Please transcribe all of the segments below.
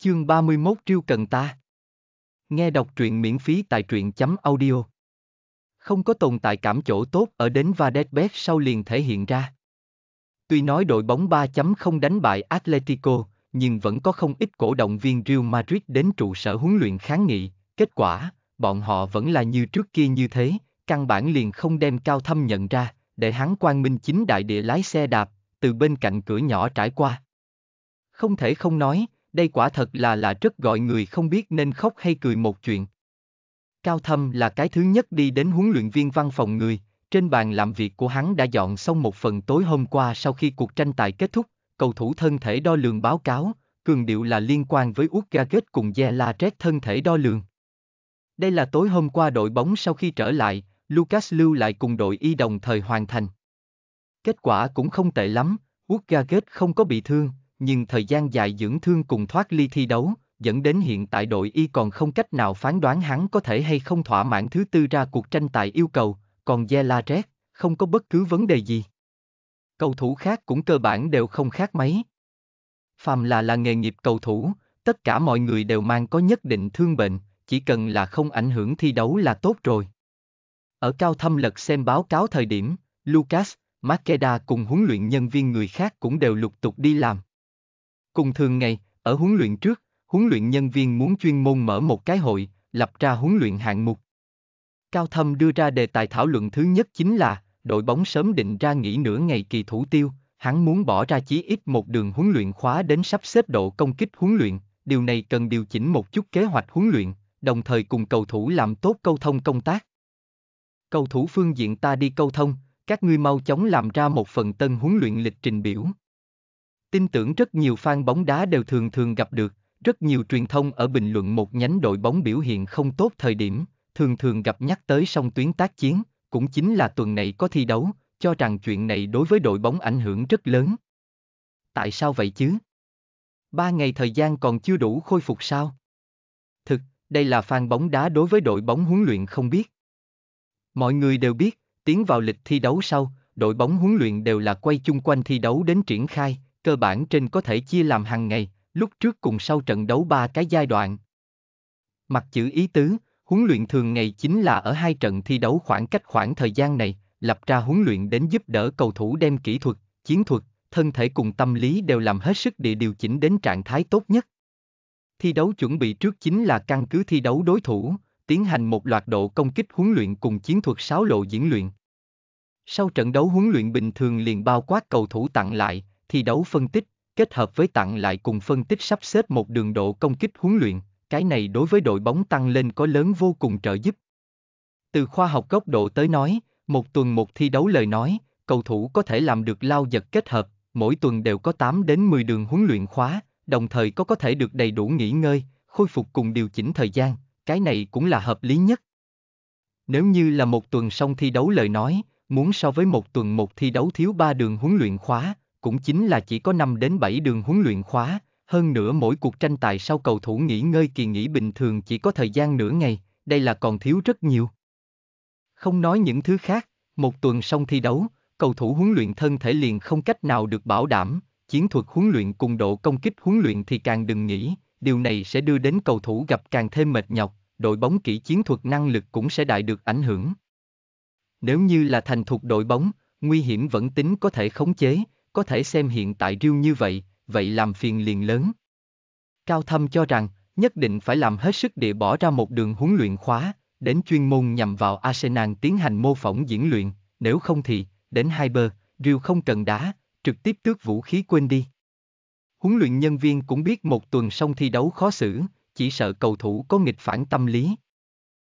Chương 31 Triêu Cần Ta Nghe đọc truyện miễn phí tại truyện chấm audio. Không có tồn tại cảm chỗ tốt ở đến Vadetbet sau liền thể hiện ra. Tuy nói đội bóng 3.0 đánh bại Atletico, nhưng vẫn có không ít cổ động viên Real Madrid đến trụ sở huấn luyện kháng nghị. Kết quả, bọn họ vẫn là như trước kia như thế, căn bản liền không đem cao thâm nhận ra, để hắn quan minh chính đại địa lái xe đạp, từ bên cạnh cửa nhỏ trải qua. Không thể không nói, đây quả thật là là rất gọi người không biết nên khóc hay cười một chuyện. Cao Thâm là cái thứ nhất đi đến huấn luyện viên văn phòng người, trên bàn làm việc của hắn đã dọn xong một phần tối hôm qua sau khi cuộc tranh tài kết thúc, cầu thủ thân thể đo lường báo cáo, cường điệu là liên quan với Út Gaget cùng Gia La Tret thân thể đo lường. Đây là tối hôm qua đội bóng sau khi trở lại, Lucas lưu lại cùng đội y đồng thời hoàn thành. Kết quả cũng không tệ lắm, Út Gaget không có bị thương, nhưng thời gian dài dưỡng thương cùng thoát ly thi đấu, dẫn đến hiện tại đội y còn không cách nào phán đoán hắn có thể hay không thỏa mãn thứ tư ra cuộc tranh tài yêu cầu, còn Zelaret không có bất cứ vấn đề gì. Cầu thủ khác cũng cơ bản đều không khác mấy. Phàm là là nghề nghiệp cầu thủ, tất cả mọi người đều mang có nhất định thương bệnh, chỉ cần là không ảnh hưởng thi đấu là tốt rồi. Ở cao thâm lật xem báo cáo thời điểm, Lucas, Makeda cùng huấn luyện nhân viên người khác cũng đều lục tục đi làm. Cùng thường ngày, ở huấn luyện trước, huấn luyện nhân viên muốn chuyên môn mở một cái hội, lập ra huấn luyện hạng mục. Cao Thâm đưa ra đề tài thảo luận thứ nhất chính là, đội bóng sớm định ra nghỉ nửa ngày kỳ thủ tiêu, hắn muốn bỏ ra chí ít một đường huấn luyện khóa đến sắp xếp độ công kích huấn luyện, điều này cần điều chỉnh một chút kế hoạch huấn luyện, đồng thời cùng cầu thủ làm tốt câu thông công tác. Cầu thủ phương diện ta đi câu thông, các ngươi mau chóng làm ra một phần tân huấn luyện lịch trình biểu. Tin tưởng rất nhiều fan bóng đá đều thường thường gặp được, rất nhiều truyền thông ở bình luận một nhánh đội bóng biểu hiện không tốt thời điểm, thường thường gặp nhắc tới song tuyến tác chiến, cũng chính là tuần này có thi đấu, cho rằng chuyện này đối với đội bóng ảnh hưởng rất lớn. Tại sao vậy chứ? Ba ngày thời gian còn chưa đủ khôi phục sao? Thực, đây là fan bóng đá đối với đội bóng huấn luyện không biết. Mọi người đều biết, tiến vào lịch thi đấu sau, đội bóng huấn luyện đều là quay chung quanh thi đấu đến triển khai, cơ bản trên có thể chia làm hàng ngày, lúc trước cùng sau trận đấu ba cái giai đoạn. Mặt chữ ý tứ, huấn luyện thường ngày chính là ở hai trận thi đấu khoảng cách khoảng thời gian này, lập ra huấn luyện đến giúp đỡ cầu thủ đem kỹ thuật, chiến thuật, thân thể cùng tâm lý đều làm hết sức để điều chỉnh đến trạng thái tốt nhất. Thi đấu chuẩn bị trước chính là căn cứ thi đấu đối thủ, tiến hành một loạt độ công kích huấn luyện cùng chiến thuật sáo lộ diễn luyện. Sau trận đấu huấn luyện bình thường liền bao quát cầu thủ tặng lại, thi đấu phân tích, kết hợp với tặng lại cùng phân tích sắp xếp một đường độ công kích huấn luyện, cái này đối với đội bóng tăng lên có lớn vô cùng trợ giúp. Từ khoa học góc độ tới nói, một tuần một thi đấu lời nói, cầu thủ có thể làm được lao giật kết hợp, mỗi tuần đều có 8 đến 10 đường huấn luyện khóa, đồng thời có có thể được đầy đủ nghỉ ngơi, khôi phục cùng điều chỉnh thời gian, cái này cũng là hợp lý nhất. Nếu như là một tuần xong thi đấu lời nói, muốn so với một tuần một thi đấu thiếu 3 đường huấn luyện khóa, cũng chính là chỉ có 5 đến 7 đường huấn luyện khóa, hơn nữa mỗi cuộc tranh tài sau cầu thủ nghỉ ngơi kỳ nghỉ bình thường chỉ có thời gian nửa ngày, đây là còn thiếu rất nhiều. Không nói những thứ khác, một tuần xong thi đấu, cầu thủ huấn luyện thân thể liền không cách nào được bảo đảm, chiến thuật huấn luyện cùng độ công kích huấn luyện thì càng đừng nghĩ, điều này sẽ đưa đến cầu thủ gặp càng thêm mệt nhọc, đội bóng kỹ chiến thuật năng lực cũng sẽ đại được ảnh hưởng. Nếu như là thành thục đội bóng, nguy hiểm vẫn tính có thể khống chế, có thể xem hiện tại riêu như vậy, vậy làm phiền liền lớn. Cao Thâm cho rằng, nhất định phải làm hết sức để bỏ ra một đường huấn luyện khóa, đến chuyên môn nhằm vào Arsenal tiến hành mô phỏng diễn luyện, nếu không thì, đến hai bờ, riêu không cần đá, trực tiếp tước vũ khí quên đi. Huấn luyện nhân viên cũng biết một tuần xong thi đấu khó xử, chỉ sợ cầu thủ có nghịch phản tâm lý.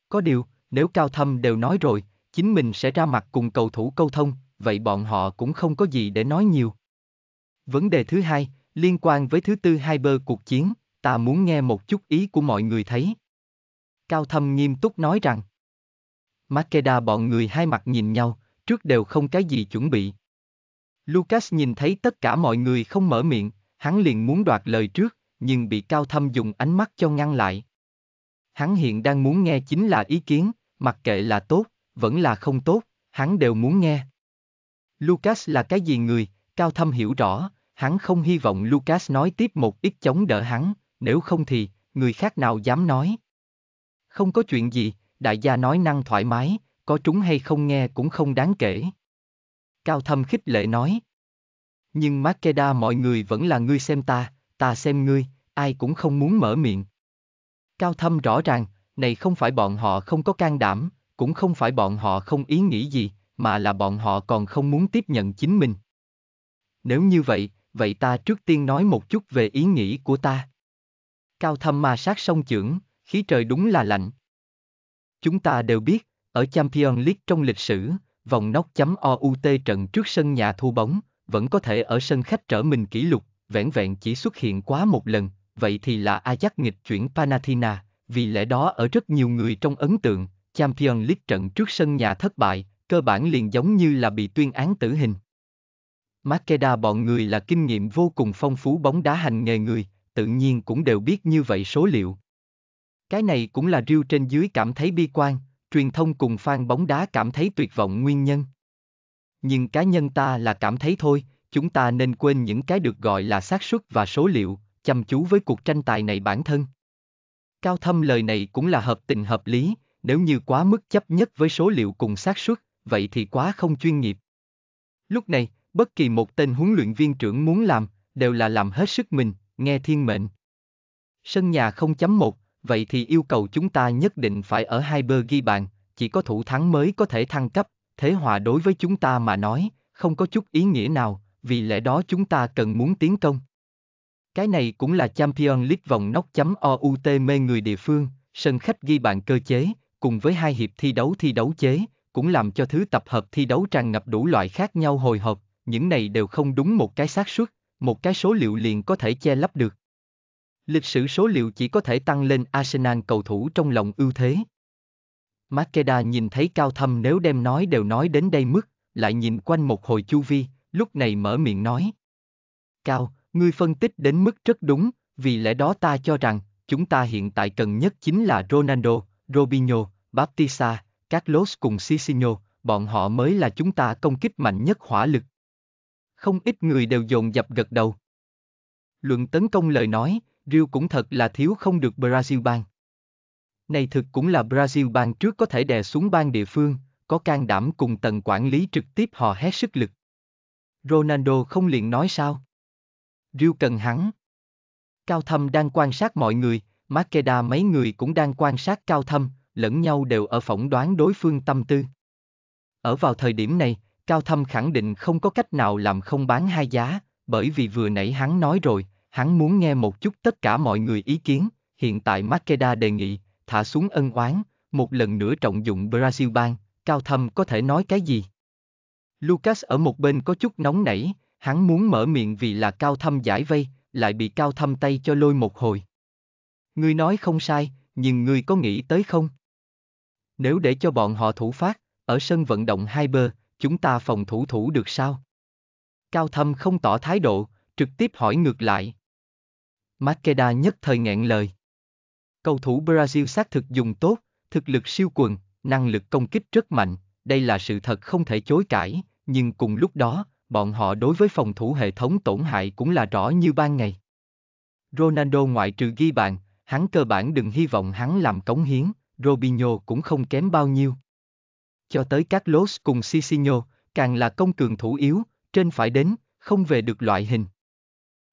Có điều, nếu Cao Thâm đều nói rồi, chính mình sẽ ra mặt cùng cầu thủ câu thông, vậy bọn họ cũng không có gì để nói nhiều. Vấn đề thứ hai, liên quan với thứ tư hai bơ cuộc chiến, ta muốn nghe một chút ý của mọi người thấy. Cao Thâm nghiêm túc nói rằng, Makeda bọn người hai mặt nhìn nhau, trước đều không cái gì chuẩn bị. Lucas nhìn thấy tất cả mọi người không mở miệng, hắn liền muốn đoạt lời trước, nhưng bị Cao Thâm dùng ánh mắt cho ngăn lại. Hắn hiện đang muốn nghe chính là ý kiến, mặc kệ là tốt, vẫn là không tốt, hắn đều muốn nghe. Lucas là cái gì người, Cao Thâm hiểu rõ, hắn không hy vọng Lucas nói tiếp một ít chống đỡ hắn, nếu không thì, người khác nào dám nói. Không có chuyện gì, đại gia nói năng thoải mái, có trúng hay không nghe cũng không đáng kể. Cao Thâm khích lệ nói. Nhưng Makeda mọi người vẫn là ngươi xem ta, ta xem ngươi, ai cũng không muốn mở miệng. Cao Thâm rõ ràng, này không phải bọn họ không có can đảm, cũng không phải bọn họ không ý nghĩ gì, mà là bọn họ còn không muốn tiếp nhận chính mình. Nếu như vậy, vậy ta trước tiên nói một chút về ý nghĩ của ta. Cao thâm ma sát sông trưởng, khí trời đúng là lạnh. Chúng ta đều biết, ở Champions League trong lịch sử, vòng nóc chấm OUT trận trước sân nhà thu bóng, vẫn có thể ở sân khách trở mình kỷ lục, vẻn vẹn chỉ xuất hiện quá một lần, vậy thì là Ajax nghịch chuyển Panathina, vì lẽ đó ở rất nhiều người trong ấn tượng, Champions League trận trước sân nhà thất bại, cơ bản liền giống như là bị tuyên án tử hình. Makeda bọn người là kinh nghiệm vô cùng phong phú bóng đá hành nghề người, tự nhiên cũng đều biết như vậy số liệu. Cái này cũng là riêu trên dưới cảm thấy bi quan, truyền thông cùng fan bóng đá cảm thấy tuyệt vọng nguyên nhân. Nhưng cá nhân ta là cảm thấy thôi, chúng ta nên quên những cái được gọi là xác suất và số liệu, chăm chú với cuộc tranh tài này bản thân. Cao thâm lời này cũng là hợp tình hợp lý, nếu như quá mức chấp nhất với số liệu cùng xác suất, vậy thì quá không chuyên nghiệp. Lúc này, bất kỳ một tên huấn luyện viên trưởng muốn làm, đều là làm hết sức mình, nghe thiên mệnh. Sân nhà 0.1, vậy thì yêu cầu chúng ta nhất định phải ở hai bờ ghi bàn, chỉ có thủ thắng mới có thể thăng cấp, thế hòa đối với chúng ta mà nói, không có chút ý nghĩa nào, vì lẽ đó chúng ta cần muốn tiến công. Cái này cũng là Champion League vòng nóc.out chấm mê người địa phương, sân khách ghi bàn cơ chế, cùng với hai hiệp thi đấu thi đấu chế, cũng làm cho thứ tập hợp thi đấu tràn ngập đủ loại khác nhau hồi hộp, những này đều không đúng một cái xác suất, một cái số liệu liền có thể che lấp được. Lịch sử số liệu chỉ có thể tăng lên Arsenal cầu thủ trong lòng ưu thế. Makeda nhìn thấy cao thâm nếu đem nói đều nói đến đây mức, lại nhìn quanh một hồi chu vi, lúc này mở miệng nói. Cao, ngươi phân tích đến mức rất đúng, vì lẽ đó ta cho rằng, chúng ta hiện tại cần nhất chính là Ronaldo, Robinho, Baptista, Carlos cùng Sisinho, bọn họ mới là chúng ta công kích mạnh nhất hỏa lực. Không ít người đều dồn dập gật đầu. Luận tấn công lời nói, Rio cũng thật là thiếu không được Brazil bang. Này thực cũng là Brazil bang trước có thể đè xuống bang địa phương, có can đảm cùng tầng quản lý trực tiếp họ hét sức lực. Ronaldo không liền nói sao. Rio cần hắn. Cao Thâm đang quan sát mọi người, Makeda mấy người cũng đang quan sát Cao Thâm, lẫn nhau đều ở phỏng đoán đối phương tâm tư. Ở vào thời điểm này, Cao Thâm khẳng định không có cách nào làm không bán hai giá, bởi vì vừa nãy hắn nói rồi, hắn muốn nghe một chút tất cả mọi người ý kiến, hiện tại Makeda đề nghị, thả xuống ân oán, một lần nữa trọng dụng Brazil Bang, Cao Thâm có thể nói cái gì? Lucas ở một bên có chút nóng nảy, hắn muốn mở miệng vì là Cao Thâm giải vây, lại bị Cao Thâm tay cho lôi một hồi. Ngươi nói không sai, nhưng ngươi có nghĩ tới không? Nếu để cho bọn họ thủ phát, ở sân vận động hai bơ, chúng ta phòng thủ thủ được sao? Cao Thâm không tỏ thái độ, trực tiếp hỏi ngược lại. Makeda nhất thời nghẹn lời. Cầu thủ Brazil xác thực dùng tốt, thực lực siêu quần, năng lực công kích rất mạnh, đây là sự thật không thể chối cãi, nhưng cùng lúc đó, bọn họ đối với phòng thủ hệ thống tổn hại cũng là rõ như ban ngày. Ronaldo ngoại trừ ghi bàn, hắn cơ bản đừng hy vọng hắn làm cống hiến. Robinho cũng không kém bao nhiêu. Cho tới Carlos cùng Cicinho, càng là công cường thủ yếu, trên phải đến, không về được loại hình.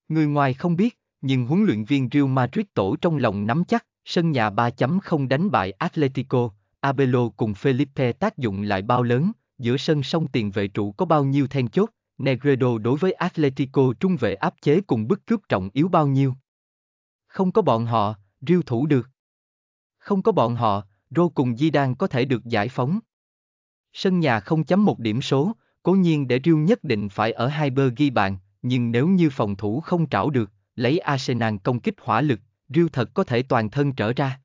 Người ngoài không biết, nhưng huấn luyện viên Real Madrid tổ trong lòng nắm chắc, sân nhà 3.0 đánh bại Atletico, Abelo cùng Felipe tác dụng lại bao lớn, giữa sân song tiền vệ trụ có bao nhiêu then chốt, Negredo đối với Atletico trung vệ áp chế cùng bức cướp trọng yếu bao nhiêu. Không có bọn họ, Real thủ được. Không có bọn họ, Rô cùng Di Đan có thể được giải phóng. Sân nhà 0.1 điểm số, cố nhiên để Rêu nhất định phải ở hai bơ ghi bàn, nhưng nếu như phòng thủ không trảo được, lấy Arsenal công kích hỏa lực, Rêu thật có thể toàn thân trở ra.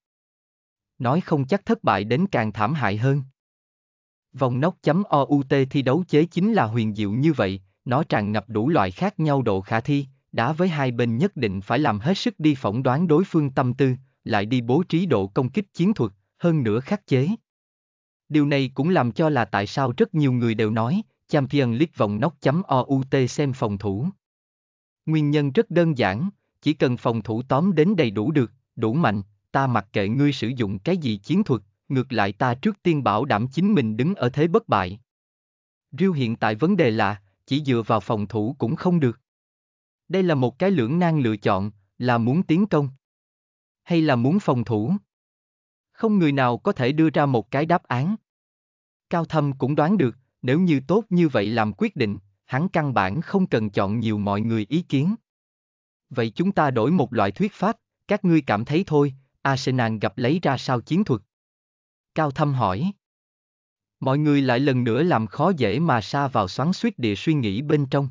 Nói không chắc thất bại đến càng thảm hại hơn. Vòng nóc.out chấm thi đấu chế chính là huyền diệu như vậy, nó tràn ngập đủ loại khác nhau độ khả thi, đá với hai bên nhất định phải làm hết sức đi phỏng đoán đối phương tâm tư, lại đi bố trí độ công kích chiến thuật, hơn nữa khắc chế. Điều này cũng làm cho là tại sao rất nhiều người đều nói, Champion League vòng nóc.out xem phòng thủ. Nguyên nhân rất đơn giản, chỉ cần phòng thủ tóm đến đầy đủ được, đủ mạnh, ta mặc kệ ngươi sử dụng cái gì chiến thuật, ngược lại ta trước tiên bảo đảm chính mình đứng ở thế bất bại. Riêu hiện tại vấn đề là, chỉ dựa vào phòng thủ cũng không được. Đây là một cái lưỡng nan lựa chọn, là muốn tiến công hay là muốn phòng thủ? Không người nào có thể đưa ra một cái đáp án. Cao Thâm cũng đoán được, nếu như tốt như vậy làm quyết định, hắn căn bản không cần chọn nhiều mọi người ý kiến. Vậy chúng ta đổi một loại thuyết pháp, các ngươi cảm thấy thôi, Arsenal gặp lấy ra sao chiến thuật? Cao Thâm hỏi. Mọi người lại lần nữa làm khó dễ mà xa vào xoắn suýt địa suy nghĩ bên trong.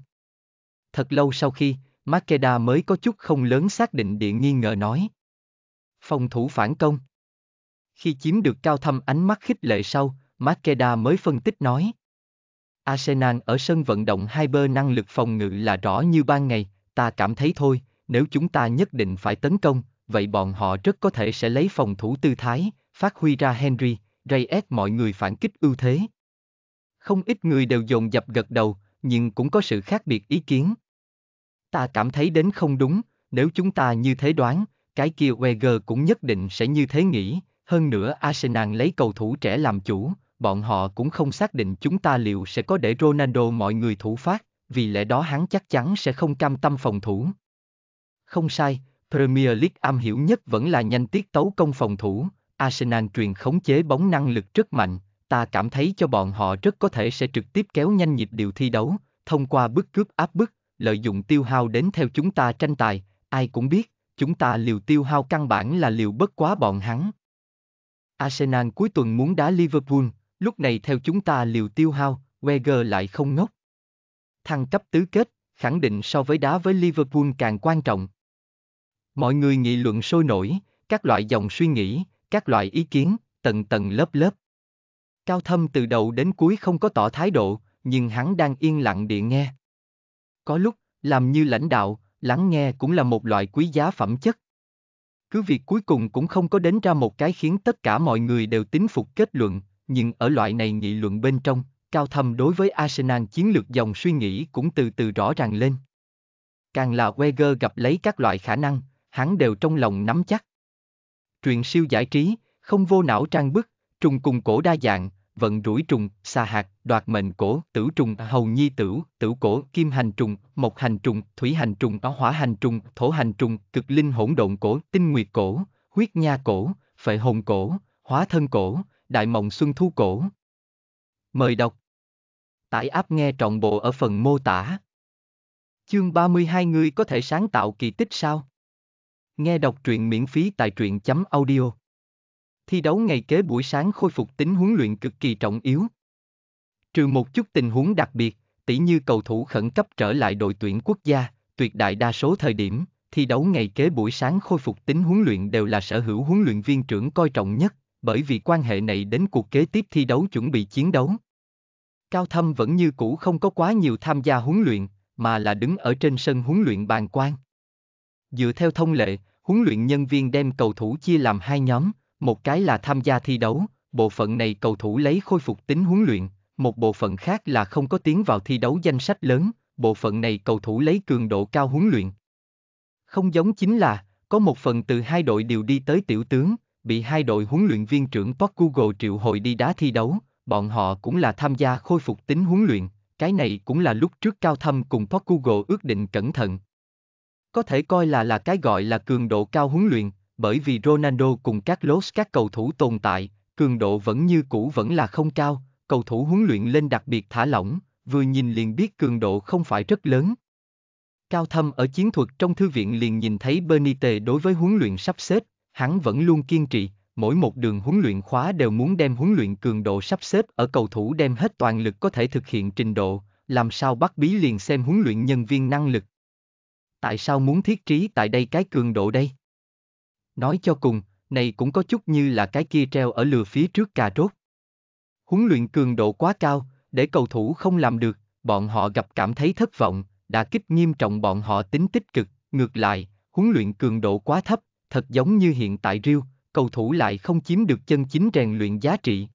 Thật lâu sau khi, Makeda mới có chút không lớn xác định địa nghi ngờ nói phòng thủ phản công. Khi chiếm được cao thâm ánh mắt khích lệ sau, Makeda mới phân tích nói. Arsenal ở sân vận động hai bơ năng lực phòng ngự là rõ như ban ngày, ta cảm thấy thôi, nếu chúng ta nhất định phải tấn công, vậy bọn họ rất có thể sẽ lấy phòng thủ tư thái, phát huy ra Henry, Ray ép mọi người phản kích ưu thế. Không ít người đều dồn dập gật đầu, nhưng cũng có sự khác biệt ý kiến. Ta cảm thấy đến không đúng, nếu chúng ta như thế đoán, cái kia Wenger cũng nhất định sẽ như thế nghĩ, hơn nữa Arsenal lấy cầu thủ trẻ làm chủ, bọn họ cũng không xác định chúng ta liệu sẽ có để Ronaldo mọi người thủ phát, vì lẽ đó hắn chắc chắn sẽ không cam tâm phòng thủ. Không sai, Premier League am hiểu nhất vẫn là nhanh tiết tấu công phòng thủ, Arsenal truyền khống chế bóng năng lực rất mạnh, ta cảm thấy cho bọn họ rất có thể sẽ trực tiếp kéo nhanh nhịp điều thi đấu, thông qua bức cướp áp bức, lợi dụng tiêu hao đến theo chúng ta tranh tài, ai cũng biết, chúng ta liều tiêu hao căn bản là liều bất quá bọn hắn. Arsenal cuối tuần muốn đá Liverpool, lúc này theo chúng ta liều tiêu hao, Wenger lại không ngốc. Thăng cấp tứ kết, khẳng định so với đá với Liverpool càng quan trọng. Mọi người nghị luận sôi nổi, các loại dòng suy nghĩ, các loại ý kiến, tầng tầng lớp lớp. Cao Thâm từ đầu đến cuối không có tỏ thái độ, nhưng hắn đang yên lặng địa nghe. Có lúc, làm như lãnh đạo, lắng nghe cũng là một loại quý giá phẩm chất. Cứ việc cuối cùng cũng không có đến ra một cái khiến tất cả mọi người đều tín phục kết luận, nhưng ở loại này nghị luận bên trong, cao thâm đối với Arsenal chiến lược dòng suy nghĩ cũng từ từ rõ ràng lên. Càng là Wenger gặp lấy các loại khả năng, hắn đều trong lòng nắm chắc. Truyện siêu giải trí, không vô não trang bức, trùng cùng cổ đa dạng, vận rủi trùng, xa hạt, đoạt mệnh cổ, tử trùng, à. hầu nhi tử, tử cổ, kim hành trùng, mộc hành trùng, thủy hành trùng, hỏa hành trùng, thổ hành trùng, cực linh hỗn độn cổ, tinh nguyệt cổ, huyết nha cổ, phệ hồn cổ, hóa thân cổ, đại mộng xuân thu cổ. Mời đọc. Tải áp nghe trọn bộ ở phần mô tả. Chương 32 người có thể sáng tạo kỳ tích sao? Nghe đọc truyện miễn phí tại truyện.audio chấm thi đấu ngày kế buổi sáng khôi phục tính huấn luyện cực kỳ trọng yếu. Trừ một chút tình huống đặc biệt, tỉ như cầu thủ khẩn cấp trở lại đội tuyển quốc gia, tuyệt đại đa số thời điểm, thi đấu ngày kế buổi sáng khôi phục tính huấn luyện đều là sở hữu huấn luyện viên trưởng coi trọng nhất, bởi vì quan hệ này đến cuộc kế tiếp thi đấu chuẩn bị chiến đấu. Cao Thâm vẫn như cũ không có quá nhiều tham gia huấn luyện, mà là đứng ở trên sân huấn luyện bàn quan. Dựa theo thông lệ, huấn luyện nhân viên đem cầu thủ chia làm hai nhóm, một cái là tham gia thi đấu, bộ phận này cầu thủ lấy khôi phục tính huấn luyện, một bộ phận khác là không có tiến vào thi đấu danh sách lớn, bộ phận này cầu thủ lấy cường độ cao huấn luyện. Không giống chính là, có một phần từ hai đội đều đi tới tiểu tướng, bị hai đội huấn luyện viên trưởng Portugal triệu hồi đi đá thi đấu, bọn họ cũng là tham gia khôi phục tính huấn luyện, cái này cũng là lúc trước Cao Thâm cùng Portugal ước định cẩn thận. Có thể coi là là cái gọi là cường độ cao huấn luyện, bởi vì Ronaldo cùng các lốt các cầu thủ tồn tại, cường độ vẫn như cũ vẫn là không cao, cầu thủ huấn luyện lên đặc biệt thả lỏng, vừa nhìn liền biết cường độ không phải rất lớn. Cao thâm ở chiến thuật trong thư viện liền nhìn thấy Benitez đối với huấn luyện sắp xếp, hắn vẫn luôn kiên trì, mỗi một đường huấn luyện khóa đều muốn đem huấn luyện cường độ sắp xếp ở cầu thủ đem hết toàn lực có thể thực hiện trình độ, làm sao bắt bí liền xem huấn luyện nhân viên năng lực. Tại sao muốn thiết trí tại đây cái cường độ đây? Nói cho cùng, này cũng có chút như là cái kia treo ở lừa phía trước cà rốt. Huấn luyện cường độ quá cao, để cầu thủ không làm được, bọn họ gặp cảm thấy thất vọng, đã kích nghiêm trọng bọn họ tính tích cực, ngược lại, huấn luyện cường độ quá thấp, thật giống như hiện tại Rio, cầu thủ lại không chiếm được chân chính rèn luyện giá trị.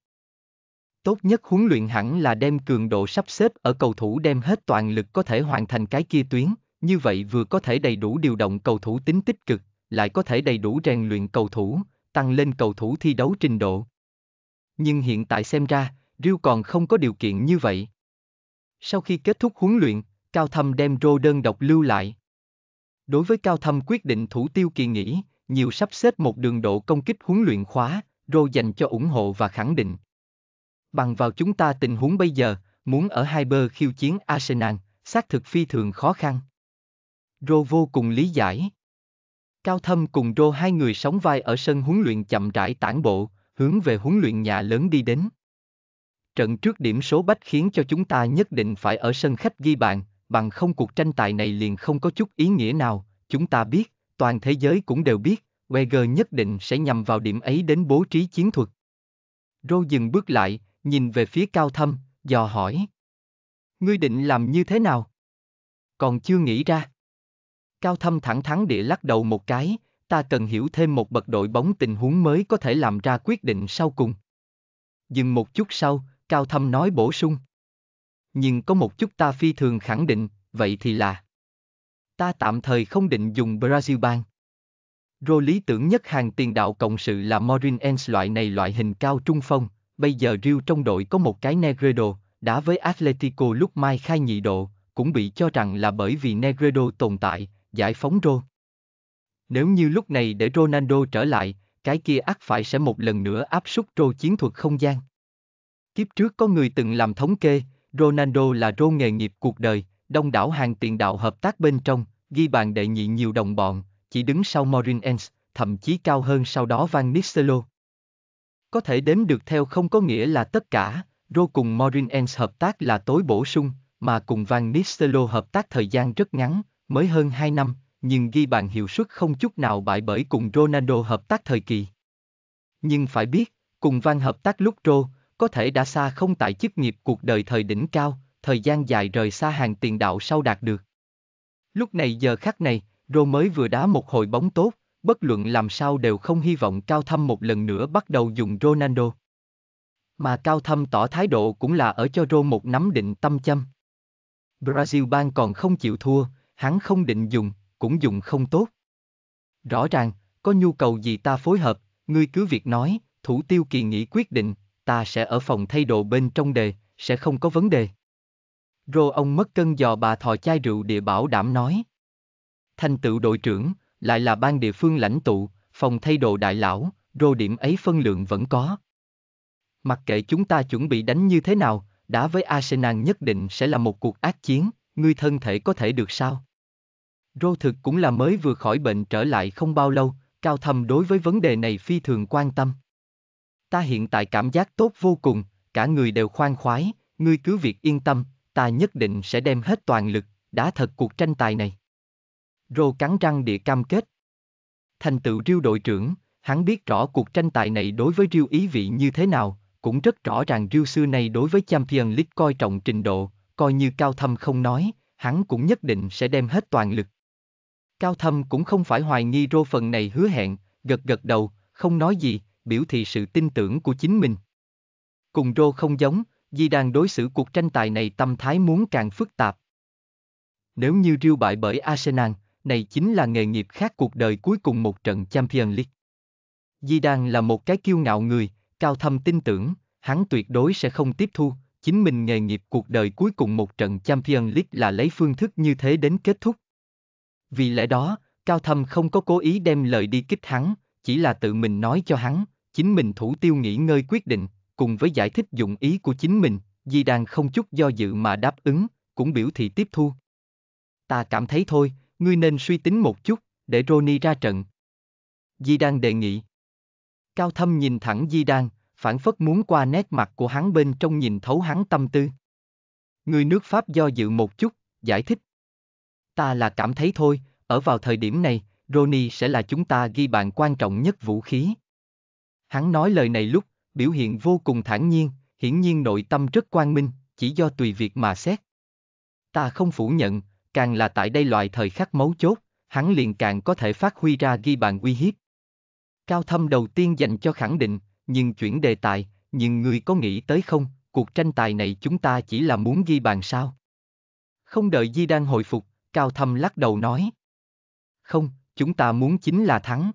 Tốt nhất huấn luyện hẳn là đem cường độ sắp xếp ở cầu thủ đem hết toàn lực có thể hoàn thành cái kia tuyến, như vậy vừa có thể đầy đủ điều động cầu thủ tính tích cực, lại có thể đầy đủ rèn luyện cầu thủ, tăng lên cầu thủ thi đấu trình độ. Nhưng hiện tại xem ra, Rio còn không có điều kiện như vậy. Sau khi kết thúc huấn luyện, Cao Thâm đem Rô đơn độc lưu lại. Đối với Cao Thâm quyết định thủ tiêu kỳ nghỉ, nhiều sắp xếp một đường độ công kích huấn luyện khóa, Rô dành cho ủng hộ và khẳng định. Bằng vào chúng ta tình huống bây giờ, muốn ở hai bờ khiêu chiến Arsenal, xác thực phi thường khó khăn. Rô vô cùng lý giải. Cao Thâm cùng Rô hai người sóng vai ở sân huấn luyện chậm rãi tản bộ, hướng về huấn luyện nhà lớn đi đến. Trận trước điểm số bách khiến cho chúng ta nhất định phải ở sân khách ghi bàn, bằng không cuộc tranh tài này liền không có chút ý nghĩa nào, chúng ta biết, toàn thế giới cũng đều biết, Wenger nhất định sẽ nhằm vào điểm ấy đến bố trí chiến thuật. Rô dừng bước lại, nhìn về phía Cao Thâm, dò hỏi. Ngươi định làm như thế nào? Còn chưa nghĩ ra. Cao Thâm thẳng thắn địa lắc đầu một cái, ta cần hiểu thêm một bậc đội bóng tình huống mới có thể làm ra quyết định sau cùng. Dừng một chút sau, Cao Thâm nói bổ sung. Nhưng có một chút ta phi thường khẳng định, vậy thì là Ta tạm thời không định dùng Brazil Bank. Rô lý tưởng nhất hàng tiền đạo cộng sự là Morin Ens loại này loại hình cao trung phong, bây giờ Rio trong đội có một cái Negredo, đã với Atletico lúc mai khai nhị độ, cũng bị cho rằng là bởi vì Negredo tồn tại, giải phóng Rô. Nếu như lúc này để Ronaldo trở lại, cái kia ắt phải sẽ một lần nữa áp súc Rô chiến thuật không gian. Kiếp trước có người từng làm thống kê, Ronaldo là Rô nghề nghiệp cuộc đời, đông đảo hàng tiền đạo hợp tác bên trong, ghi bàn đệ nhị nhiều đồng bọn, chỉ đứng sau Morinens, thậm chí cao hơn sau đó Van Nistelrooy. Có thể đếm được theo không có nghĩa là tất cả, Rô cùng Morinens hợp tác là tối bổ sung, mà cùng Van Nistelrooy hợp tác thời gian rất ngắn, mới hơn 2 năm, nhưng ghi bàn hiệu suất không chút nào bại bởi cùng Ronaldo hợp tác thời kỳ. Nhưng phải biết, cùng Van hợp tác lúc Rô, có thể đã xa không tại chức nghiệp cuộc đời thời đỉnh cao, thời gian dài rời xa hàng tiền đạo sau đạt được. Lúc này giờ khắc này, Rô mới vừa đá một hồi bóng tốt, bất luận làm sao đều không hy vọng Cao Thâm một lần nữa bắt đầu dùng Ronaldo. Mà Cao Thâm tỏ thái độ cũng là ở cho Rô một nắm định tâm châm. Brazil ban còn không chịu thua, hắn không định dùng, cũng dùng không tốt. Rõ ràng, có nhu cầu gì ta phối hợp, ngươi cứ việc nói, thủ tiêu kỳ nghĩ quyết định, ta sẽ ở phòng thay đồ bên trong đề, sẽ không có vấn đề. Rô ông mất cân dò bà thò chai rượu địa bảo đảm nói. Thanh tựu đội trưởng, lại là ban địa phương lãnh tụ, phòng thay đồ đại lão, rô điểm ấy phân lượng vẫn có. Mặc kệ chúng ta chuẩn bị đánh như thế nào, đá với Arsenal nhất định sẽ là một cuộc ác chiến, ngươi thân thể có thể được sao? Rô thực cũng là mới vừa khỏi bệnh trở lại không bao lâu, Cao Thầm đối với vấn đề này phi thường quan tâm. Ta hiện tại cảm giác tốt vô cùng, cả người đều khoan khoái, ngươi cứ việc yên tâm, ta nhất định sẽ đem hết toàn lực, đã thật cuộc tranh tài này. Rô cắn răng địa cam kết. Thành tựu riêu đội trưởng, hắn biết rõ cuộc tranh tài này đối với riêu ý vị như thế nào, cũng rất rõ ràng riêu xưa này đối với Champion League coi trọng trình độ, coi như cao thâm không nói, hắn cũng nhất định sẽ đem hết toàn lực. Cao Thâm cũng không phải hoài nghi rô phần này hứa hẹn, gật gật đầu, không nói gì, biểu thị sự tin tưởng của chính mình. Cùng rô không giống, Di đang đối xử cuộc tranh tài này tâm thái muốn càng phức tạp. Nếu như riêu bại bởi Arsenal, này chính là nghề nghiệp khác cuộc đời cuối cùng một trận Champions League. Di đang là một cái kiêu ngạo người, Cao Thâm tin tưởng, hắn tuyệt đối sẽ không tiếp thu, chính mình nghề nghiệp cuộc đời cuối cùng một trận Champions League là lấy phương thức như thế đến kết thúc. Vì lẽ đó, Cao Thâm không có cố ý đem lời đi kích hắn, chỉ là tự mình nói cho hắn, chính mình thủ tiêu nghỉ ngơi quyết định, cùng với giải thích dụng ý của chính mình, Di Đan không chút do dự mà đáp ứng, cũng biểu thị tiếp thu. Ta cảm thấy thôi, ngươi nên suy tính một chút, để Roni ra trận. Di Đan đề nghị. Cao Thâm nhìn thẳng Di Đan, phản phất muốn qua nét mặt của hắn bên trong nhìn thấu hắn tâm tư. Người nước Pháp do dự một chút, giải thích. Ta là cảm thấy thôi, ở vào thời điểm này, Roni sẽ là chúng ta ghi bàn quan trọng nhất vũ khí. Hắn nói lời này lúc, biểu hiện vô cùng thản nhiên, hiển nhiên nội tâm rất quang minh, chỉ do tùy việc mà xét. Ta không phủ nhận, càng là tại đây loại thời khắc mấu chốt, hắn liền càng có thể phát huy ra ghi bàn uy hiếp. Cao thâm đầu tiên dành cho khẳng định, nhưng chuyển đề tài, nhưng người có nghĩ tới không, cuộc tranh tài này chúng ta chỉ là muốn ghi bàn sao? Không đợi Di đang hồi phục, Cao Thâm lắc đầu nói. Không, chúng ta muốn chính là thắng.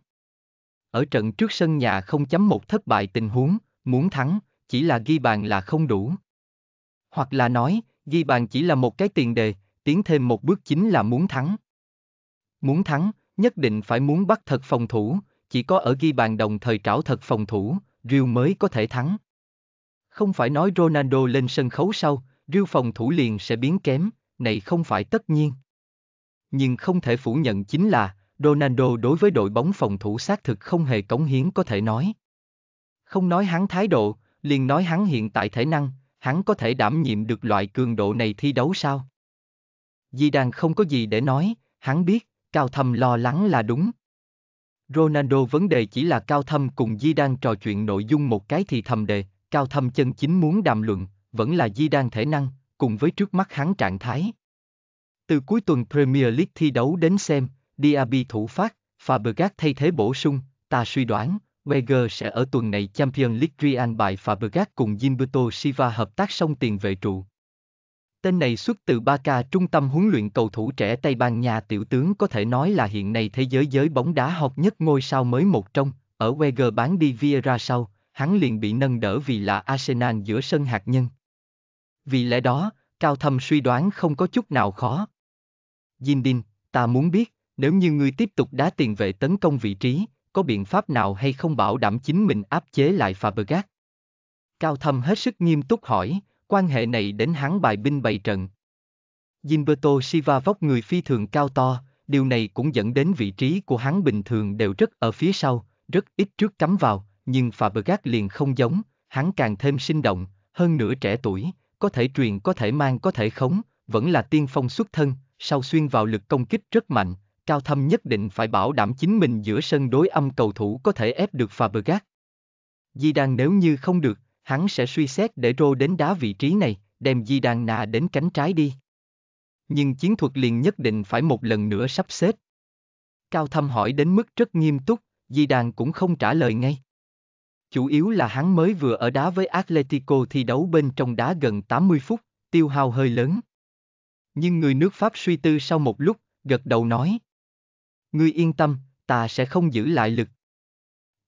Ở trận trước sân nhà không chấm một thất bại tình huống, muốn thắng, chỉ là ghi bàn là không đủ. Hoặc là nói, ghi bàn chỉ là một cái tiền đề, tiến thêm một bước chính là muốn thắng. Muốn thắng, nhất định phải muốn bắt thật phòng thủ, chỉ có ở ghi bàn đồng thời trảo thật phòng thủ, Real mới có thể thắng. Không phải nói Ronaldo lên sân khấu sau, Real phòng thủ liền sẽ biến kém, này không phải tất nhiên nhưng không thể phủ nhận chính là Ronaldo đối với đội bóng phòng thủ xác thực không hề cống hiến có thể nói. Không nói hắn thái độ, liền nói hắn hiện tại thể năng, hắn có thể đảm nhiệm được loại cường độ này thi đấu sao? Di Đàn không có gì để nói, hắn biết, Cao Thâm lo lắng là đúng. Ronaldo vấn đề chỉ là Cao Thâm cùng Di Đan trò chuyện nội dung một cái thì thầm đề, Cao Thâm chân chính muốn đàm luận, vẫn là Di Đan thể năng, cùng với trước mắt hắn trạng thái. Từ cuối tuần Premier League thi đấu đến xem, Diaby thủ phát, Fabregas thay thế bổ sung, ta suy đoán, Wenger sẽ ở tuần này Champions League Real bài Fabregas cùng Gilberto Silva hợp tác song tiền vệ trụ. Tên này xuất từ Barca trung tâm huấn luyện cầu thủ trẻ Tây Ban Nha tiểu tướng có thể nói là hiện nay thế giới giới bóng đá học nhất ngôi sao mới một trong, ở Wenger bán đi Vieira sau, hắn liền bị nâng đỡ vì là Arsenal giữa sân hạt nhân. Vì lẽ đó, Cao Thâm suy đoán không có chút nào khó. Jindin, ta muốn biết, nếu như ngươi tiếp tục đá tiền vệ tấn công vị trí, có biện pháp nào hay không bảo đảm chính mình áp chế lại Fabregas? Cao Thâm hết sức nghiêm túc hỏi, quan hệ này đến hắn bài binh bày trận. Gilberto Silva vóc người phi thường cao to, điều này cũng dẫn đến vị trí của hắn bình thường đều rất ở phía sau, rất ít trước cắm vào, nhưng Fabregas liền không giống, hắn càng thêm sinh động, hơn nữa trẻ tuổi, có thể truyền có thể mang có thể khống, vẫn là tiên phong xuất thân, sau xuyên vào lực công kích rất mạnh, cao thâm nhất định phải bảo đảm chính mình giữa sân đối âm cầu thủ có thể ép được Fabregas. Di Đan nếu như không được, hắn sẽ suy xét để rô đến đá vị trí này, đem Di Đan nà đến cánh trái đi. Nhưng chiến thuật liền nhất định phải một lần nữa sắp xếp. Cao thâm hỏi đến mức rất nghiêm túc, Di Đan cũng không trả lời ngay. Chủ yếu là hắn mới vừa ở đá với Atletico thi đấu bên trong đá gần 80 phút, tiêu hao hơi lớn. Nhưng người nước Pháp suy tư sau một lúc, gật đầu nói. Ngươi yên tâm, ta sẽ không giữ lại lực.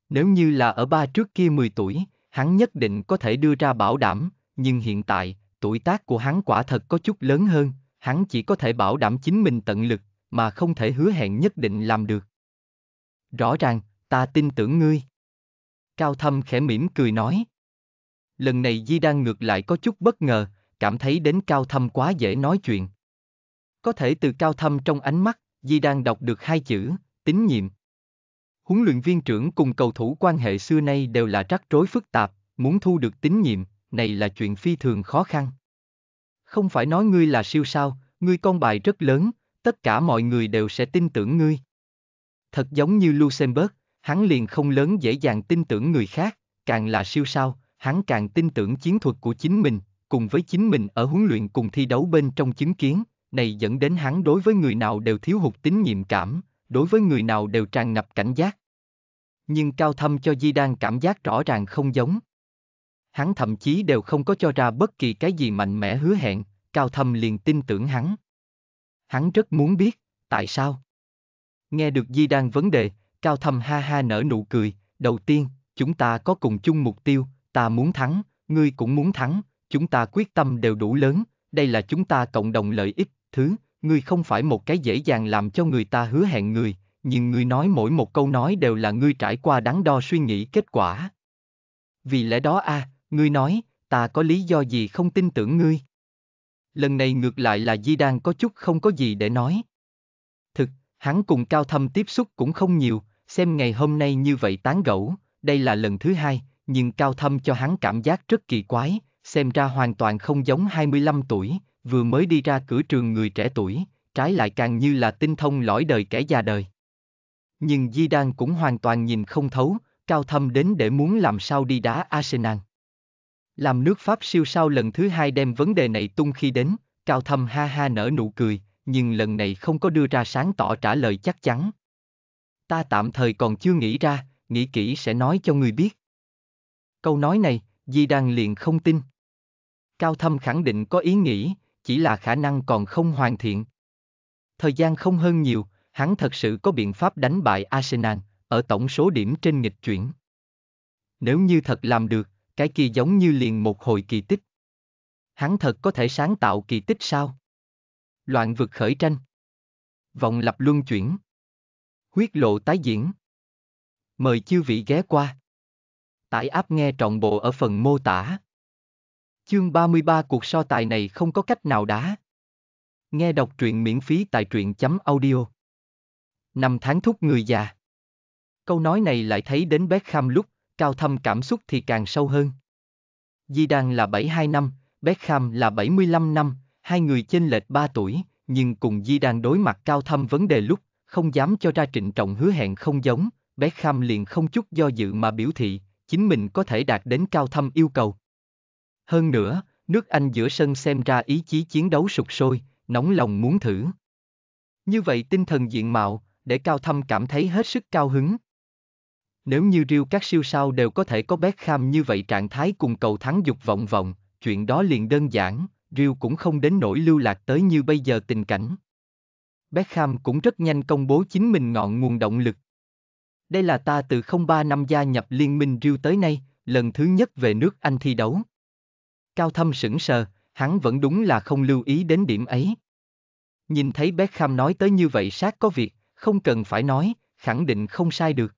Nếu như là ở ba trước kia 10 tuổi, hắn nhất định có thể đưa ra bảo đảm, nhưng hiện tại, tuổi tác của hắn quả thật có chút lớn hơn, hắn chỉ có thể bảo đảm chính mình tận lực, mà không thể hứa hẹn nhất định làm được. Rõ ràng, ta tin tưởng ngươi. Cao Thâm khẽ mỉm cười nói. Lần này Di đang ngược lại có chút bất ngờ, cảm thấy đến Cao Thâm quá dễ nói chuyện. Có thể từ cao thâm trong ánh mắt, Di đang đọc được hai chữ, tín nhiệm. Huấn luyện viên trưởng cùng cầu thủ quan hệ xưa nay đều là rắc rối phức tạp, muốn thu được tín nhiệm, này là chuyện phi thường khó khăn. Không phải nói ngươi là siêu sao, ngươi con bài rất lớn, tất cả mọi người đều sẽ tin tưởng ngươi. Thật giống như Luxembourg, hắn liền không lớn dễ dàng tin tưởng người khác, càng là siêu sao, hắn càng tin tưởng chiến thuật của chính mình, cùng với chính mình ở huấn luyện cùng thi đấu bên trong chứng kiến, này dẫn đến hắn đối với người nào đều thiếu hụt tín nhiệm cảm, đối với người nào đều tràn ngập cảnh giác. Nhưng cao thâm cho Di Đan cảm giác rõ ràng không giống. Hắn thậm chí đều không có cho ra bất kỳ cái gì mạnh mẽ hứa hẹn, cao thâm liền tin tưởng hắn. Hắn rất muốn biết, tại sao? Nghe được Di Đan vấn đề, cao thâm ha ha nở nụ cười, đầu tiên, chúng ta có cùng chung mục tiêu, ta muốn thắng, ngươi cũng muốn thắng, chúng ta quyết tâm đều đủ lớn, đây là chúng ta cộng đồng lợi ích, thứ, ngươi không phải một cái dễ dàng làm cho người ta hứa hẹn người, nhưng ngươi nói mỗi một câu nói đều là ngươi trải qua đắn đo suy nghĩ kết quả. Vì lẽ đó a, à, ngươi nói, ta có lý do gì không tin tưởng ngươi? Lần này ngược lại là Di Đan có chút không có gì để nói. Thực, hắn cùng Cao Thâm tiếp xúc cũng không nhiều, xem ngày hôm nay như vậy tán gẫu, đây là lần thứ hai, nhưng Cao Thâm cho hắn cảm giác rất kỳ quái, xem ra hoàn toàn không giống 25 tuổi, vừa mới đi ra cửa trường người trẻ tuổi, trái lại càng như là tinh thông lõi đời kẻ già đời. Nhưng Di Đan cũng hoàn toàn nhìn không thấu, cao thâm đến để muốn làm sao đi đá Arsenal. Làm nước Pháp siêu sao lần thứ hai đem vấn đề này tung khi đến, cao thâm ha ha nở nụ cười, nhưng lần này không có đưa ra sáng tỏ trả lời chắc chắn. Ta tạm thời còn chưa nghĩ ra, nghĩ kỹ sẽ nói cho người biết. Câu nói này, Di Đan liền không tin. Cao Thâm khẳng định có ý nghĩ, chỉ là khả năng còn không hoàn thiện. Thời gian không hơn nhiều, hắn thật sự có biện pháp đánh bại Arsenal ở tổng số điểm trên nghịch chuyển. Nếu như thật làm được, cái kia giống như liền một hồi kỳ tích. Hắn thật có thể sáng tạo kỳ tích sao? Loạn vực khởi tranh. Vòng lập luân chuyển. Huyết lộ tái diễn. Mời chư vị ghé qua. Tải áp nghe trọn bộ ở phần mô tả. Chương 33 cuộc so tài này không có cách nào đá. Nghe đọc truyện miễn phí tại truyện.audio. Năm tháng thúc người già. Câu nói này lại thấy đến bé Beckham lúc, cao thâm cảm xúc thì càng sâu hơn. Di Đan là 72 năm, bé Beckham là 75 năm, hai người chênh lệch 3 tuổi, nhưng cùng Di Đan đối mặt cao thâm vấn đề lúc, không dám cho ra trịnh trọng hứa hẹn không giống, bé Beckham liền không chút do dự mà biểu thị, chính mình có thể đạt đến cao thâm yêu cầu. Hơn nữa, nước Anh giữa sân xem ra ý chí chiến đấu sụp sôi, nóng lòng muốn thử. Như vậy tinh thần diện mạo, để Cao Thâm cảm thấy hết sức cao hứng. Nếu như riêu các siêu sao đều có thể có kham như vậy trạng thái cùng cầu thắng dục vọng vọng, chuyện đó liền đơn giản, riêu cũng không đến nỗi lưu lạc tới như bây giờ tình cảnh. kham cũng rất nhanh công bố chính mình ngọn nguồn động lực. Đây là ta từ 03 năm gia nhập Liên minh riêu tới nay, lần thứ nhất về nước Anh thi đấu. Cao thâm sững sờ, hắn vẫn đúng là không lưu ý đến điểm ấy. Nhìn thấy Beckham nói tới như vậy sát có việc, không cần phải nói, khẳng định không sai được.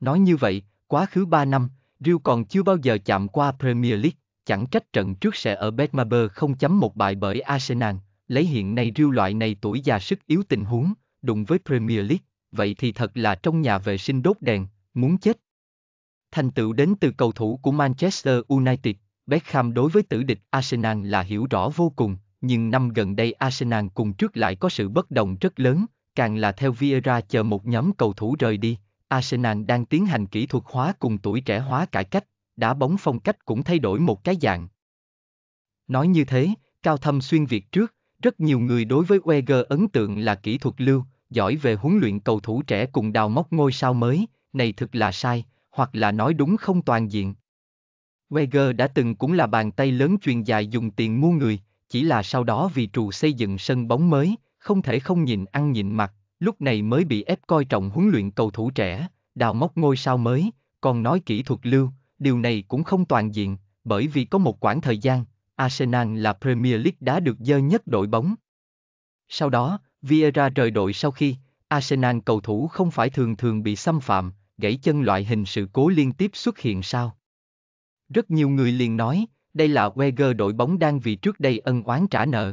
Nói như vậy, quá khứ 3 năm, Real còn chưa bao giờ chạm qua Premier League, chẳng trách trận trước sẽ ở Betmaber 0.1 bại bởi Arsenal, lấy hiện nay Real loại này tuổi già sức yếu tình huống, đụng với Premier League, vậy thì thật là trong nhà vệ sinh đốt đèn, muốn chết. Thành tựu đến từ cầu thủ của Manchester United, Beckham đối với tử địch Arsenal là hiểu rõ vô cùng, nhưng năm gần đây Arsenal cùng trước lại có sự bất đồng rất lớn, càng là theo Vieira chờ một nhóm cầu thủ rời đi, Arsenal đang tiến hành kỹ thuật hóa cùng tuổi trẻ hóa cải cách, đá bóng phong cách cũng thay đổi một cái dạng. Nói như thế, Cao Thâm xuyên Việt trước, rất nhiều người đối với Wenger ấn tượng là kỹ thuật lưu, giỏi về huấn luyện cầu thủ trẻ cùng đào móc ngôi sao mới, này thực là sai, hoặc là nói đúng không toàn diện. Wenger đã từng cũng là bàn tay lớn truyền dài dùng tiền mua người, chỉ là sau đó vì trù xây dựng sân bóng mới, không thể không nhìn ăn nhịn mặt, lúc này mới bị ép coi trọng huấn luyện cầu thủ trẻ, đào móc ngôi sao mới, còn nói kỹ thuật lưu, điều này cũng không toàn diện, bởi vì có một quãng thời gian, Arsenal là Premier League đã được dơ nhất đội bóng. Sau đó, Vieira rời đội sau khi, Arsenal cầu thủ không phải thường thường bị xâm phạm, gãy chân loại hình sự cố liên tiếp xuất hiện sao? Rất nhiều người liền nói, đây là Wenger đội bóng đang vì trước đây ân oán trả nợ.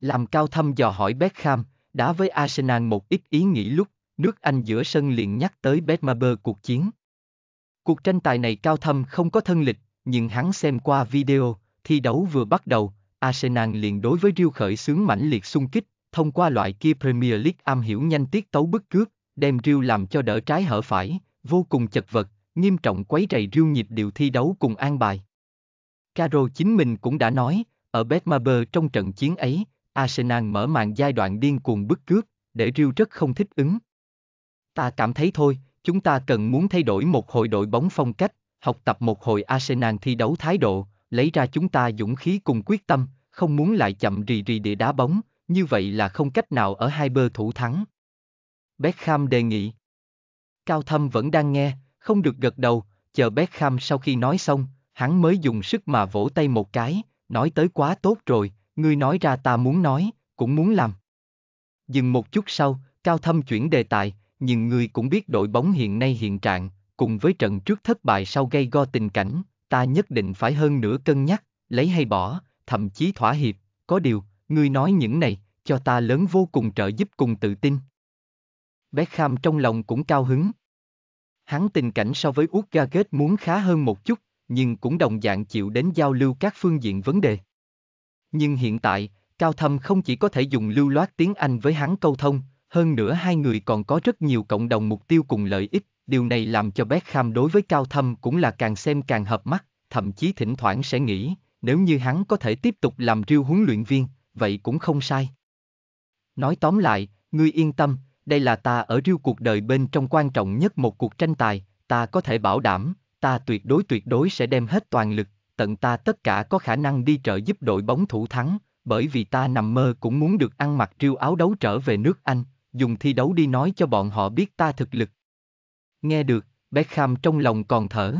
Làm cao thăm dò hỏi Beckham, đã với Arsenal một ít ý nghĩ lúc, nước Anh giữa sân liền nhắc tới Betmaber cuộc chiến. Cuộc tranh tài này cao thâm không có thân lịch, nhưng hắn xem qua video, thi đấu vừa bắt đầu, Arsenal liền đối với riêu khởi xướng mãnh liệt xung kích, thông qua loại kia Premier League am hiểu nhanh tiết tấu bức cướp, đem riêu làm cho đỡ trái hở phải, vô cùng chật vật, nghiêm trọng quấy rầy riêu nhịp điệu thi đấu cùng an bài. Caro chính mình cũng đã nói, ở Betmaber trong trận chiến ấy, Arsenal mở màn giai đoạn điên cuồng bức cướp, để riêu rất không thích ứng. Ta cảm thấy thôi, chúng ta cần muốn thay đổi một hội đội bóng phong cách, học tập một hội Arsenal thi đấu thái độ, lấy ra chúng ta dũng khí cùng quyết tâm, không muốn lại chậm rì rì để đá bóng, như vậy là không cách nào ở hai bơ thủ thắng. Beckham đề nghị. Cao Thâm vẫn đang nghe, không được gật đầu, chờ Beckham sau khi nói xong, hắn mới dùng sức mà vỗ tay một cái, nói tới quá tốt rồi, ngươi nói ra ta muốn nói, cũng muốn làm. Dừng một chút sau, Cao Thâm chuyển đề tài, nhưng ngươi cũng biết đội bóng hiện nay hiện trạng, cùng với trận trước thất bại sau gây go tình cảnh, ta nhất định phải hơn nửa cân nhắc, lấy hay bỏ, thậm chí thỏa hiệp, có điều, ngươi nói những này, cho ta lớn vô cùng trợ giúp cùng tự tin. Beckham trong lòng cũng cao hứng, hắn tình cảnh so với Út ga Gaget muốn khá hơn một chút, nhưng cũng đồng dạng chịu đến giao lưu các phương diện vấn đề. Nhưng hiện tại, Cao Thâm không chỉ có thể dùng lưu loát tiếng Anh với hắn câu thông, hơn nữa hai người còn có rất nhiều cộng đồng mục tiêu cùng lợi ích, điều này làm cho Beckham đối với Cao Thâm cũng là càng xem càng hợp mắt, thậm chí thỉnh thoảng sẽ nghĩ, nếu như hắn có thể tiếp tục làm riêu huấn luyện viên, vậy cũng không sai. Nói tóm lại, ngươi yên tâm, đây là ta ở riêu cuộc đời bên trong quan trọng nhất một cuộc tranh tài, ta có thể bảo đảm, ta tuyệt đối tuyệt đối sẽ đem hết toàn lực, tận ta tất cả có khả năng đi trợ giúp đội bóng thủ thắng, bởi vì ta nằm mơ cũng muốn được ăn mặc riêu áo đấu trở về nước Anh, dùng thi đấu đi nói cho bọn họ biết ta thực lực. Nghe được, Beckham trong lòng còn thở.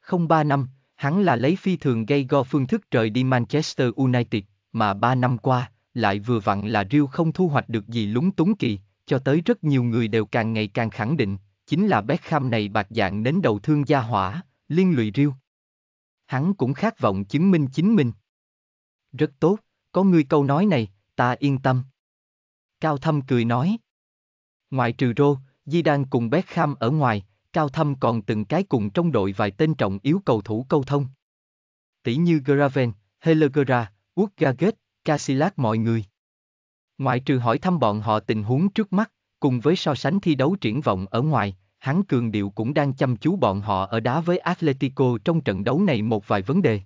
Không ba năm, hắn là lấy phi thường gây go phương thức rời đi Manchester United, mà ba năm qua, lại vừa vặn là Real không thu hoạch được gì lúng túng kỳ, cho tới rất nhiều người đều càng ngày càng khẳng định, chính là Beckham này bạc dạng đến đầu thương gia hỏa, liên lụy riêu. Hắn cũng khát vọng chứng minh chính mình. Rất tốt, có người câu nói này, ta yên tâm. Cao Thâm cười nói. Ngoại trừ Rô, Di đang cùng Beckham ở ngoài, Cao Thâm còn từng cái cùng trong đội vài tên trọng yếu cầu thủ câu thông. Tỷ như Graven, Helegera, Wood Gaget, mọi người. Ngoại trừ hỏi thăm bọn họ tình huống trước mắt, cùng với so sánh thi đấu triển vọng ở ngoài, hắn cường điệu cũng đang chăm chú bọn họ ở đá với Atletico trong trận đấu này một vài vấn đề.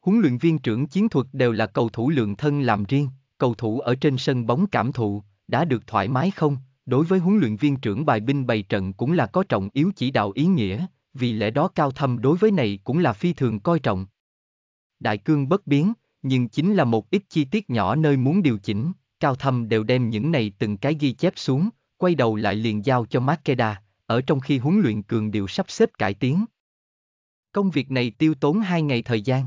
Huấn luyện viên trưởng chiến thuật đều là cầu thủ lượng thân làm riêng, cầu thủ ở trên sân bóng cảm thụ, đã được thoải mái không, đối với huấn luyện viên trưởng bài binh bày trận cũng là có trọng yếu chỉ đạo ý nghĩa, vì lẽ đó cao thâm đối với này cũng là phi thường coi trọng. Đại cương bất biến, nhưng chính là một ít chi tiết nhỏ nơi muốn điều chỉnh, Cao Thâm đều đem những này từng cái ghi chép xuống, quay đầu lại liền giao cho Makeda, ở trong khi huấn luyện cường điều sắp xếp cải tiến. Công việc này tiêu tốn hai ngày thời gian.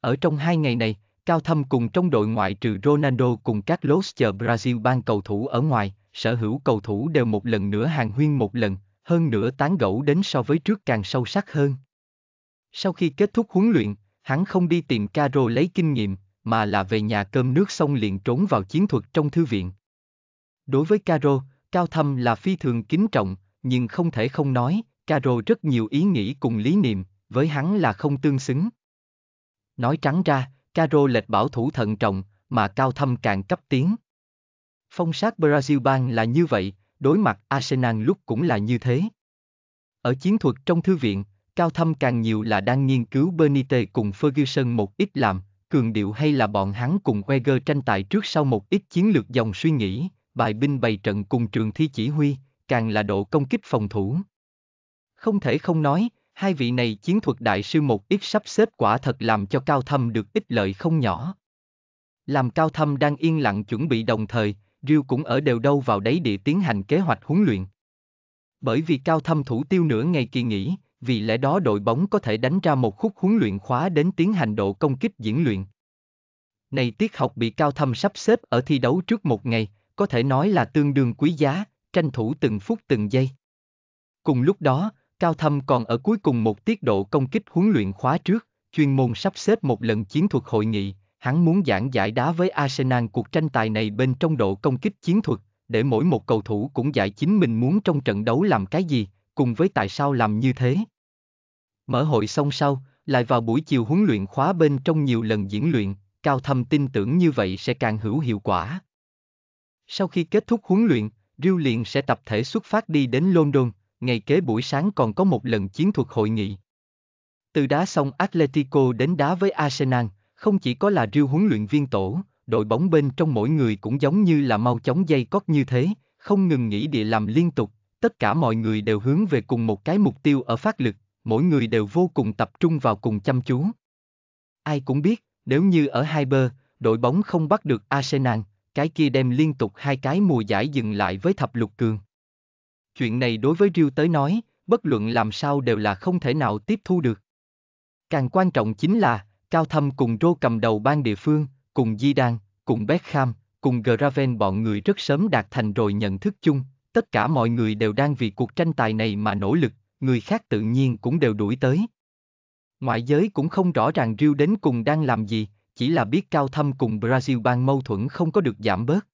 Ở trong hai ngày này, Cao Thâm cùng trong đội ngoại trừ Ronaldo cùng các lốt chờ Brazil ban cầu thủ ở ngoài, sở hữu cầu thủ đều một lần nữa hàng huyên một lần, hơn nữa tán gẫu đến so với trước càng sâu sắc hơn. Sau khi kết thúc huấn luyện, hắn không đi tìm Caro lấy kinh nghiệm, mà là về nhà cơm nước xong liền trốn vào chiến thuật trong thư viện. Đối với Caro, Cao Thâm là phi thường kính trọng, nhưng không thể không nói, Caro rất nhiều ý nghĩ cùng lý niệm, với hắn là không tương xứng. Nói trắng ra, Caro lệch bảo thủ thận trọng, mà Cao Thâm càng cấp tiến. Phong sát Brazil Bang là như vậy, đối mặt Arsenal lúc cũng là như thế. Ở chiến thuật trong thư viện, Cao Thâm càng nhiều là đang nghiên cứu Benite cùng Ferguson một ít làm, cường điệu hay là bọn hắn cùng Weger tranh tài trước sau một ít chiến lược dòng suy nghĩ, bài binh bày trận cùng trường thi chỉ huy, càng là độ công kích phòng thủ. Không thể không nói, hai vị này chiến thuật đại sư một ít sắp xếp quả thật làm cho Cao Thâm được ích lợi không nhỏ. Làm Cao Thâm đang yên lặng chuẩn bị đồng thời, Riêu cũng ở đều đâu vào đấy để tiến hành kế hoạch huấn luyện. Bởi vì Cao Thâm thủ tiêu nửa ngày kỳ nghỉ, vì lẽ đó đội bóng có thể đánh ra một khúc huấn luyện khóa đến tiến hành độ công kích diễn luyện. Này tiết học bị cao thâm sắp xếp ở thi đấu trước một ngày, có thể nói là tương đương quý giá, tranh thủ từng phút từng giây. Cùng lúc đó, cao thâm còn ở cuối cùng một tiết độ công kích huấn luyện khóa trước, chuyên môn sắp xếp một lần chiến thuật hội nghị, hắn muốn giảng giải đá với Arsenal cuộc tranh tài này bên trong độ công kích chiến thuật, để mỗi một cầu thủ cũng giải chính mình muốn trong trận đấu làm cái gì, cùng với tại sao làm như thế. Mở hội xong sau, lại vào buổi chiều huấn luyện khóa bên trong nhiều lần diễn luyện, Cao Thâm tin tưởng như vậy sẽ càng hữu hiệu quả. Sau khi kết thúc huấn luyện, Riêu liền sẽ tập thể xuất phát đi đến London, ngày kế buổi sáng còn có một lần chiến thuật hội nghị. Từ đá xong Atletico đến đá với Arsenal, không chỉ có là Riêu huấn luyện viên tổ, đội bóng bên trong mỗi người cũng giống như là mau chóng dây cót như thế, không ngừng nghỉ địa làm liên tục, tất cả mọi người đều hướng về cùng một cái mục tiêu ở phát lực, mỗi người đều vô cùng tập trung vào cùng chăm chú. Ai cũng biết, nếu như ở hai bờ, đội bóng không bắt được Arsenal, cái kia đem liên tục hai cái mùa giải dừng lại với thập lục cường. Chuyện này đối với Real tới nói, bất luận làm sao đều là không thể nào tiếp thu được. Càng quan trọng chính là, Cao Thâm cùng Rô cầm đầu ban địa phương, cùng Di Đan, cùng Beckham, cùng Graven bọn người rất sớm đạt thành rồi nhận thức chung, tất cả mọi người đều đang vì cuộc tranh tài này mà nỗ lực, người khác tự nhiên cũng đều đuổi tới. Ngoại giới cũng không rõ ràng Rio đến cùng đang làm gì, chỉ là biết cao thâm cùng Brazil ban mâu thuẫn không có được giảm bớt.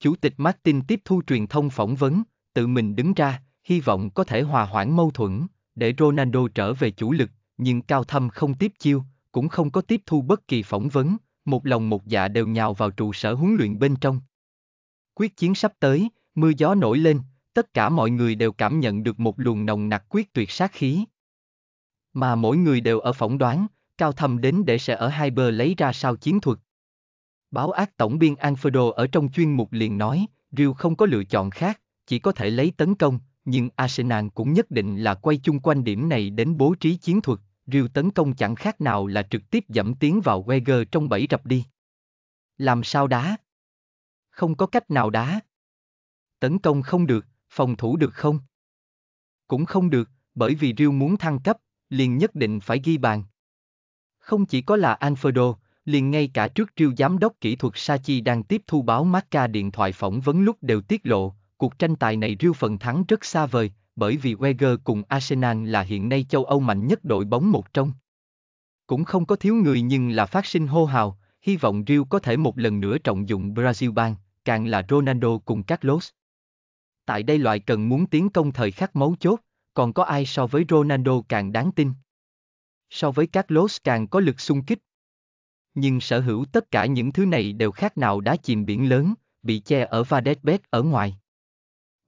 Chủ tịch Martin tiếp thu truyền thông phỏng vấn, tự mình đứng ra, hy vọng có thể hòa hoãn mâu thuẫn, để Ronaldo trở về chủ lực, nhưng cao thâm không tiếp chiêu, cũng không có tiếp thu bất kỳ phỏng vấn, một lòng một dạ đều nhào vào trụ sở huấn luyện bên trong. Quyết chiến sắp tới, Mưa gió nổi lên, tất cả mọi người đều cảm nhận được một luồng nồng nặc quyết tuyệt sát khí. Mà mỗi người đều ở phỏng đoán, cao thầm đến để sẽ ở hai bờ lấy ra sao chiến thuật. Báo ác tổng biên Alfredo ở trong chuyên mục liền nói, Real không có lựa chọn khác, chỉ có thể lấy tấn công, nhưng Arsenal cũng nhất định là quay chung quanh điểm này đến bố trí chiến thuật, Real tấn công chẳng khác nào là trực tiếp dẫm tiến vào Wenger trong bẫy rập đi. Làm sao đá? Không có cách nào đá, tấn công không được, phòng thủ được không? Cũng không được, bởi vì Real muốn thăng cấp, liền nhất định phải ghi bàn. Không chỉ có là Alfredo, liền ngay cả trước Real giám đốc kỹ thuật Sachi đang tiếp thu báo Marca điện thoại phỏng vấn lúc đều tiết lộ, cuộc tranh tài này Real phần thắng rất xa vời, bởi vì Wenger cùng Arsenal là hiện nay châu Âu mạnh nhất đội bóng một trong. Cũng không có thiếu người nhưng là phát sinh hô hào, hy vọng Real có thể một lần nữa trọng dụng Brazil Bang, càng là Ronaldo cùng Carlos tại đây loại cần muốn tiến công thời khắc mấu chốt, còn có ai so với Ronaldo càng đáng tin. So với Carlos càng có lực xung kích. Nhưng sở hữu tất cả những thứ này đều khác nào đá chìm biển lớn, bị che ở Vadesbet ở ngoài.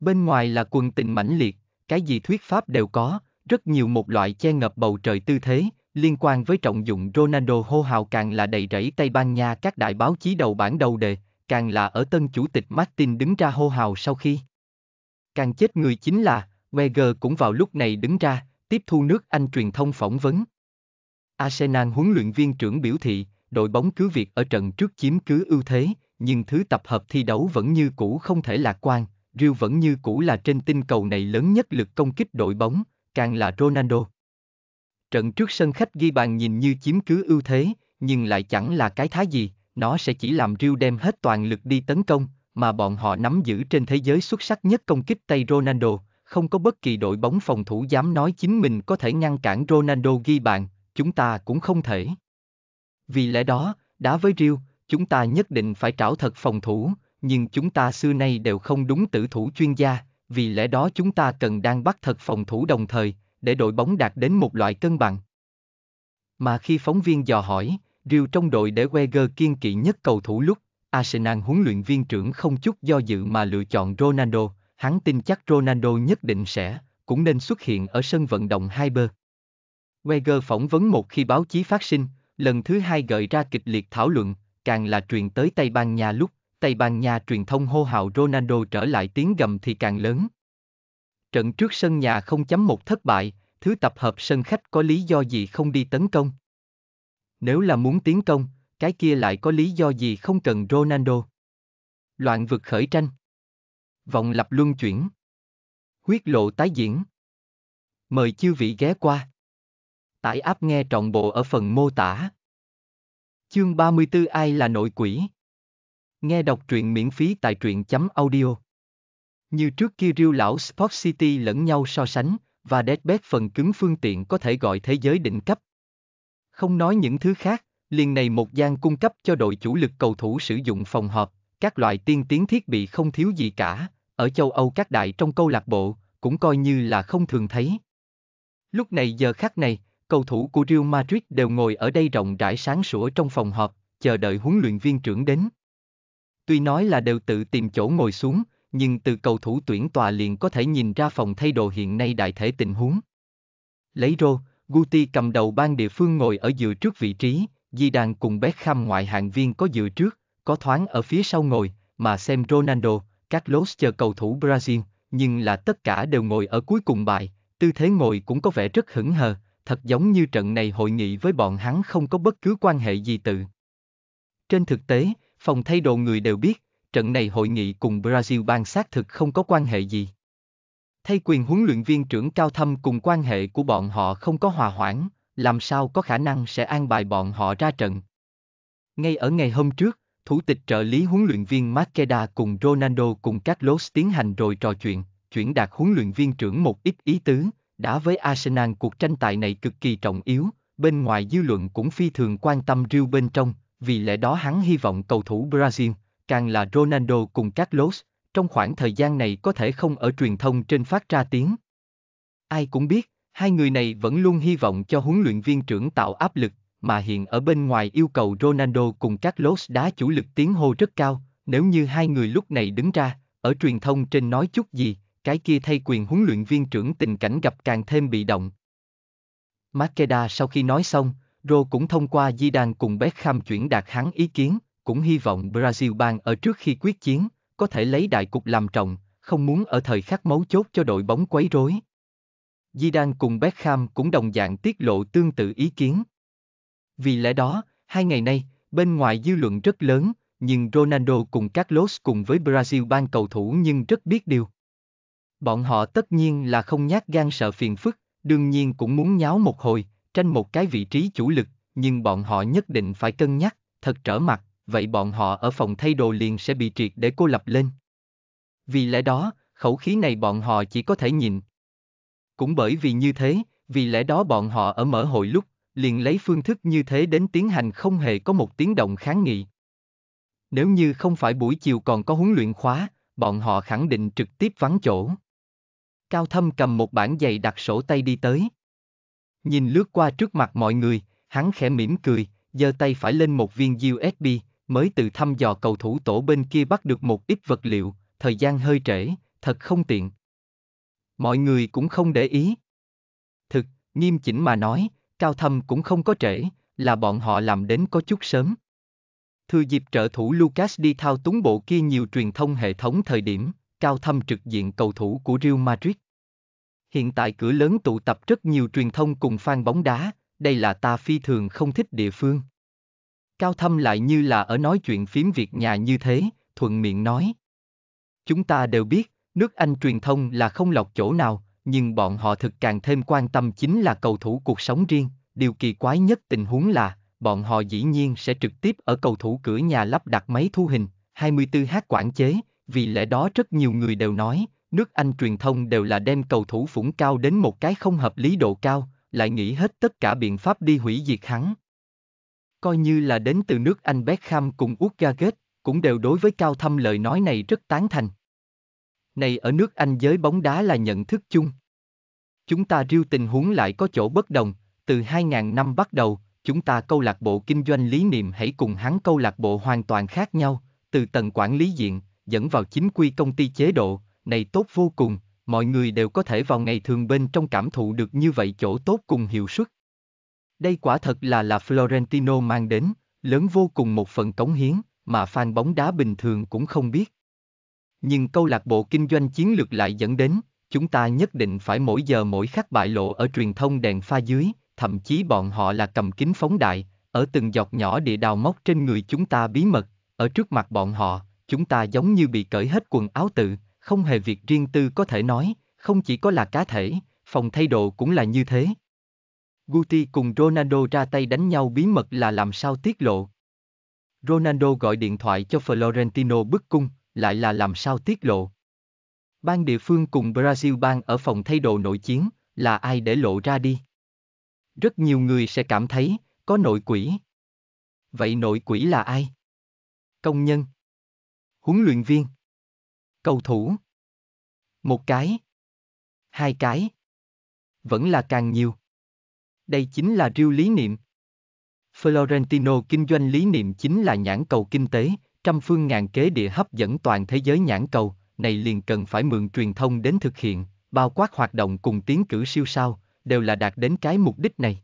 Bên ngoài là quần tình mãnh liệt, cái gì thuyết pháp đều có, rất nhiều một loại che ngập bầu trời tư thế, liên quan với trọng dụng Ronaldo hô hào càng là đầy rẫy Tây Ban Nha các đại báo chí đầu bản đầu đề, càng là ở tân chủ tịch Martin đứng ra hô hào sau khi. Càng chết người chính là, Wenger cũng vào lúc này đứng ra, tiếp thu nước Anh truyền thông phỏng vấn. Arsenal huấn luyện viên trưởng biểu thị, đội bóng cứ việc ở trận trước chiếm cứ ưu thế, nhưng thứ tập hợp thi đấu vẫn như cũ không thể lạc quan, Real vẫn như cũ là trên tinh cầu này lớn nhất lực công kích đội bóng, càng là Ronaldo. Trận trước sân khách ghi bàn nhìn như chiếm cứ ưu thế, nhưng lại chẳng là cái thái gì, nó sẽ chỉ làm Real đem hết toàn lực đi tấn công, mà bọn họ nắm giữ trên thế giới xuất sắc nhất công kích tay Ronaldo, không có bất kỳ đội bóng phòng thủ dám nói chính mình có thể ngăn cản Ronaldo ghi bàn, chúng ta cũng không thể. Vì lẽ đó, đá với Real, chúng ta nhất định phải trảo thật phòng thủ, nhưng chúng ta xưa nay đều không đúng tử thủ chuyên gia, vì lẽ đó chúng ta cần đang bắt thật phòng thủ đồng thời, để đội bóng đạt đến một loại cân bằng. Mà khi phóng viên dò hỏi, Real trong đội để Wenger kiên kỵ nhất cầu thủ lúc, Arsenal huấn luyện viên trưởng không chút do dự mà lựa chọn Ronaldo, hắn tin chắc Ronaldo nhất định sẽ, cũng nên xuất hiện ở sân vận động hai bờ. Wenger phỏng vấn một khi báo chí phát sinh, lần thứ hai gợi ra kịch liệt thảo luận, càng là truyền tới Tây Ban Nha lúc, Tây Ban Nha truyền thông hô hào Ronaldo trở lại tiếng gầm thì càng lớn. Trận trước sân nhà 0.1 thất bại, thứ tập hợp sân khách có lý do gì không đi tấn công? Nếu là muốn tiến công, cái kia lại có lý do gì không cần Ronaldo. Loạn vực khởi tranh. Vòng lập luân chuyển. Huyết lộ tái diễn. Mời chư vị ghé qua. Tải áp nghe trọn bộ ở phần mô tả. Chương 34 Ai là nội quỷ? Nghe đọc truyện miễn phí tại truyện chấm audio. Như trước kia riêu lão Sport City lẫn nhau so sánh, và Deadbet phần cứng phương tiện có thể gọi thế giới định cấp. Không nói những thứ khác, liền này một gian cung cấp cho đội chủ lực cầu thủ sử dụng phòng họp, các loại tiên tiến thiết bị không thiếu gì cả, ở châu Âu các đại trong câu lạc bộ, cũng coi như là không thường thấy. Lúc này giờ khắc này, cầu thủ của Real Madrid đều ngồi ở đây rộng rãi sáng sủa trong phòng họp, chờ đợi huấn luyện viên trưởng đến. Tuy nói là đều tự tìm chỗ ngồi xuống, nhưng từ cầu thủ tuyển tòa liền có thể nhìn ra phòng thay đồ hiện nay đại thể tình huống. Lấy rô, Guti cầm đầu ban địa phương ngồi ở giữa trước vị trí, Di Đàn cùng Beckham ngoại hạng viên có dự trước, có thoáng ở phía sau ngồi, mà xem Ronaldo, các lốt chờ cầu thủ Brazil, nhưng là tất cả đều ngồi ở cuối cùng bài, tư thế ngồi cũng có vẻ rất hững hờ, thật giống như trận này hội nghị với bọn hắn không có bất cứ quan hệ gì tự. Trên thực tế, phòng thay đồ người đều biết, trận này hội nghị cùng Brazil ban xác thực không có quan hệ gì. Thay quyền huấn luyện viên trưởng cao thâm cùng quan hệ của bọn họ không có hòa hoãn, làm sao có khả năng sẽ an bài bọn họ ra trận. Ngay ở ngày hôm trước, thủ tịch trợ lý huấn luyện viên Makeda cùng Ronaldo cùng các Los tiến hành rồi trò chuyện, chuyển đạt huấn luyện viên trưởng một ít ý tứ, đã với Arsenal cuộc tranh tài này cực kỳ trọng yếu, bên ngoài dư luận cũng phi thường quan tâm Real bên trong, vì lẽ đó hắn hy vọng cầu thủ Brazil, càng là Ronaldo cùng các Los, trong khoảng thời gian này có thể không ở truyền thông trên phát ra tiếng. Ai cũng biết, Hai người này vẫn luôn hy vọng cho huấn luyện viên trưởng tạo áp lực, mà hiện ở bên ngoài yêu cầu Ronaldo cùng các lốt đá chủ lực tiếng hô rất cao, nếu như hai người lúc này đứng ra, ở truyền thông trên nói chút gì, cái kia thay quyền huấn luyện viên trưởng tình cảnh gặp càng thêm bị động. Makeda sau khi nói xong, Rô cũng thông qua di đàn cùng Beckham chuyển đạt hắn ý kiến, cũng hy vọng Brazil bang ở trước khi quyết chiến, có thể lấy đại cục làm trọng, không muốn ở thời khắc mấu chốt cho đội bóng quấy rối. Zidane cùng Beckham cũng đồng dạng tiết lộ tương tự ý kiến. Vì lẽ đó, hai ngày nay, bên ngoài dư luận rất lớn, nhưng Ronaldo cùng Carlos cùng với Brazil ban cầu thủ nhưng rất biết điều. Bọn họ tất nhiên là không nhát gan sợ phiền phức, đương nhiên cũng muốn nháo một hồi, tranh một cái vị trí chủ lực, nhưng bọn họ nhất định phải cân nhắc, thật trở mặt, vậy bọn họ ở phòng thay đồ liền sẽ bị triệt để cô lập lên. Vì lẽ đó, khẩu khí này bọn họ chỉ có thể nhìn, cũng bởi vì như thế, vì lẽ đó bọn họ ở mở hội lúc, liền lấy phương thức như thế đến tiến hành không hề có một tiếng động kháng nghị. Nếu như không phải buổi chiều còn có huấn luyện khóa, bọn họ khẳng định trực tiếp vắng chỗ. Cao Thâm cầm một bản giày đặt sổ tay đi tới. Nhìn lướt qua trước mặt mọi người, hắn khẽ mỉm cười, giơ tay phải lên một viên USB, mới từ thăm dò cầu thủ tổ bên kia bắt được một ít vật liệu, thời gian hơi trễ, thật không tiện, mọi người cũng không để ý. Thực, nghiêm chỉnh mà nói, cao thâm cũng không có trễ, là bọn họ làm đến có chút sớm. Thừa dịp trợ thủ Lucas đi thao túng bộ kia nhiều truyền thông hệ thống thời điểm, cao thâm trực diện cầu thủ của Real Madrid. Hiện tại cửa lớn tụ tập rất nhiều truyền thông cùng fan bóng đá, đây là ta phi thường không thích địa phương. Cao thâm lại như là ở nói chuyện phím việc nhà như thế, thuận miệng nói. Chúng ta đều biết, Nước Anh truyền thông là không lọc chỗ nào, nhưng bọn họ thực càng thêm quan tâm chính là cầu thủ cuộc sống riêng, điều kỳ quái nhất tình huống là, bọn họ dĩ nhiên sẽ trực tiếp ở cầu thủ cửa nhà lắp đặt máy thu hình, 24h quản chế, vì lẽ đó rất nhiều người đều nói, nước Anh truyền thông đều là đem cầu thủ phủng cao đến một cái không hợp lý độ cao, lại nghĩ hết tất cả biện pháp đi hủy diệt hắn. Coi như là đến từ nước Anh Beckham cùng Út cũng đều đối với cao thâm lời nói này rất tán thành. Này ở nước Anh giới bóng đá là nhận thức chung. Chúng ta riêu tình huống lại có chỗ bất đồng, từ 2000 năm bắt đầu, chúng ta câu lạc bộ kinh doanh lý niệm hãy cùng hắn câu lạc bộ hoàn toàn khác nhau, từ tầng quản lý diện, dẫn vào chính quy công ty chế độ, này tốt vô cùng, mọi người đều có thể vào ngày thường bên trong cảm thụ được như vậy chỗ tốt cùng hiệu suất. Đây quả thật là là Florentino mang đến, lớn vô cùng một phần cống hiến, mà fan bóng đá bình thường cũng không biết nhưng câu lạc bộ kinh doanh chiến lược lại dẫn đến, chúng ta nhất định phải mỗi giờ mỗi khắc bại lộ ở truyền thông đèn pha dưới, thậm chí bọn họ là cầm kính phóng đại, ở từng giọt nhỏ địa đào móc trên người chúng ta bí mật, ở trước mặt bọn họ, chúng ta giống như bị cởi hết quần áo tự, không hề việc riêng tư có thể nói, không chỉ có là cá thể, phòng thay đồ cũng là như thế. Guti cùng Ronaldo ra tay đánh nhau bí mật là làm sao tiết lộ. Ronaldo gọi điện thoại cho Florentino bức cung, lại là làm sao tiết lộ. Ban địa phương cùng Brazil bang ở phòng thay đồ nội chiến, là ai để lộ ra đi? Rất nhiều người sẽ cảm thấy, có nội quỷ. Vậy nội quỷ là ai? Công nhân. Huấn luyện viên. Cầu thủ. Một cái. Hai cái. Vẫn là càng nhiều. Đây chính là riêu lý niệm. Florentino kinh doanh lý niệm chính là nhãn cầu kinh tế, trăm phương ngàn kế địa hấp dẫn toàn thế giới nhãn cầu, này liền cần phải mượn truyền thông đến thực hiện, bao quát hoạt động cùng tiến cử siêu sao, đều là đạt đến cái mục đích này.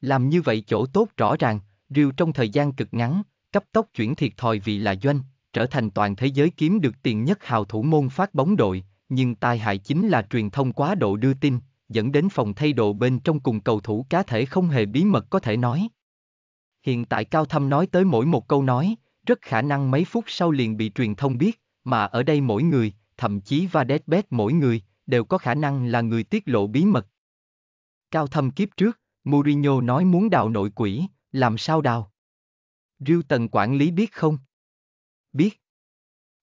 Làm như vậy chỗ tốt rõ ràng, Rêu trong thời gian cực ngắn, cấp tốc chuyển thiệt thòi vì là doanh, trở thành toàn thế giới kiếm được tiền nhất hào thủ môn phát bóng đội, nhưng tai hại chính là truyền thông quá độ đưa tin, dẫn đến phòng thay đồ bên trong cùng cầu thủ cá thể không hề bí mật có thể nói. Hiện tại Cao Thâm nói tới mỗi một câu nói, rất khả năng mấy phút sau liền bị truyền thông biết, mà ở đây mỗi người, thậm chí và Deadbed mỗi người, đều có khả năng là người tiết lộ bí mật. Cao thâm kiếp trước, Mourinho nói muốn đào nội quỷ, làm sao đào? Riêu tần quản lý biết không? Biết.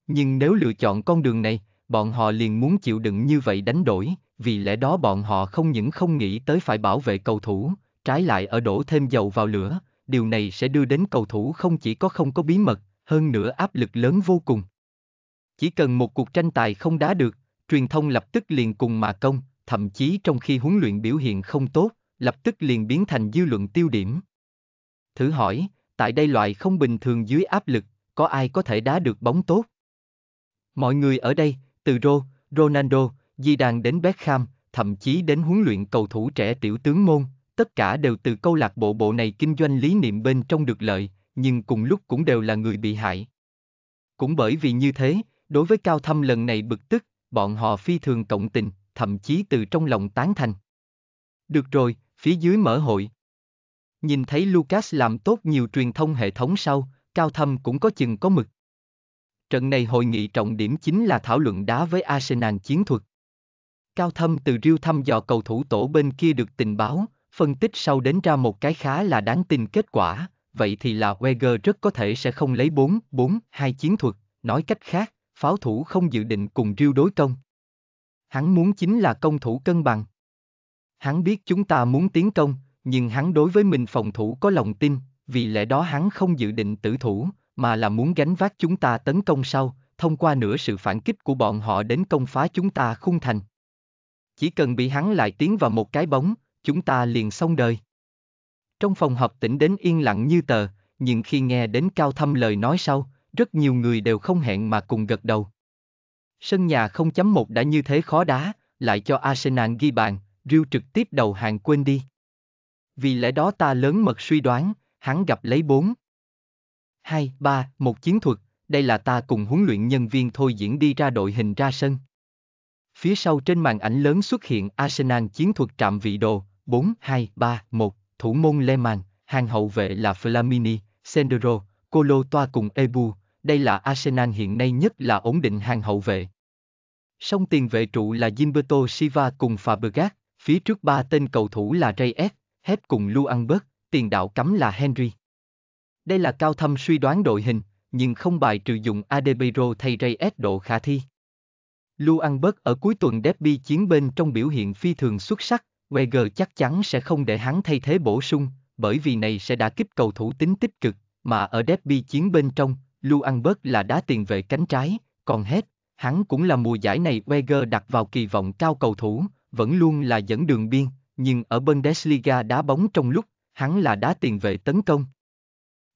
Nhưng nếu lựa chọn con đường này, bọn họ liền muốn chịu đựng như vậy đánh đổi, vì lẽ đó bọn họ không những không nghĩ tới phải bảo vệ cầu thủ, trái lại ở đổ thêm dầu vào lửa, điều này sẽ đưa đến cầu thủ không chỉ có không có bí mật, hơn nữa áp lực lớn vô cùng. Chỉ cần một cuộc tranh tài không đá được, truyền thông lập tức liền cùng mà công, thậm chí trong khi huấn luyện biểu hiện không tốt, lập tức liền biến thành dư luận tiêu điểm. Thử hỏi, tại đây loại không bình thường dưới áp lực, có ai có thể đá được bóng tốt? Mọi người ở đây, từ Rô, Ronaldo, Di Đàn đến Beckham, thậm chí đến huấn luyện cầu thủ trẻ tiểu tướng môn, tất cả đều từ câu lạc bộ bộ này kinh doanh lý niệm bên trong được lợi, nhưng cùng lúc cũng đều là người bị hại. Cũng bởi vì như thế, đối với cao thâm lần này bực tức, bọn họ phi thường cộng tình, thậm chí từ trong lòng tán thành. Được rồi, phía dưới mở hội. Nhìn thấy Lucas làm tốt nhiều truyền thông hệ thống sau, cao thâm cũng có chừng có mực. Trận này hội nghị trọng điểm chính là thảo luận đá với Arsenal chiến thuật. Cao thâm từ riêu thăm dò cầu thủ tổ bên kia được tình báo, phân tích sau đến ra một cái khá là đáng tin kết quả, vậy thì là Wenger rất có thể sẽ không lấy 4, 4, 2 chiến thuật, nói cách khác, pháo thủ không dự định cùng riêu đối công. Hắn muốn chính là công thủ cân bằng. Hắn biết chúng ta muốn tiến công, nhưng hắn đối với mình phòng thủ có lòng tin, vì lẽ đó hắn không dự định tử thủ, mà là muốn gánh vác chúng ta tấn công sau, thông qua nửa sự phản kích của bọn họ đến công phá chúng ta khung thành. Chỉ cần bị hắn lại tiến vào một cái bóng, chúng ta liền xong đời. Trong phòng họp tỉnh đến yên lặng như tờ, nhưng khi nghe đến Cao Thâm lời nói sau, rất nhiều người đều không hẹn mà cùng gật đầu. Sân nhà 0.1 đã như thế khó đá, lại cho Arsenal ghi bàn, Real trực tiếp đầu hàng quên đi. Vì lẽ đó ta lớn mật suy đoán, hắn gặp lấy 4. 2, 3, một chiến thuật, đây là ta cùng huấn luyện nhân viên thôi diễn đi ra đội hình ra sân. Phía sau trên màn ảnh lớn xuất hiện Arsenal chiến thuật trạm vị đồ, 4, 2, 3, 1, thủ môn Lê Màng, hàng hậu vệ là Flamini, Sendero, Colo Toa cùng Ebu, đây là Arsenal hiện nay nhất là ổn định hàng hậu vệ. Song tiền vệ trụ là Gilberto Silva cùng Fabregas, phía trước ba tên cầu thủ là Reyes, Hep cùng Luanberg, tiền đạo cắm là Henry. Đây là cao thâm suy đoán đội hình, nhưng không bài trừ dùng Adebayo thay Reyes độ khả thi. Luanberg ở cuối tuần derby chiến bên trong biểu hiện phi thường xuất sắc, Wenger chắc chắn sẽ không để hắn thay thế bổ sung, bởi vì này sẽ đã kích cầu thủ tính tích cực, mà ở derby chiến bên trong, Lu Albert là đá tiền vệ cánh trái, còn hết, hắn cũng là mùa giải này Wenger đặt vào kỳ vọng cao cầu thủ, vẫn luôn là dẫn đường biên, nhưng ở Bundesliga đá bóng trong lúc, hắn là đá tiền vệ tấn công.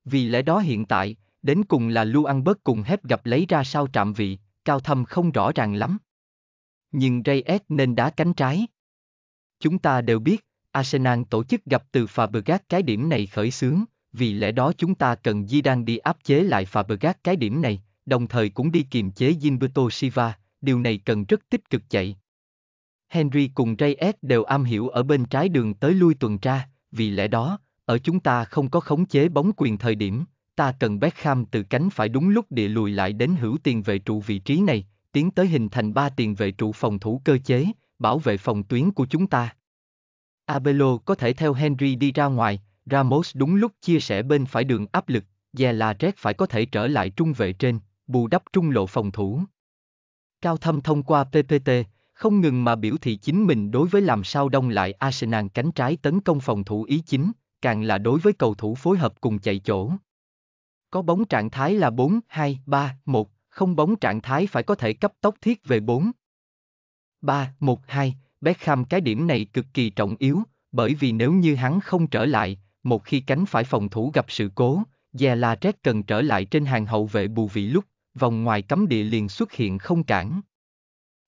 Vì lẽ đó hiện tại, đến cùng là Lu Albert cùng hết gặp lấy ra sao trạm vị, cao thâm không rõ ràng lắm. Nhưng Reyes nên đá cánh trái. Chúng ta đều biết, Arsenal tổ chức gặp từ Fabregas cái điểm này khởi xướng, vì lẽ đó chúng ta cần Zidane đi áp chế lại Fabregas cái điểm này, đồng thời cũng đi kiềm chế Gilberto Silva, điều này cần rất tích cực chạy. Henry cùng Reyes đều am hiểu ở bên trái đường tới lui tuần tra, vì lẽ đó, ở chúng ta không có khống chế bóng quyền thời điểm, ta cần Beckham từ cánh phải đúng lúc địa lùi lại đến hữu tiền vệ trụ vị trí này, tiến tới hình thành ba tiền vệ trụ phòng thủ cơ chế, bảo vệ phòng tuyến của chúng ta. Abelo có thể theo Henry đi ra ngoài, Ramos đúng lúc chia sẻ bên phải đường áp lực, dè là Red phải có thể trở lại trung vệ trên, bù đắp trung lộ phòng thủ. Cao Thâm thông qua PPT, không ngừng mà biểu thị chính mình đối với làm sao đông lại Arsenal cánh trái tấn công phòng thủ ý chính, càng là đối với cầu thủ phối hợp cùng chạy chỗ. Có bóng trạng thái là 4, 2, 3, 1, không bóng trạng thái phải có thể cấp tốc thiết về 4, 3, 1, 2, Beckham cái điểm này cực kỳ trọng yếu, bởi vì nếu như hắn không trở lại, một khi cánh phải phòng thủ gặp sự cố, Gia La Red cần trở lại trên hàng hậu vệ bù vị lúc, vòng ngoài cấm địa liền xuất hiện không cản.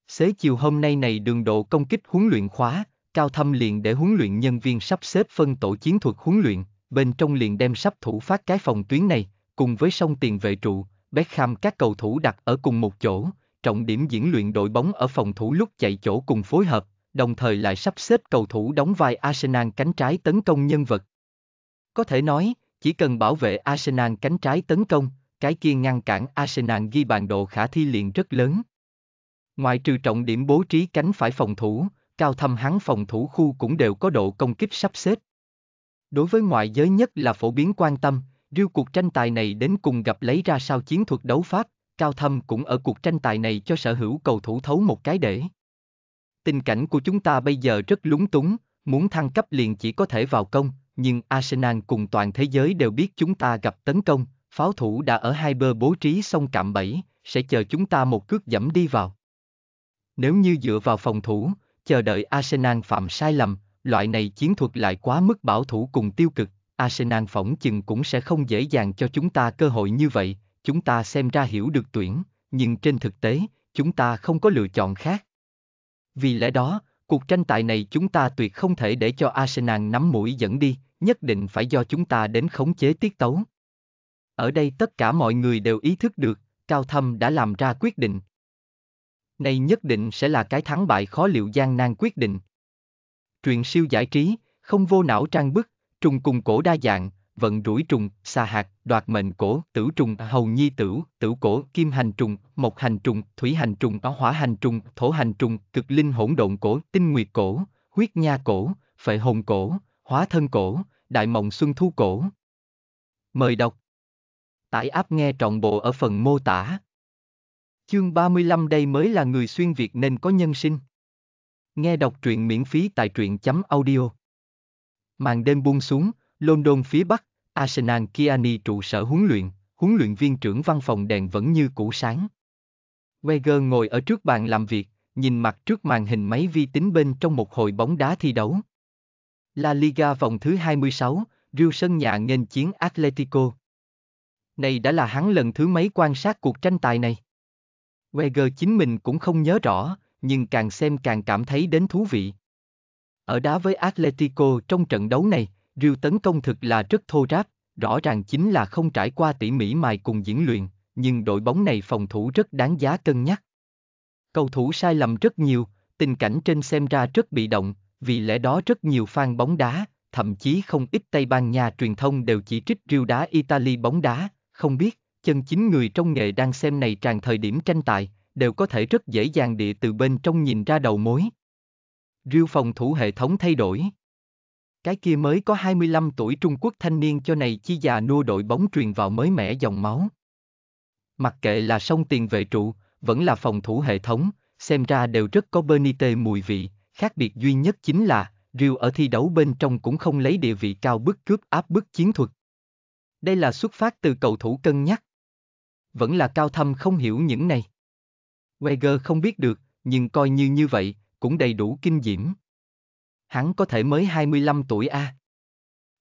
Xế chiều hôm nay này đường độ công kích huấn luyện khóa, Cao Thâm liền để huấn luyện nhân viên sắp xếp phân tổ chiến thuật huấn luyện, bên trong liền đem sắp thủ phát cái phòng tuyến này, cùng với sông tiền vệ trụ, Beckham các cầu thủ đặt ở cùng một chỗ, trọng điểm diễn luyện đội bóng ở phòng thủ lúc chạy chỗ cùng phối hợp, đồng thời lại sắp xếp cầu thủ đóng vai Arsenal cánh trái tấn công nhân vật. Có thể nói, chỉ cần bảo vệ Arsenal cánh trái tấn công, cái kia ngăn cản Arsenal ghi bàn độ khả thi liền rất lớn. Ngoài trừ trọng điểm bố trí cánh phải phòng thủ, cao thâm hắn phòng thủ khu cũng đều có độ công kích sắp xếp. Đối với ngoại giới nhất là phổ biến quan tâm, riêu cuộc tranh tài này đến cùng gặp lấy ra sao chiến thuật đấu pháp, Cao Thâm cũng ở cuộc tranh tài này cho sở hữu cầu thủ thấu một cái để. Tình cảnh của chúng ta bây giờ rất lúng túng, muốn thăng cấp liền chỉ có thể vào công, nhưng Arsenal cùng toàn thế giới đều biết chúng ta gặp tấn công, pháo thủ đã ở hai bờ bố trí xong cạm bẫy, sẽ chờ chúng ta một cước dẫm đi vào. Nếu như dựa vào phòng thủ, chờ đợi Arsenal phạm sai lầm, loại này chiến thuật lại quá mức bảo thủ cùng tiêu cực, Arsenal phỏng chừng cũng sẽ không dễ dàng cho chúng ta cơ hội như vậy, chúng ta xem ra hiểu được tuyển, nhưng trên thực tế, chúng ta không có lựa chọn khác. Vì lẽ đó, cuộc tranh tài này chúng ta tuyệt không thể để cho Arsenal nắm mũi dẫn đi, nhất định phải do chúng ta đến khống chế tiết tấu. Ở đây tất cả mọi người đều ý thức được, Cao Thâm đã làm ra quyết định. Này nhất định sẽ là cái thắng bại khó liệu gian nan quyết định. Truyện siêu giải trí, không vô não trang bức, trùng cùng cổ đa dạng, vận rủi trùng, xa hạt, đoạt mệnh cổ, tử trùng, hầu nhi tử, tử cổ, kim hành trùng, mộc hành trùng, thủy hành trùng, hỏa hành trùng, thổ hành trùng, cực linh hỗn độn cổ, tinh nguyệt cổ, huyết nha cổ, phệ hồn cổ, hóa thân cổ, đại mộng xuân thu cổ. Mời đọc. Tải áp nghe trọn bộ ở phần mô tả. Chương 35 đây mới là người xuyên Việt nên có nhân sinh. Nghe đọc truyện miễn phí tại truyện chấm audio. Màn đêm buông xuống, London phía Bắc, Arsenal Kiani trụ sở huấn luyện, huấn luyện viên trưởng văn phòng đèn vẫn như cũ sáng. Wenger ngồi ở trước bàn làm việc, nhìn mặt trước màn hình máy vi tính bên trong một hồi bóng đá thi đấu. La Liga vòng thứ 26, Real sân nhà nghênh chiến Atletico. Này đã là hắn lần thứ mấy quan sát cuộc tranh tài này. Wenger chính mình cũng không nhớ rõ, nhưng càng xem càng cảm thấy đến thú vị. Ở đá với Atletico trong trận đấu này, Rêu tấn công thực là rất thô ráp, rõ ràng chính là không trải qua tỉ mỉ mài cùng diễn luyện, nhưng đội bóng này phòng thủ rất đáng giá cân nhắc. Cầu thủ sai lầm rất nhiều, tình cảnh trên xem ra rất bị động, vì lẽ đó rất nhiều fan bóng đá, thậm chí không ít Tây Ban Nha truyền thông đều chỉ trích Real đá Italy bóng đá, không biết, chân chính người trong nghề đang xem này tràn thời điểm tranh tài, đều có thể rất dễ dàng địa từ bên trong nhìn ra đầu mối. Real phòng thủ hệ thống thay đổi. Cái kia mới có 25 tuổi Trung Quốc thanh niên cho này chi già nua đội bóng truyền vào mới mẻ dòng máu. Mặc kệ là sông tiền vệ trụ, vẫn là phòng thủ hệ thống, xem ra đều rất có Benite mùi vị, khác biệt duy nhất chính là, Rio ở thi đấu bên trong cũng không lấy địa vị cao bức cướp áp bức chiến thuật. Đây là xuất phát từ cầu thủ cân nhắc. Vẫn là cao thâm không hiểu những này. Wenger không biết được, nhưng coi như như vậy, cũng đầy đủ kinh diễm hắn có thể mới 25 tuổi a. À.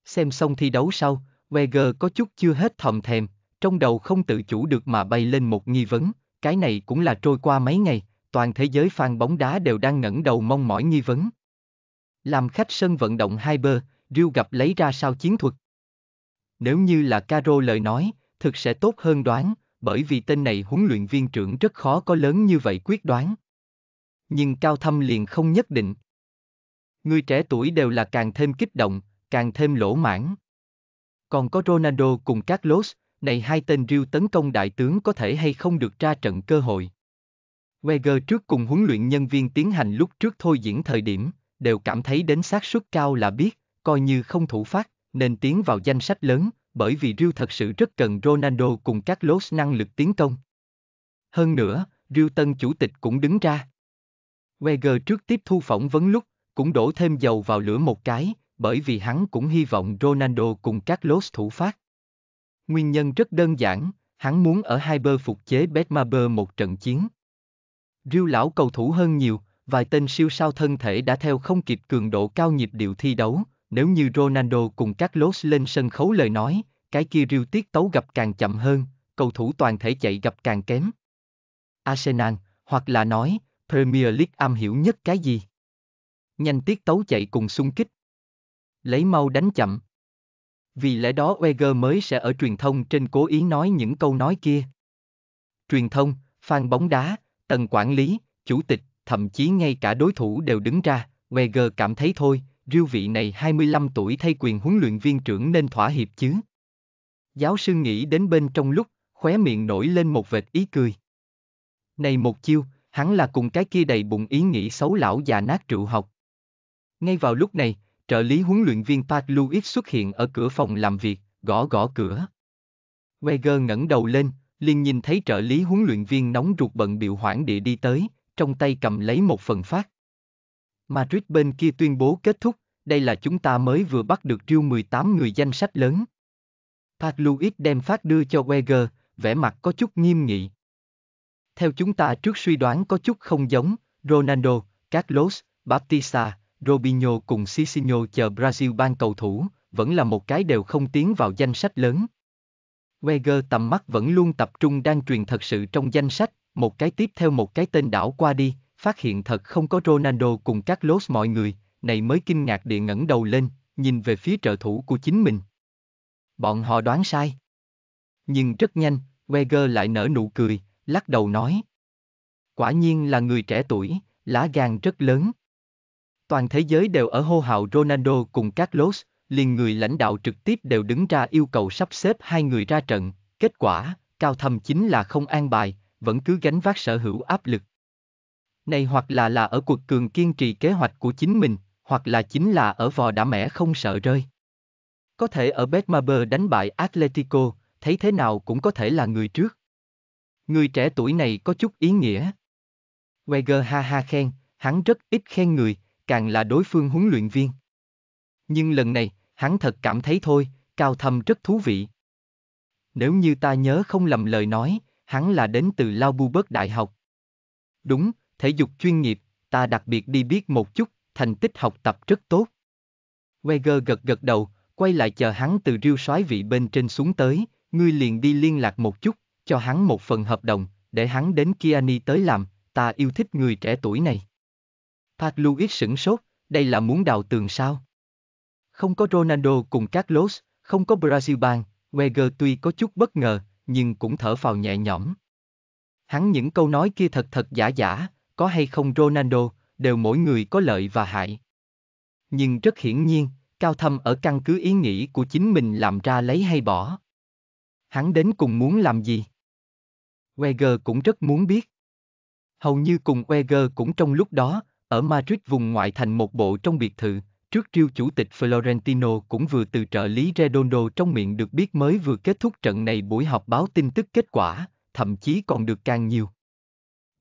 Xem xong thi đấu sau, Wenger có chút chưa hết thầm thèm, trong đầu không tự chủ được mà bay lên một nghi vấn, cái này cũng là trôi qua mấy ngày, toàn thế giới fan bóng đá đều đang ngẩng đầu mong mỏi nghi vấn. Làm khách sân vận động hai bơ, Real gặp lấy ra sao chiến thuật. Nếu như là Caro lời nói, thực sẽ tốt hơn đoán, bởi vì tên này huấn luyện viên trưởng rất khó có lớn như vậy quyết đoán. Nhưng Cao Thâm liền không nhất định, người trẻ tuổi đều là càng thêm kích động, càng thêm lỗ mãn. Còn có Ronaldo cùng Carlos, này hai tên riêu tấn công đại tướng có thể hay không được ra trận cơ hội. Wenger trước cùng huấn luyện nhân viên tiến hành lúc trước thôi diễn thời điểm, đều cảm thấy đến xác suất cao là biết, coi như không thủ phát, nên tiến vào danh sách lớn, bởi vì Real thật sự rất cần Ronaldo cùng Carlos năng lực tiến công. Hơn nữa, Real tân chủ tịch cũng đứng ra. Wenger trước tiếp thu phỏng vấn lúc, cũng đổ thêm dầu vào lửa một cái, bởi vì hắn cũng hy vọng Ronaldo cùng các Los thủ phát. Nguyên nhân rất đơn giản, hắn muốn ở hai bơ phục chế Betmaber một trận chiến. Riêu lão cầu thủ hơn nhiều, vài tên siêu sao thân thể đã theo không kịp cường độ cao nhịp điệu thi đấu, nếu như Ronaldo cùng các Los lên sân khấu lời nói, cái kia Riêu tiết tấu gặp càng chậm hơn, cầu thủ toàn thể chạy gặp càng kém. Arsenal, hoặc là nói, Premier League am hiểu nhất cái gì? nhanh tiết tấu chạy cùng xung kích. Lấy mau đánh chậm. Vì lẽ đó Wenger mới sẽ ở truyền thông trên cố ý nói những câu nói kia. Truyền thông, fan bóng đá, tầng quản lý, chủ tịch, thậm chí ngay cả đối thủ đều đứng ra, Wenger cảm thấy thôi, riêu vị này 25 tuổi thay quyền huấn luyện viên trưởng nên thỏa hiệp chứ. Giáo sư nghĩ đến bên trong lúc, khóe miệng nổi lên một vệt ý cười. Này một chiêu, hắn là cùng cái kia đầy bụng ý nghĩ xấu lão già nát trụ học. Ngay vào lúc này, trợ lý huấn luyện viên Park Louis xuất hiện ở cửa phòng làm việc, gõ gõ cửa. Weger ngẩng đầu lên, liền nhìn thấy trợ lý huấn luyện viên nóng ruột bận biểu hoảng địa đi tới, trong tay cầm lấy một phần phát. Madrid bên kia tuyên bố kết thúc, đây là chúng ta mới vừa bắt được riêu 18 người danh sách lớn. Park Louis đem phát đưa cho Weger, vẻ mặt có chút nghiêm nghị. Theo chúng ta trước suy đoán có chút không giống, Ronaldo, Carlos, Baptista, Robinho cùng Cicinho chờ Brazil ban cầu thủ, vẫn là một cái đều không tiến vào danh sách lớn. Wenger tầm mắt vẫn luôn tập trung đang truyền thật sự trong danh sách, một cái tiếp theo một cái tên đảo qua đi, phát hiện thật không có Ronaldo cùng các lốt mọi người, này mới kinh ngạc địa ngẩng đầu lên, nhìn về phía trợ thủ của chính mình. Bọn họ đoán sai. Nhưng rất nhanh, Wenger lại nở nụ cười, lắc đầu nói. Quả nhiên là người trẻ tuổi, lá gan rất lớn. Toàn thế giới đều ở hô hào Ronaldo cùng Carlos, liền người lãnh đạo trực tiếp đều đứng ra yêu cầu sắp xếp hai người ra trận, kết quả, cao thầm chính là không an bài, vẫn cứ gánh vác sở hữu áp lực. Này hoặc là là ở cuộc cường kiên trì kế hoạch của chính mình, hoặc là chính là ở vò đã mẻ không sợ rơi. Có thể ở Betmaber đánh bại Atletico, thấy thế nào cũng có thể là người trước. Người trẻ tuổi này có chút ý nghĩa. Wenger ha ha khen, hắn rất ít khen người, càng là đối phương huấn luyện viên. Nhưng lần này, hắn thật cảm thấy thôi, cao thâm rất thú vị. Nếu như ta nhớ không lầm lời nói, hắn là đến từ Lao Bu Bớt Đại học. Đúng, thể dục chuyên nghiệp, ta đặc biệt đi biết một chút, thành tích học tập rất tốt. Weger gật gật đầu, quay lại chờ hắn từ riêu soái vị bên trên xuống tới, ngươi liền đi liên lạc một chút, cho hắn một phần hợp đồng, để hắn đến Kiani tới làm, ta yêu thích người trẻ tuổi này. Park Louis sửng sốt, đây là muốn đào tường sao? Không có Ronaldo cùng Carlos, không có Brazil bàn, Wenger tuy có chút bất ngờ, nhưng cũng thở phào nhẹ nhõm. Hắn những câu nói kia thật thật giả giả, có hay không Ronaldo, đều mỗi người có lợi và hại. Nhưng rất hiển nhiên, Cao Thâm ở căn cứ ý nghĩ của chính mình làm ra lấy hay bỏ. Hắn đến cùng muốn làm gì? Wenger cũng rất muốn biết. Hầu như cùng Wenger cũng trong lúc đó, ở Madrid vùng ngoại thành một bộ trong biệt thự, trước triêu chủ tịch Florentino cũng vừa từ trợ lý Redondo trong miệng được biết mới vừa kết thúc trận này buổi họp báo tin tức kết quả, thậm chí còn được càng nhiều.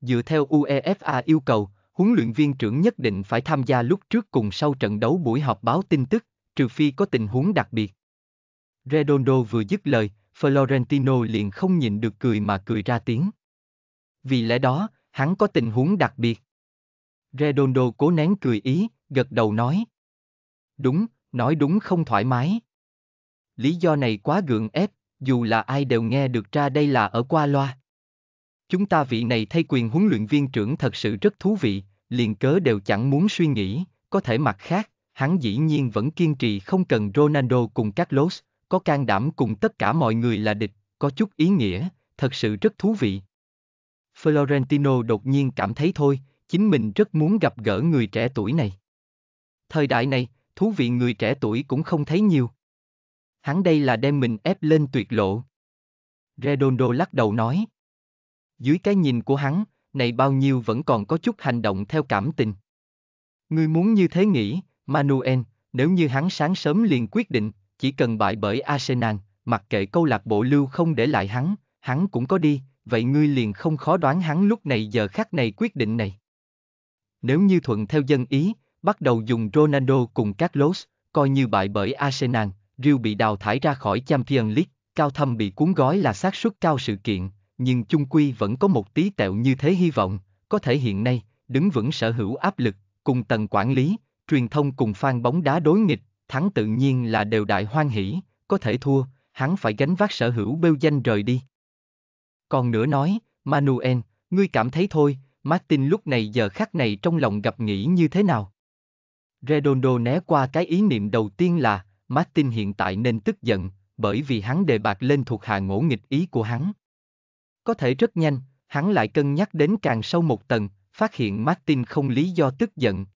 Dựa theo UEFA yêu cầu, huấn luyện viên trưởng nhất định phải tham gia lúc trước cùng sau trận đấu buổi họp báo tin tức, trừ phi có tình huống đặc biệt. Redondo vừa dứt lời, Florentino liền không nhìn được cười mà cười ra tiếng. Vì lẽ đó, hắn có tình huống đặc biệt. Redondo cố nén cười ý, gật đầu nói. Đúng, nói đúng không thoải mái. Lý do này quá gượng ép, dù là ai đều nghe được ra đây là ở qua loa. Chúng ta vị này thay quyền huấn luyện viên trưởng thật sự rất thú vị, liền cớ đều chẳng muốn suy nghĩ, có thể mặt khác, hắn dĩ nhiên vẫn kiên trì không cần Ronaldo cùng Carlos, có can đảm cùng tất cả mọi người là địch, có chút ý nghĩa, thật sự rất thú vị. Florentino đột nhiên cảm thấy thôi, chính mình rất muốn gặp gỡ người trẻ tuổi này. Thời đại này, thú vị người trẻ tuổi cũng không thấy nhiều. Hắn đây là đem mình ép lên tuyệt lộ. Redondo lắc đầu nói. Dưới cái nhìn của hắn, này bao nhiêu vẫn còn có chút hành động theo cảm tình. Ngươi muốn như thế nghĩ, Manuel, nếu như hắn sáng sớm liền quyết định, chỉ cần bại bởi Arsenal, mặc kệ câu lạc bộ lưu không để lại hắn, hắn cũng có đi, vậy ngươi liền không khó đoán hắn lúc này giờ khắc này quyết định này nếu như thuận theo dân ý, bắt đầu dùng Ronaldo cùng Carlos, coi như bại bởi Arsenal, Real bị đào thải ra khỏi Champions League, cao thâm bị cuốn gói là xác suất cao sự kiện, nhưng chung quy vẫn có một tí tẹo như thế hy vọng, có thể hiện nay, đứng vững sở hữu áp lực, cùng tầng quản lý, truyền thông cùng fan bóng đá đối nghịch, thắng tự nhiên là đều đại hoan hỷ, có thể thua, hắn phải gánh vác sở hữu bêu danh rời đi. Còn nữa nói, Manuel, ngươi cảm thấy thôi, Martin lúc này giờ khắc này trong lòng gặp nghĩ như thế nào? Redondo né qua cái ý niệm đầu tiên là, Martin hiện tại nên tức giận, bởi vì hắn đề bạc lên thuộc hạ ngỗ nghịch ý của hắn. Có thể rất nhanh, hắn lại cân nhắc đến càng sâu một tầng, phát hiện Martin không lý do tức giận.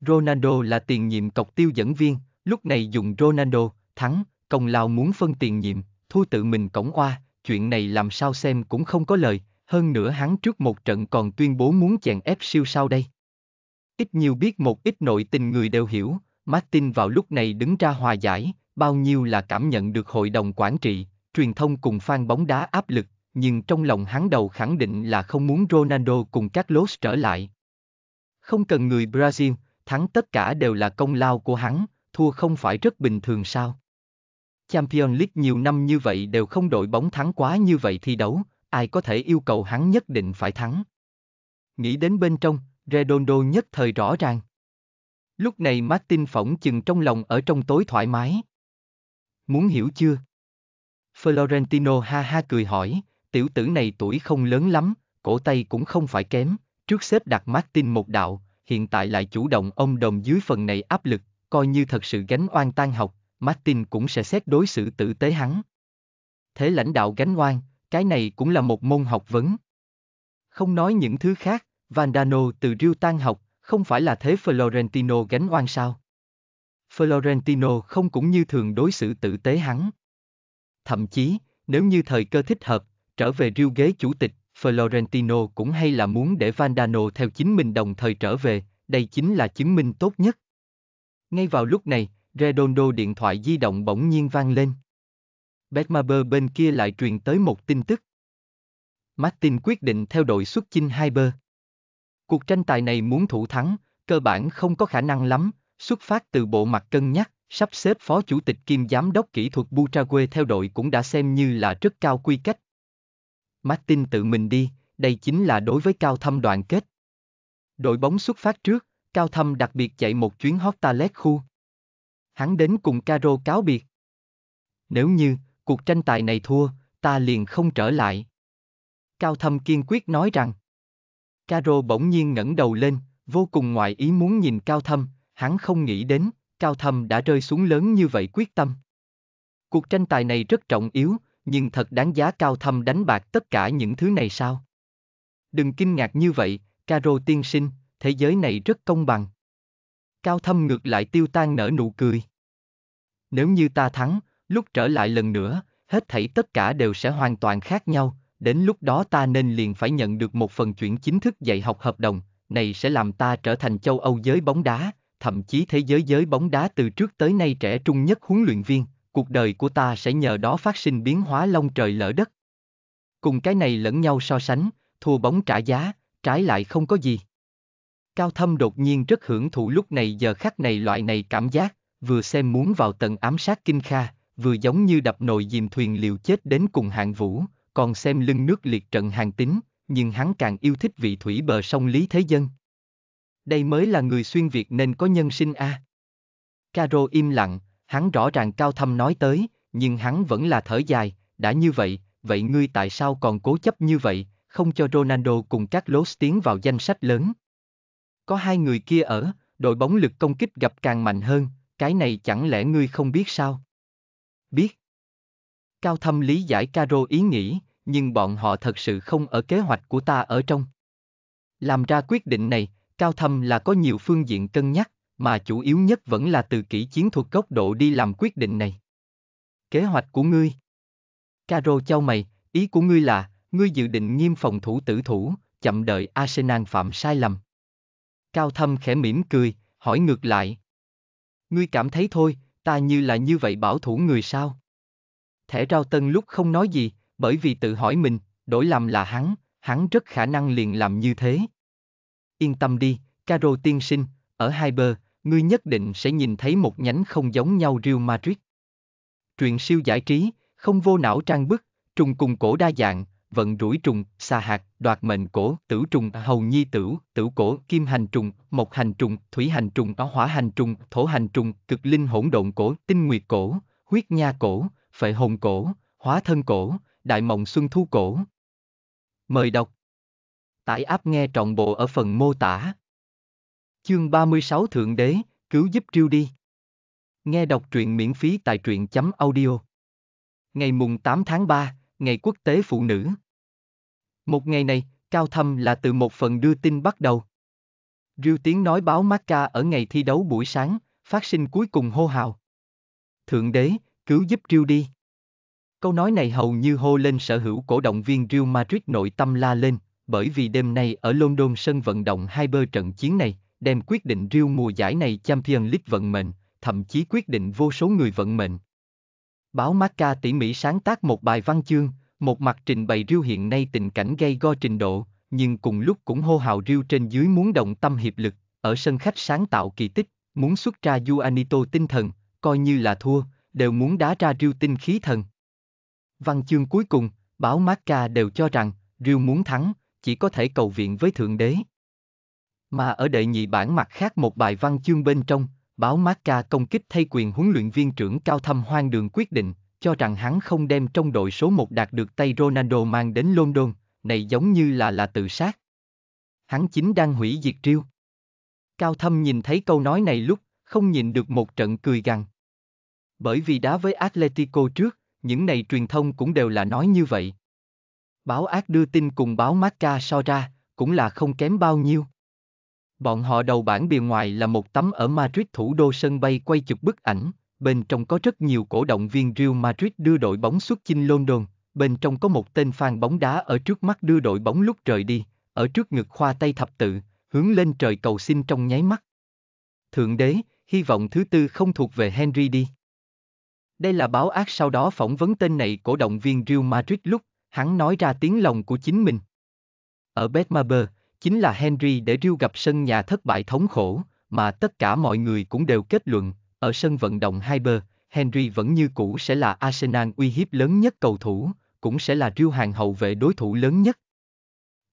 Ronaldo là tiền nhiệm cọc tiêu dẫn viên, lúc này dùng Ronaldo, thắng, công lao muốn phân tiền nhiệm, thu tự mình cổng oa, chuyện này làm sao xem cũng không có lời, hơn nữa hắn trước một trận còn tuyên bố muốn chèn ép siêu sao đây. Ít nhiều biết một ít nội tình người đều hiểu, Martin vào lúc này đứng ra hòa giải, bao nhiêu là cảm nhận được hội đồng quản trị, truyền thông cùng fan bóng đá áp lực, nhưng trong lòng hắn đầu khẳng định là không muốn Ronaldo cùng các Carlos trở lại. Không cần người Brazil, thắng tất cả đều là công lao của hắn, thua không phải rất bình thường sao? Champions League nhiều năm như vậy đều không đội bóng thắng quá như vậy thi đấu, ai có thể yêu cầu hắn nhất định phải thắng. Nghĩ đến bên trong, Redondo nhất thời rõ ràng. Lúc này Martin phỏng chừng trong lòng ở trong tối thoải mái. Muốn hiểu chưa? Florentino ha ha cười hỏi, tiểu tử này tuổi không lớn lắm, cổ tay cũng không phải kém, trước xếp đặt Martin một đạo, hiện tại lại chủ động ông đồng dưới phần này áp lực, coi như thật sự gánh oan tan học, Martin cũng sẽ xét đối xử tử tế hắn. Thế lãnh đạo gánh oan, cái này cũng là một môn học vấn. Không nói những thứ khác, Vandano từ Rio tan học, không phải là thế Florentino gánh oan sao? Florentino không cũng như thường đối xử tử tế hắn. Thậm chí, nếu như thời cơ thích hợp, trở về Rio ghế chủ tịch, Florentino cũng hay là muốn để Vandano theo chính mình đồng thời trở về, đây chính là chứng minh tốt nhất. Ngay vào lúc này, Redondo điện thoại di động bỗng nhiên vang lên. Betmaber bên kia lại truyền tới một tin tức. Martin quyết định theo đội xuất chinh hai bơ. Cuộc tranh tài này muốn thủ thắng, cơ bản không có khả năng lắm, xuất phát từ bộ mặt cân nhắc, sắp xếp phó chủ tịch kiêm giám đốc kỹ thuật Butraque theo đội cũng đã xem như là rất cao quy cách. Martin tự mình đi, đây chính là đối với cao thâm đoàn kết. Đội bóng xuất phát trước, cao thâm đặc biệt chạy một chuyến Hostalet khu. Hắn đến cùng Caro cáo biệt. Nếu như, cuộc tranh tài này thua, ta liền không trở lại. Cao Thâm kiên quyết nói rằng. Caro bỗng nhiên ngẩng đầu lên, vô cùng ngoại ý muốn nhìn Cao Thâm, hắn không nghĩ đến, Cao Thâm đã rơi xuống lớn như vậy quyết tâm. Cuộc tranh tài này rất trọng yếu, nhưng thật đáng giá Cao Thâm đánh bạc tất cả những thứ này sao? Đừng kinh ngạc như vậy, Caro tiên sinh, thế giới này rất công bằng. Cao Thâm ngược lại tiêu tan nở nụ cười. Nếu như ta thắng, Lúc trở lại lần nữa, hết thảy tất cả đều sẽ hoàn toàn khác nhau, đến lúc đó ta nên liền phải nhận được một phần chuyển chính thức dạy học hợp đồng, này sẽ làm ta trở thành châu Âu giới bóng đá, thậm chí thế giới giới bóng đá từ trước tới nay trẻ trung nhất huấn luyện viên, cuộc đời của ta sẽ nhờ đó phát sinh biến hóa long trời lỡ đất. Cùng cái này lẫn nhau so sánh, thua bóng trả giá, trái lại không có gì. Cao Thâm đột nhiên rất hưởng thụ lúc này giờ khắc này loại này cảm giác, vừa xem muốn vào tầng ám sát kinh kha, vừa giống như đập nồi dìm thuyền liều chết đến cùng hạng vũ, còn xem lưng nước liệt trận hàng tính, nhưng hắn càng yêu thích vị thủy bờ sông Lý Thế Dân. Đây mới là người xuyên Việt nên có nhân sinh a. À. Caro im lặng, hắn rõ ràng cao thâm nói tới, nhưng hắn vẫn là thở dài, đã như vậy, vậy ngươi tại sao còn cố chấp như vậy, không cho Ronaldo cùng các lốt tiến vào danh sách lớn. Có hai người kia ở, đội bóng lực công kích gặp càng mạnh hơn, cái này chẳng lẽ ngươi không biết sao? biết. Cao thâm lý giải Caro ý nghĩ, nhưng bọn họ thật sự không ở kế hoạch của ta ở trong. Làm ra quyết định này, Cao thâm là có nhiều phương diện cân nhắc, mà chủ yếu nhất vẫn là từ kỹ chiến thuật góc độ đi làm quyết định này. Kế hoạch của ngươi Caro trao mày, ý của ngươi là, ngươi dự định nghiêm phòng thủ tử thủ, chậm đợi Arsenal phạm sai lầm. Cao thâm khẽ mỉm cười, hỏi ngược lại. Ngươi cảm thấy thôi, Ta như là như vậy bảo thủ người sao? Thẻ rau tân lúc không nói gì, bởi vì tự hỏi mình, đổi làm là hắn, hắn rất khả năng liền làm như thế. Yên tâm đi, Caro tiên sinh, ở hai bờ, ngươi nhất định sẽ nhìn thấy một nhánh không giống nhau Real Madrid. Truyện siêu giải trí, không vô não trang bức, trùng cùng cổ đa dạng, vận rủi trùng, xa hạt, đoạt mệnh cổ, tử trùng, hầu nhi tử, tử cổ, kim hành trùng, mộc hành trùng, thủy hành trùng, hỏa hành trùng, thổ hành trùng, cực linh hỗn độn cổ, tinh nguyệt cổ, huyết nha cổ, phệ hồn cổ, hóa thân cổ, đại mộng xuân thu cổ. Mời đọc. Tải áp nghe trọn bộ ở phần mô tả. Chương 36 Thượng Đế, cứu giúp Triêu đi. Nghe đọc truyện miễn phí tại truyện.audio. chấm Ngày mùng 8 tháng 3, Ngày Quốc tế Phụ nữ. Một ngày này, cao thâm là từ một phần đưa tin bắt đầu. Rưu tiếng nói báo Macca ở ngày thi đấu buổi sáng, phát sinh cuối cùng hô hào. Thượng đế, cứu giúp Rưu đi. Câu nói này hầu như hô lên sở hữu cổ động viên Real Madrid nội tâm la lên, bởi vì đêm nay ở London sân vận động hai bơ trận chiến này, đem quyết định Real mùa giải này Champions League vận mệnh, thậm chí quyết định vô số người vận mệnh. Báo Marca tỉ mỉ sáng tác một bài văn chương, một mặt trình bày riêu hiện nay tình cảnh gây go trình độ, nhưng cùng lúc cũng hô hào riêu trên dưới muốn động tâm hiệp lực, ở sân khách sáng tạo kỳ tích, muốn xuất ra du anito tinh thần, coi như là thua, đều muốn đá ra riêu tinh khí thần. Văn chương cuối cùng, báo Marca đều cho rằng, riêu muốn thắng, chỉ có thể cầu viện với Thượng Đế. Mà ở đệ nhị bản mặt khác một bài văn chương bên trong, báo Marca công kích thay quyền huấn luyện viên trưởng cao thâm hoang đường quyết định, cho rằng hắn không đem trong đội số 1 đạt được tay Ronaldo mang đến London, này giống như là là tự sát. Hắn chính đang hủy diệt riêu. Cao Thâm nhìn thấy câu nói này lúc, không nhìn được một trận cười gằn. Bởi vì đá với Atletico trước, những này truyền thông cũng đều là nói như vậy. Báo ác đưa tin cùng báo Marca so ra, cũng là không kém bao nhiêu. Bọn họ đầu bản bìa ngoài là một tấm ở Madrid thủ đô sân bay quay chụp bức ảnh, bên trong có rất nhiều cổ động viên Real Madrid đưa đội bóng xuất chinh London, bên trong có một tên fan bóng đá ở trước mắt đưa đội bóng lúc rời đi, ở trước ngực khoa tay thập tự, hướng lên trời cầu xin trong nháy mắt. Thượng đế, hy vọng thứ tư không thuộc về Henry đi. Đây là báo ác sau đó phỏng vấn tên này cổ động viên Real Madrid lúc, hắn nói ra tiếng lòng của chính mình. Ở Betmaber, chính là Henry để Real gặp sân nhà thất bại thống khổ, mà tất cả mọi người cũng đều kết luận, ở sân vận động hai bờ, Henry vẫn như cũ sẽ là Arsenal uy hiếp lớn nhất cầu thủ, cũng sẽ là Real hàng hậu vệ đối thủ lớn nhất.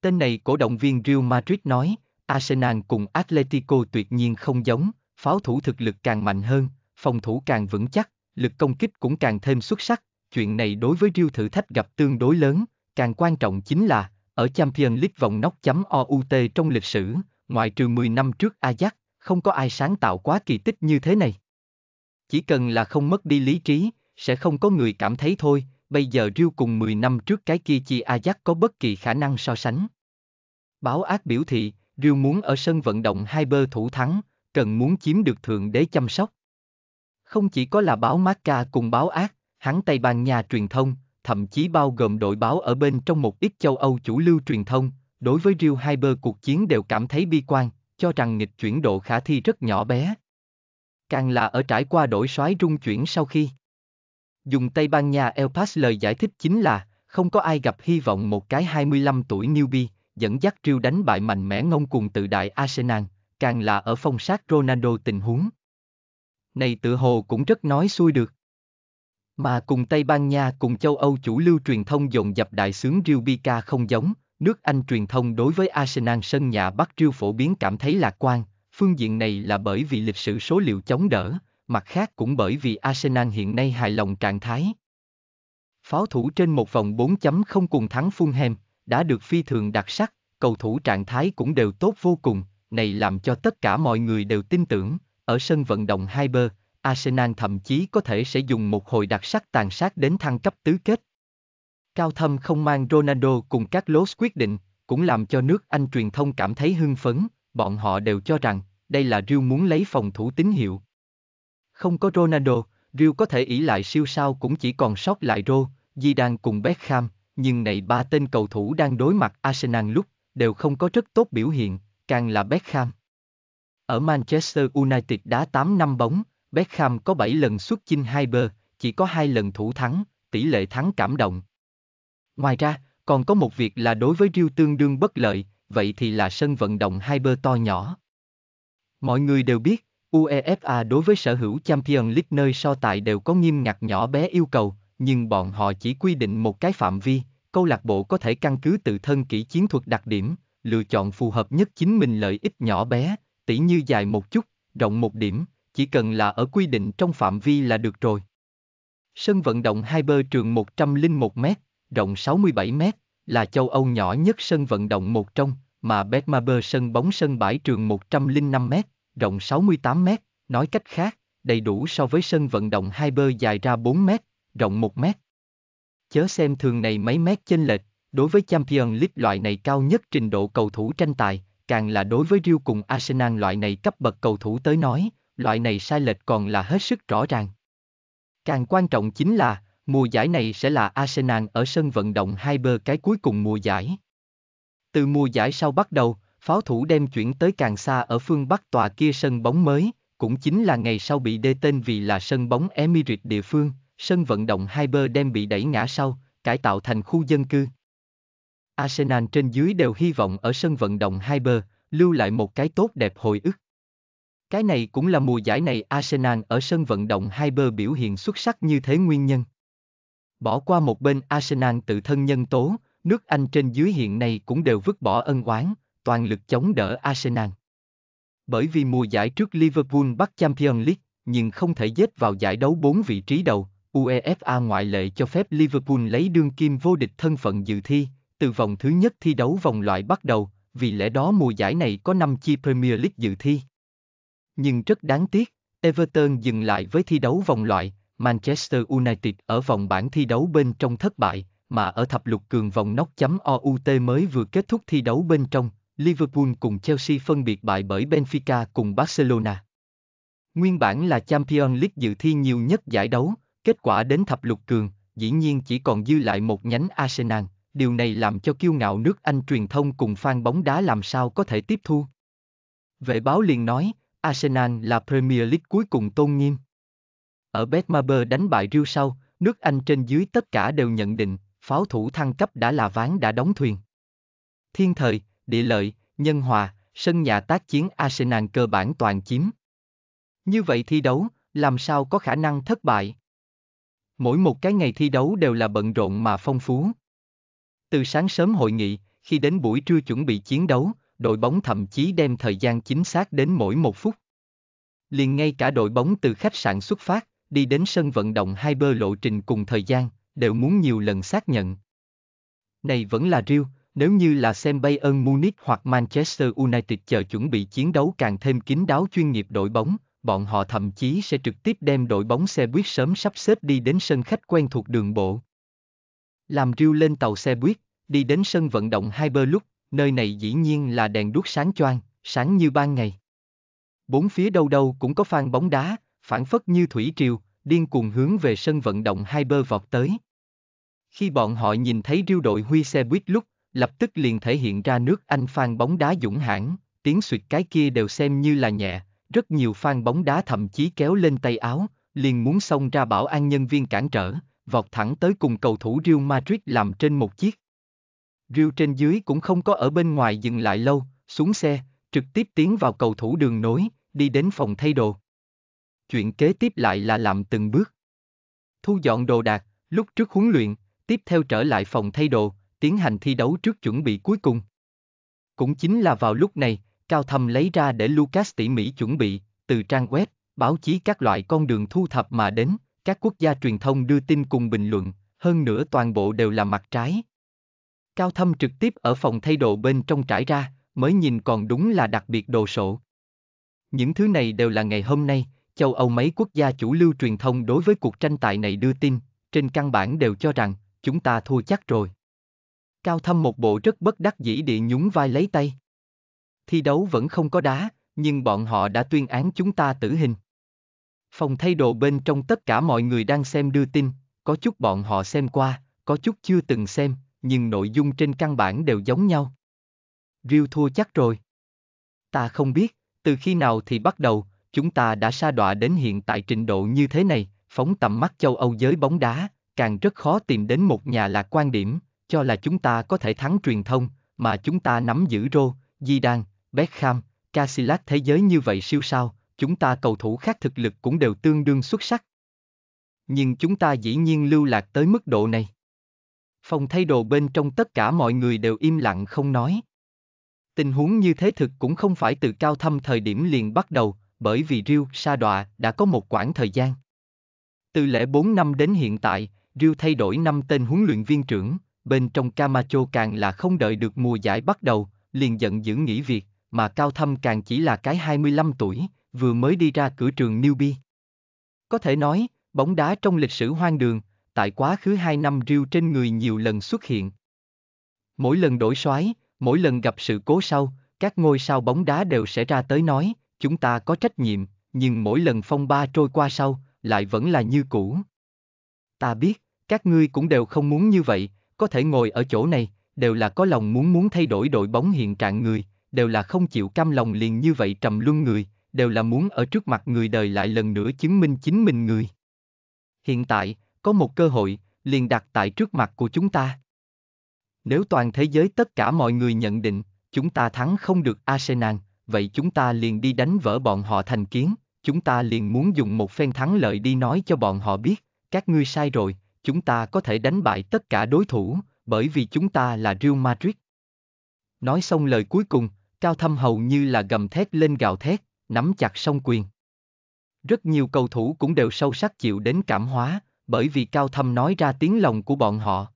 Tên này cổ động viên Real Madrid nói, Arsenal cùng Atletico tuyệt nhiên không giống, pháo thủ thực lực càng mạnh hơn, phòng thủ càng vững chắc, lực công kích cũng càng thêm xuất sắc, chuyện này đối với Real thử thách gặp tương đối lớn, càng quan trọng chính là, ở Champions League vòng nóc chấm OUT trong lịch sử, ngoại trừ 10 năm trước Ajax, không có ai sáng tạo quá kỳ tích như thế này. Chỉ cần là không mất đi lý trí, sẽ không có người cảm thấy thôi, bây giờ riêu cùng 10 năm trước cái kia chi Ajax có bất kỳ khả năng so sánh. Báo ác biểu thị, riêu muốn ở sân vận động hai bơ thủ thắng, cần muốn chiếm được thượng đế chăm sóc. Không chỉ có là báo Marca cùng báo ác, hắn Tây Ban Nha truyền thông, thậm chí bao gồm đội báo ở bên trong một ít châu Âu chủ lưu truyền thông, đối với Real Hyper cuộc chiến đều cảm thấy bi quan, cho rằng nghịch chuyển độ khả thi rất nhỏ bé càng là ở trải qua đổi xoáy rung chuyển sau khi. Dùng Tây Ban Nha El Pas lời giải thích chính là, không có ai gặp hy vọng một cái 25 tuổi newbie, dẫn dắt Real đánh bại mạnh mẽ ngông cuồng tự đại Arsenal, càng là ở phong sát Ronaldo tình huống. Này tự hồ cũng rất nói xuôi được. Mà cùng Tây Ban Nha cùng châu Âu chủ lưu truyền thông dồn dập đại sướng Real Bica không giống, nước Anh truyền thông đối với Arsenal sân nhà bắt Real phổ biến cảm thấy lạc quan, Phương diện này là bởi vì lịch sử số liệu chống đỡ, mặt khác cũng bởi vì Arsenal hiện nay hài lòng trạng thái. Pháo thủ trên một vòng 4.0 cùng thắng Fulham, đã được phi thường đặc sắc, cầu thủ trạng thái cũng đều tốt vô cùng, này làm cho tất cả mọi người đều tin tưởng, ở sân vận động hai bơ, Arsenal thậm chí có thể sẽ dùng một hồi đặc sắc tàn sát đến thăng cấp tứ kết. Cao thâm không mang Ronaldo cùng các lốt quyết định, cũng làm cho nước Anh truyền thông cảm thấy hưng phấn, bọn họ đều cho rằng, đây là Real muốn lấy phòng thủ tín hiệu. Không có Ronaldo, Real có thể ỷ lại siêu sao cũng chỉ còn sót lại Rô, Zidane cùng Beckham, nhưng này ba tên cầu thủ đang đối mặt Arsenal lúc đều không có rất tốt biểu hiện, càng là Beckham. Ở Manchester United đá 8 năm bóng, Beckham có 7 lần xuất chinh hai bờ, chỉ có 2 lần thủ thắng, tỷ lệ thắng cảm động. Ngoài ra, còn có một việc là đối với Real tương đương bất lợi, vậy thì là sân vận động hai bờ to nhỏ. Mọi người đều biết, UEFA đối với sở hữu Champions League nơi so tài đều có nghiêm ngặt nhỏ bé yêu cầu, nhưng bọn họ chỉ quy định một cái phạm vi, câu lạc bộ có thể căn cứ tự thân kỹ chiến thuật đặc điểm, lựa chọn phù hợp nhất chính mình lợi ích nhỏ bé, tỉ như dài một chút, rộng một điểm, chỉ cần là ở quy định trong phạm vi là được rồi. Sân vận động hai bơ trường 101m, rộng 67m, là châu Âu nhỏ nhất sân vận động một trong, mà Betmaber sân bóng sân bãi trường 105m, rộng 68m, nói cách khác, đầy đủ so với sân vận động hai bơ dài ra 4m, rộng 1m. Chớ xem thường này mấy mét chênh lệch, đối với Champions League loại này cao nhất trình độ cầu thủ tranh tài, càng là đối với Real cùng Arsenal loại này cấp bậc cầu thủ tới nói, loại này sai lệch còn là hết sức rõ ràng. Càng quan trọng chính là, mùa giải này sẽ là Arsenal ở sân vận động hai bơ cái cuối cùng mùa giải. Từ mùa giải sau bắt đầu, pháo thủ đem chuyển tới càng xa ở phương Bắc tòa kia sân bóng mới, cũng chính là ngày sau bị đê tên vì là sân bóng Emirates địa phương, sân vận động hai bơ đem bị đẩy ngã sau, cải tạo thành khu dân cư. Arsenal trên dưới đều hy vọng ở sân vận động hai bơ, lưu lại một cái tốt đẹp hồi ức. Cái này cũng là mùa giải này Arsenal ở sân vận động hai bơ biểu hiện xuất sắc như thế nguyên nhân. Bỏ qua một bên Arsenal tự thân nhân tố, nước Anh trên dưới hiện nay cũng đều vứt bỏ ân oán, toàn lực chống đỡ Arsenal. Bởi vì mùa giải trước Liverpool bắt Champions League, nhưng không thể dết vào giải đấu 4 vị trí đầu, UEFA ngoại lệ cho phép Liverpool lấy đương kim vô địch thân phận dự thi, từ vòng thứ nhất thi đấu vòng loại bắt đầu, vì lẽ đó mùa giải này có 5 chi Premier League dự thi. Nhưng rất đáng tiếc, Everton dừng lại với thi đấu vòng loại, Manchester United ở vòng bảng thi đấu bên trong thất bại, mà ở thập lục cường vòng nóc.out chấm mới vừa kết thúc thi đấu bên trong, Liverpool cùng Chelsea phân biệt bại bởi Benfica cùng Barcelona. Nguyên bản là Champions League dự thi nhiều nhất giải đấu, kết quả đến thập lục cường, dĩ nhiên chỉ còn dư lại một nhánh Arsenal, điều này làm cho kiêu ngạo nước Anh truyền thông cùng fan bóng đá làm sao có thể tiếp thu. Vệ báo liền nói, Arsenal là Premier League cuối cùng tôn nghiêm. Ở Betmaber đánh bại Real sau, nước Anh trên dưới tất cả đều nhận định, pháo thủ thăng cấp đã là ván đã đóng thuyền. Thiên thời, địa lợi, nhân hòa, sân nhà tác chiến Arsenal cơ bản toàn chiếm. Như vậy thi đấu, làm sao có khả năng thất bại? Mỗi một cái ngày thi đấu đều là bận rộn mà phong phú. Từ sáng sớm hội nghị, khi đến buổi trưa chuẩn bị chiến đấu, đội bóng thậm chí đem thời gian chính xác đến mỗi một phút. Liền ngay cả đội bóng từ khách sạn xuất phát, đi đến sân vận động hai bơ lộ trình cùng thời gian, đều muốn nhiều lần xác nhận. Này vẫn là Real, nếu như là xem Bayern Munich hoặc Manchester United chờ chuẩn bị chiến đấu càng thêm kín đáo chuyên nghiệp đội bóng, bọn họ thậm chí sẽ trực tiếp đem đội bóng xe buýt sớm sắp xếp đi đến sân khách quen thuộc đường bộ. Làm riêu lên tàu xe buýt, đi đến sân vận động Hyperloop, nơi này dĩ nhiên là đèn đuốc sáng choang, sáng như ban ngày. Bốn phía đâu đâu cũng có fan bóng đá, phản phất như thủy triều, điên cuồng hướng về sân vận động Hyper vọt tới. Khi bọn họ nhìn thấy riêu đội Huy xe buýt lúc, lập tức liền thể hiện ra nước Anh phan bóng đá dũng hãn, tiếng suyệt cái kia đều xem như là nhẹ, rất nhiều phan bóng đá thậm chí kéo lên tay áo, liền muốn xông ra bảo an nhân viên cản trở, vọt thẳng tới cùng cầu thủ Real Madrid làm trên một chiếc. Real trên dưới cũng không có ở bên ngoài dừng lại lâu, xuống xe, trực tiếp tiến vào cầu thủ đường nối, đi đến phòng thay đồ. Chuyện kế tiếp lại là làm từng bước. Thu dọn đồ đạc, lúc trước huấn luyện, tiếp theo trở lại phòng thay đồ, tiến hành thi đấu trước chuẩn bị cuối cùng. Cũng chính là vào lúc này, Cao Thâm lấy ra để Lucas tỉ mỉ chuẩn bị, từ trang web, báo chí các loại con đường thu thập mà đến, các quốc gia truyền thông đưa tin cùng bình luận, hơn nữa toàn bộ đều là mặt trái. Cao Thâm trực tiếp ở phòng thay đồ bên trong trải ra, mới nhìn còn đúng là đặc biệt đồ sộ. Những thứ này đều là ngày hôm nay, châu Âu mấy quốc gia chủ lưu truyền thông đối với cuộc tranh tài này đưa tin, trên căn bản đều cho rằng, chúng ta thua chắc rồi. Cao thâm một bộ rất bất đắc dĩ địa nhún vai lấy tay. Thi đấu vẫn không có đá, nhưng bọn họ đã tuyên án chúng ta tử hình. Phòng thay đồ bên trong tất cả mọi người đang xem đưa tin, có chút bọn họ xem qua, có chút chưa từng xem, nhưng nội dung trên căn bản đều giống nhau. Riêu thua chắc rồi. Ta không biết, từ khi nào thì bắt đầu, chúng ta đã sa đọa đến hiện tại trình độ như thế này, phóng tầm mắt châu Âu giới bóng đá, càng rất khó tìm đến một nhà lạc quan điểm, cho là chúng ta có thể thắng truyền thông, mà chúng ta nắm giữ Rô, Zidane, Beckham, Casillas thế giới như vậy siêu sao, chúng ta cầu thủ khác thực lực cũng đều tương đương xuất sắc. Nhưng chúng ta dĩ nhiên lưu lạc tới mức độ này. Phòng thay đồ bên trong tất cả mọi người đều im lặng không nói. Tình huống như thế thực cũng không phải từ cao thâm thời điểm liền bắt đầu, bởi vì Rio Sa Đọa đã có một quãng thời gian. Từ lễ 4 năm đến hiện tại, Rio thay đổi 5 tên huấn luyện viên trưởng, bên trong Camacho càng là không đợi được mùa giải bắt đầu, liền giận dữ nghỉ việc, mà Cao Thâm càng chỉ là cái 25 tuổi, vừa mới đi ra cửa trường newbie. Có thể nói, bóng đá trong lịch sử hoang đường, tại quá khứ 2 năm Rio trên người nhiều lần xuất hiện. Mỗi lần đổi soái, mỗi lần gặp sự cố sau, các ngôi sao bóng đá đều sẽ ra tới nói, chúng ta có trách nhiệm, nhưng mỗi lần phong ba trôi qua sau, lại vẫn là như cũ. Ta biết, các ngươi cũng đều không muốn như vậy, có thể ngồi ở chỗ này, đều là có lòng muốn muốn thay đổi đội bóng hiện trạng người, đều là không chịu cam lòng liền như vậy trầm luân người, đều là muốn ở trước mặt người đời lại lần nữa chứng minh chính mình người. Hiện tại, có một cơ hội, liền đặt tại trước mặt của chúng ta. Nếu toàn thế giới tất cả mọi người nhận định, chúng ta thắng không được Arsenal, vậy chúng ta liền đi đánh vỡ bọn họ thành kiến, chúng ta liền muốn dùng một phen thắng lợi đi nói cho bọn họ biết, các ngươi sai rồi, chúng ta có thể đánh bại tất cả đối thủ, bởi vì chúng ta là Real Madrid. Nói xong lời cuối cùng, Cao Thâm hầu như là gầm thét lên gào thét, nắm chặt song quyền. Rất nhiều cầu thủ cũng đều sâu sắc chịu đến cảm hóa, bởi vì Cao Thâm nói ra tiếng lòng của bọn họ.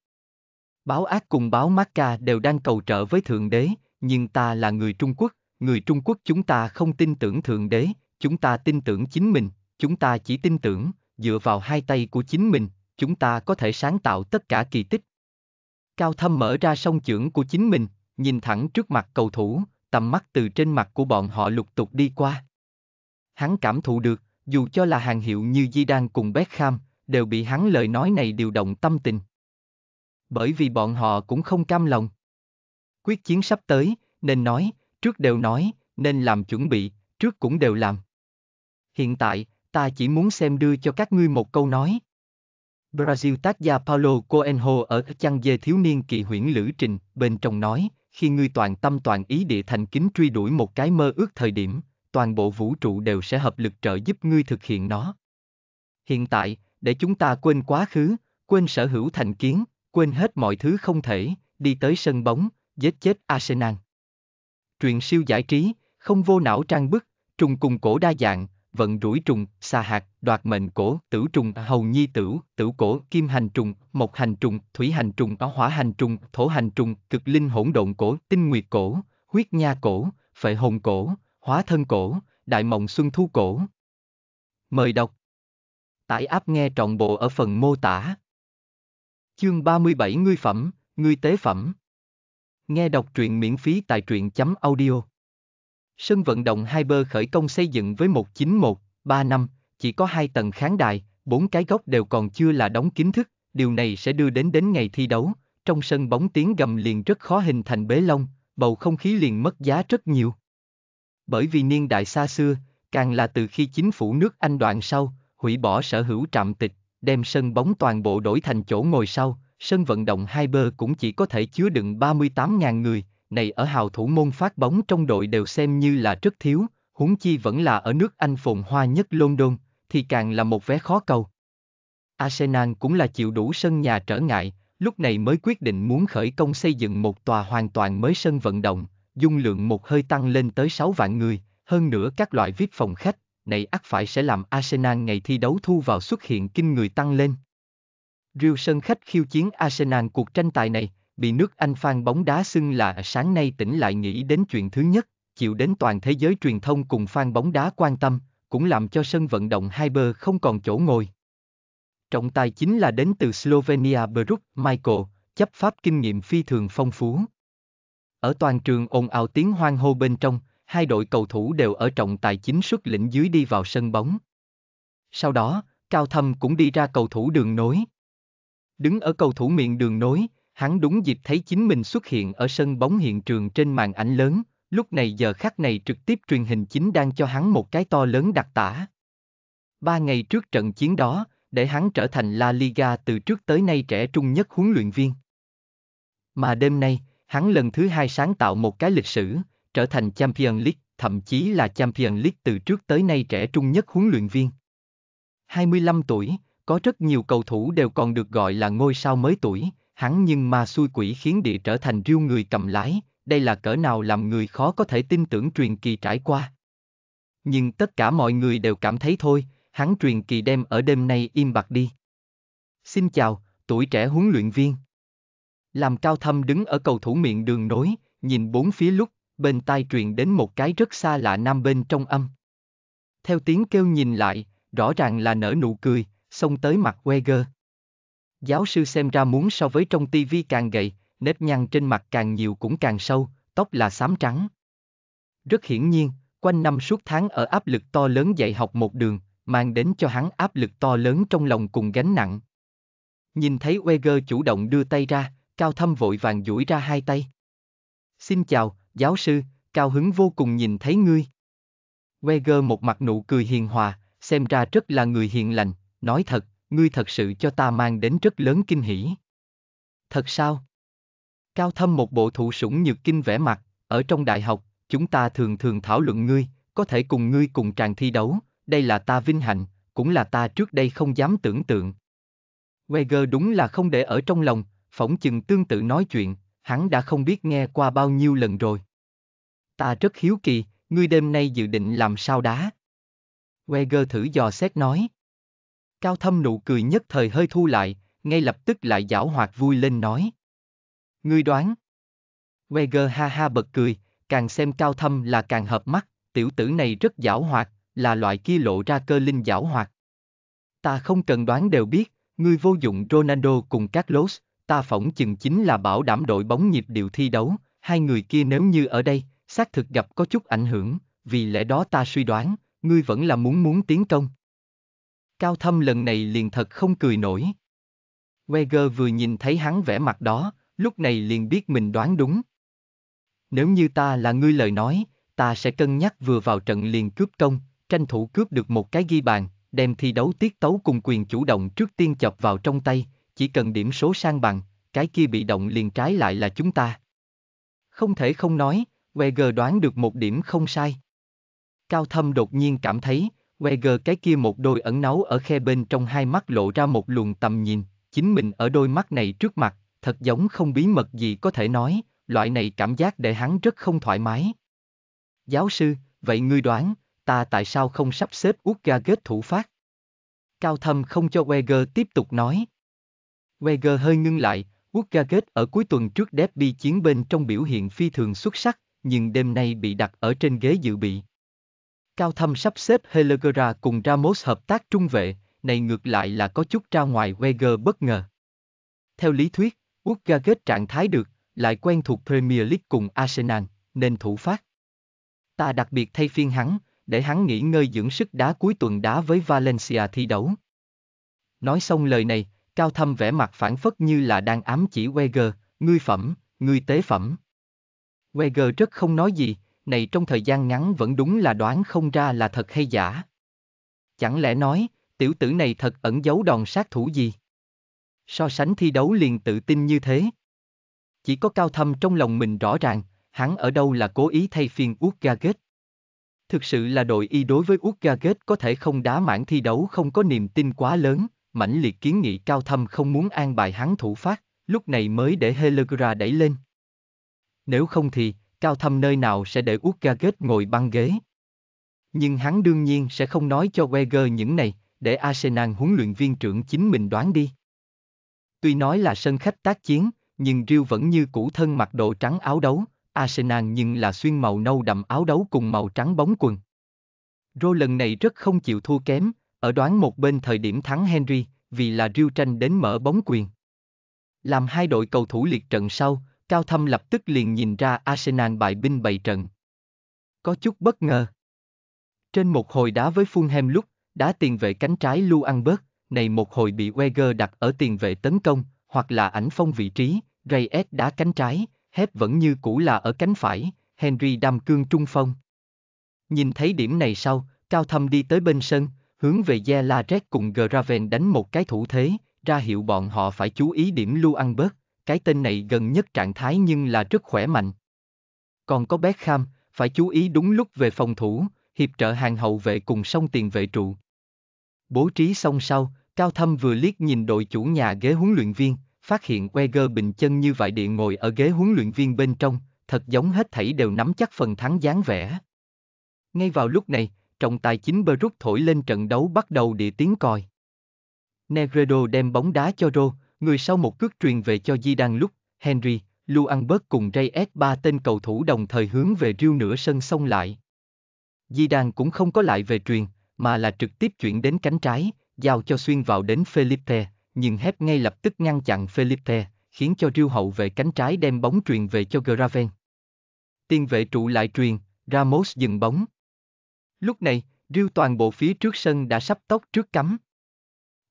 Báo ác cùng báo Macca đều đang cầu trợ với Thượng Đế, nhưng ta là người Trung Quốc, người Trung Quốc chúng ta không tin tưởng Thượng Đế, chúng ta tin tưởng chính mình, chúng ta chỉ tin tưởng, dựa vào hai tay của chính mình, chúng ta có thể sáng tạo tất cả kỳ tích. Cao Thâm mở ra song chưởng của chính mình, nhìn thẳng trước mặt cầu thủ, tầm mắt từ trên mặt của bọn họ lục tục đi qua. Hắn cảm thụ được, dù cho là hàng hiệu như Di Đan cùng Beckham, đều bị hắn lời nói này điều động tâm tình. Bởi vì bọn họ cũng không cam lòng. Quyết chiến sắp tới, nên nói, trước đều nói, nên làm chuẩn bị, trước cũng đều làm. Hiện tại, ta chỉ muốn xem đưa cho các ngươi một câu nói. Brazil tác gia Paulo Coelho ở chăn dê thiếu niên kỳ huyễn lữ trình, bên trong nói, khi ngươi toàn tâm toàn ý địa thành kính truy đuổi một cái mơ ước thời điểm, toàn bộ vũ trụ đều sẽ hợp lực trợ giúp ngươi thực hiện nó. Hiện tại, để chúng ta quên quá khứ, quên sở hữu thành kiến, quên hết mọi thứ không thể, đi tới sân bóng, giết chết Arsenal. Truyện siêu giải trí, không vô não trang bức, trùng cùng cổ đa dạng, vận rủi trùng, xa hạt, đoạt mệnh cổ, tử trùng, hầu nhi tử, tử cổ, kim hành trùng, mộc hành trùng, thủy hành trùng, hỏa hành trùng, thổ hành trùng, cực linh hỗn độn cổ, tinh nguyệt cổ, huyết nha cổ, phệ hồn cổ, hóa thân cổ, đại mộng xuân thu cổ. Mời đọc. Tải áp nghe trọn bộ ở phần mô tả. Chương 37 Ngươi phẩm, Ngươi tế phẩm. Nghe đọc truyện miễn phí tại truyện chấm audio sân vận động hai bơ khởi công xây dựng với 191, 3 năm, chỉ có hai tầng khán đài, bốn cái góc đều còn chưa là đóng kiến thức, điều này sẽ đưa đến đến ngày thi đấu, trong sân bóng tiếng gầm liền rất khó hình thành bế lông, bầu không khí liền mất giá rất nhiều. Bởi vì niên đại xa xưa, càng là từ khi chính phủ nước Anh đoạn sau, hủy bỏ sở hữu trạm tịch, đem sân bóng toàn bộ đổi thành chỗ ngồi sau, sân vận động hai bơ cũng chỉ có thể chứa đựng 38.000 người, này ở hào thủ môn phát bóng trong đội đều xem như là rất thiếu, huống chi vẫn là ở nước Anh phồn hoa nhất London, thì càng là một vé khó cầu. Arsenal cũng là chịu đủ sân nhà trở ngại, lúc này mới quyết định muốn khởi công xây dựng một tòa hoàn toàn mới sân vận động, dung lượng một hơi tăng lên tới 6 vạn người, hơn nữa các loại VIP phòng khách, này ắt phải sẽ làm Arsenal ngày thi đấu thu vào xuất hiện kinh người tăng lên. Rêu sân khách khiêu chiến Arsenal cuộc tranh tài này, bị nước Anh phan bóng đá xưng là sáng nay tỉnh lại nghĩ đến chuyện thứ nhất, chịu đến toàn thế giới truyền thông cùng phan bóng đá quan tâm, cũng làm cho sân vận động hai bờ không còn chỗ ngồi. Trọng tài chính là đến từ Slovenia Brook Michael, chấp pháp kinh nghiệm phi thường phong phú. Ở toàn trường ồn ào tiếng hoang hô bên trong, hai đội cầu thủ đều ở trọng tài chính xuất lĩnh dưới đi vào sân bóng. Sau đó, Cao Thâm cũng đi ra cầu thủ đường nối. Đứng ở cầu thủ miệng đường nối, Hắn đúng dịp thấy chính mình xuất hiện ở sân bóng hiện trường trên màn ảnh lớn, lúc này giờ khắc này trực tiếp truyền hình chính đang cho hắn một cái to lớn đặc tả. Ba ngày trước trận chiến đó, để hắn trở thành La Liga từ trước tới nay trẻ trung nhất huấn luyện viên. Mà đêm nay, hắn lần thứ hai sáng tạo một cái lịch sử, trở thành Champion League, thậm chí là Champion League từ trước tới nay trẻ trung nhất huấn luyện viên. 25 tuổi, có rất nhiều cầu thủ đều còn được gọi là ngôi sao mới tuổi, hắn nhưng mà xui quỷ khiến địa trở thành riêu người cầm lái, đây là cỡ nào làm người khó có thể tin tưởng truyền kỳ trải qua. Nhưng tất cả mọi người đều cảm thấy thôi, hắn truyền kỳ đem ở đêm nay im bặt đi. Xin chào, tuổi trẻ huấn luyện viên. Làm cao thâm đứng ở cầu thủ miệng đường nối, nhìn bốn phía lúc, bên tai truyền đến một cái rất xa lạ nam bên trong âm. Theo tiếng kêu nhìn lại, rõ ràng là nở nụ cười, xông tới mặt Weger. Giáo sư xem ra muốn so với trong tivi càng gầy, nếp nhăn trên mặt càng nhiều cũng càng sâu, tóc là xám trắng. Rất hiển nhiên, quanh năm suốt tháng ở áp lực to lớn dạy học một đường, mang đến cho hắn áp lực to lớn trong lòng cùng gánh nặng. Nhìn thấy Weger chủ động đưa tay ra, Cao Thâm vội vàng duỗi ra hai tay. Xin chào, giáo sư, Cao hứng vô cùng nhìn thấy ngươi. Weger một mặt nụ cười hiền hòa, xem ra rất là người hiền lành, nói thật, ngươi thật sự cho ta mang đến rất lớn kinh hỉ. Thật sao? Cao thâm một bộ thụ sủng nhược kinh vẽ mặt, ở trong đại học, chúng ta thường thường thảo luận ngươi, có thể cùng ngươi cùng tràng thi đấu, đây là ta vinh hạnh, cũng là ta trước đây không dám tưởng tượng. Weger đúng là không để ở trong lòng, phỏng chừng tương tự nói chuyện, hắn đã không biết nghe qua bao nhiêu lần rồi. Ta rất hiếu kỳ, ngươi đêm nay dự định làm sao đá. Weger thử dò xét nói. Cao thâm nụ cười nhất thời hơi thu lại, ngay lập tức lại giảo hoạt vui lên nói. Ngươi đoán. Weger ha ha bật cười, càng xem cao thâm là càng hợp mắt, tiểu tử này rất giảo hoạt, là loại kia lộ ra cơ linh giảo hoạt. Ta không cần đoán đều biết, ngươi vô dụng Ronaldo cùng Carlos, ta phỏng chừng chính là bảo đảm đội bóng nhịp điệu thi đấu, hai người kia nếu như ở đây, xác thực gặp có chút ảnh hưởng, vì lẽ đó ta suy đoán, ngươi vẫn là muốn muốn tiến công. Cao Thâm lần này liền thật không cười nổi. Weger vừa nhìn thấy hắn vẻ mặt đó, lúc này liền biết mình đoán đúng. Nếu như ta là ngươi lời nói, ta sẽ cân nhắc vừa vào trận liền cướp công, tranh thủ cướp được một cái ghi bàn, đem thi đấu tiết tấu cùng quyền chủ động trước tiên chọc vào trong tay, chỉ cần điểm số sang bằng, cái kia bị động liền trái lại là chúng ta. Không thể không nói, Weger đoán được một điểm không sai. Cao Thâm đột nhiên cảm thấy, Weger cái kia một đôi ẩn náu ở khe bên trong hai mắt lộ ra một luồng tầm nhìn, chính mình ở đôi mắt này trước mặt, thật giống không bí mật gì có thể nói, loại này cảm giác để hắn rất không thoải mái. Giáo sư, vậy ngươi đoán, ta tại sao không sắp xếp út ga kết thủ phát? Cao thâm không cho Weger tiếp tục nói. Weger hơi ngưng lại, út ga kết ở cuối tuần trước Debbie chiến bên trong biểu hiện phi thường xuất sắc, nhưng đêm nay bị đặt ở trên ghế dự bị. Cao Thâm sắp xếp Helegera cùng Ramos hợp tác trung vệ, này ngược lại là có chút ra ngoài Wenger bất ngờ. Theo lý thuyết, kết trạng thái được, lại quen thuộc Premier League cùng Arsenal, nên thủ phát. Ta đặc biệt thay phiên hắn, để hắn nghỉ ngơi dưỡng sức đá cuối tuần đá với Valencia thi đấu. Nói xong lời này, Cao Thâm vẻ mặt phản phất như là đang ám chỉ Wenger, ngươi phẩm, ngươi tế phẩm. Weger rất không nói gì, này trong thời gian ngắn vẫn đúng là đoán không ra là thật hay giả. Chẳng lẽ nói, tiểu tử này thật ẩn giấu đòn sát thủ gì? So sánh thi đấu liền tự tin như thế. Chỉ có cao thâm trong lòng mình rõ ràng, hắn ở đâu là cố ý thay phiên Út Gaget. Thực sự là đội y đối với Út Gaget có thể không đá mãn thi đấu không có niềm tin quá lớn, mãnh liệt kiến nghị cao thâm không muốn an bài hắn thủ phát, lúc này mới để Helegra đẩy lên. Nếu không thì, cao thâm nơi nào sẽ để Út ngồi băng ghế. Nhưng hắn đương nhiên sẽ không nói cho Wenger những này, để Arsenal huấn luyện viên trưởng chính mình đoán đi. Tuy nói là sân khách tác chiến, nhưng Real vẫn như cũ thân mặc đồ trắng áo đấu, Arsenal nhưng là xuyên màu nâu đậm áo đấu cùng màu trắng bóng quần. Rô lần này rất không chịu thua kém, ở đoán một bên thời điểm thắng Henry, vì là Real tranh đến mở bóng quyền. Làm hai đội cầu thủ liệt trận sau, Cao Thâm lập tức liền nhìn ra Arsenal bại binh bày trận. Có chút bất ngờ. Trên một hồi đá với Fulham lúc, đá tiền vệ cánh trái Lu Albert, này một hồi bị Wenger đặt ở tiền vệ tấn công, hoặc là ảnh phong vị trí, Ray Reyes đá cánh trái, Hep vẫn như cũ là ở cánh phải, Henry đam cương trung phong. Nhìn thấy điểm này sau, Cao Thâm đi tới bên sân, hướng về Gia La Red cùng Graven đánh một cái thủ thế, ra hiệu bọn họ phải chú ý điểm Lu Albert, cái tên này gần nhất trạng thái nhưng là rất khỏe mạnh. Còn có Beckham, phải chú ý đúng lúc về phòng thủ, hiệp trợ hàng hậu vệ cùng song tiền vệ trụ. Bố trí xong sau, Cao Thâm vừa liếc nhìn đội chủ nhà ghế huấn luyện viên, phát hiện Weger bình chân như vậy địa ngồi ở ghế huấn luyện viên bên trong, thật giống hết thảy đều nắm chắc phần thắng dáng vẻ. Ngay vào lúc này, trọng tài chính Berut thổi lên trận đấu bắt đầu địa tiếng còi. Negredo đem bóng đá cho Rô, Người sau một cước truyền về cho Di Đan lúc, Henry, Lu Albert cùng Ray s ba tên cầu thủ đồng thời hướng về riêu nửa sân xông lại. Di Đan cũng không có lại về truyền, mà là trực tiếp chuyển đến cánh trái, giao cho xuyên vào đến Felipe, nhưng Hép ngay lập tức ngăn chặn Felipe, khiến cho riêu hậu về cánh trái đem bóng truyền về cho Graven. Tiên vệ trụ lại truyền, Ramos dừng bóng. Lúc này, riêu toàn bộ phía trước sân đã sắp tốc trước cắm.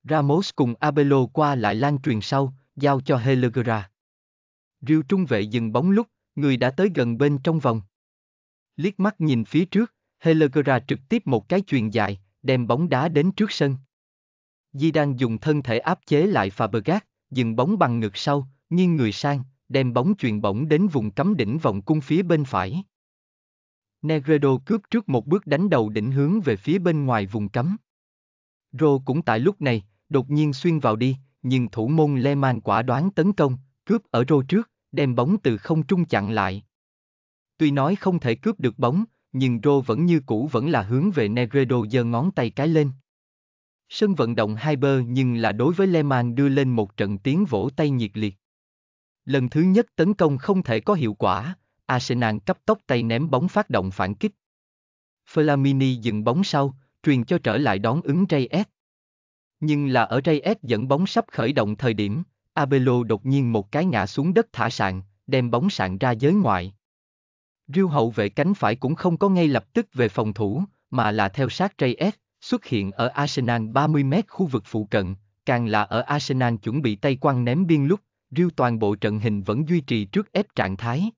Ramos cùng Abelo qua lại lan truyền sau, giao cho Helegra. Rêu trung vệ dừng bóng lúc, người đã tới gần bên trong vòng. Liếc mắt nhìn phía trước, Helegra trực tiếp một cái truyền dài, đem bóng đá đến trước sân. Di đang dùng thân thể áp chế lại Fabregas, dừng bóng bằng ngực sau, nghiêng người sang, đem bóng truyền bổng đến vùng cấm đỉnh vòng cung phía bên phải. Negredo cướp trước một bước đánh đầu đỉnh hướng về phía bên ngoài vùng cấm. Rô cũng tại lúc này, đột nhiên xuyên vào đi, nhưng thủ môn Le Man quả đoán tấn công, cướp ở rô trước, đem bóng từ không trung chặn lại. Tuy nói không thể cướp được bóng, nhưng rô vẫn như cũ vẫn là hướng về Negredo giơ ngón tay cái lên. Sân vận động hai bơ nhưng là đối với Le Man đưa lên một trận tiếng vỗ tay nhiệt liệt. Lần thứ nhất tấn công không thể có hiệu quả, Arsenal cấp tốc tay ném bóng phát động phản kích. Flamini dừng bóng sau, truyền cho trở lại đón ứng Reyes, nhưng là ở Reyes dẫn bóng sắp khởi động thời điểm, Abelo đột nhiên một cái ngã xuống đất thả sạn, đem bóng sạn ra giới ngoại. Riêu hậu vệ cánh phải cũng không có ngay lập tức về phòng thủ, mà là theo sát Reyes, xuất hiện ở Arsenal 30m khu vực phụ cận, càng là ở Arsenal chuẩn bị tay quăng ném biên lúc, Riêu toàn bộ trận hình vẫn duy trì trước ép trạng thái.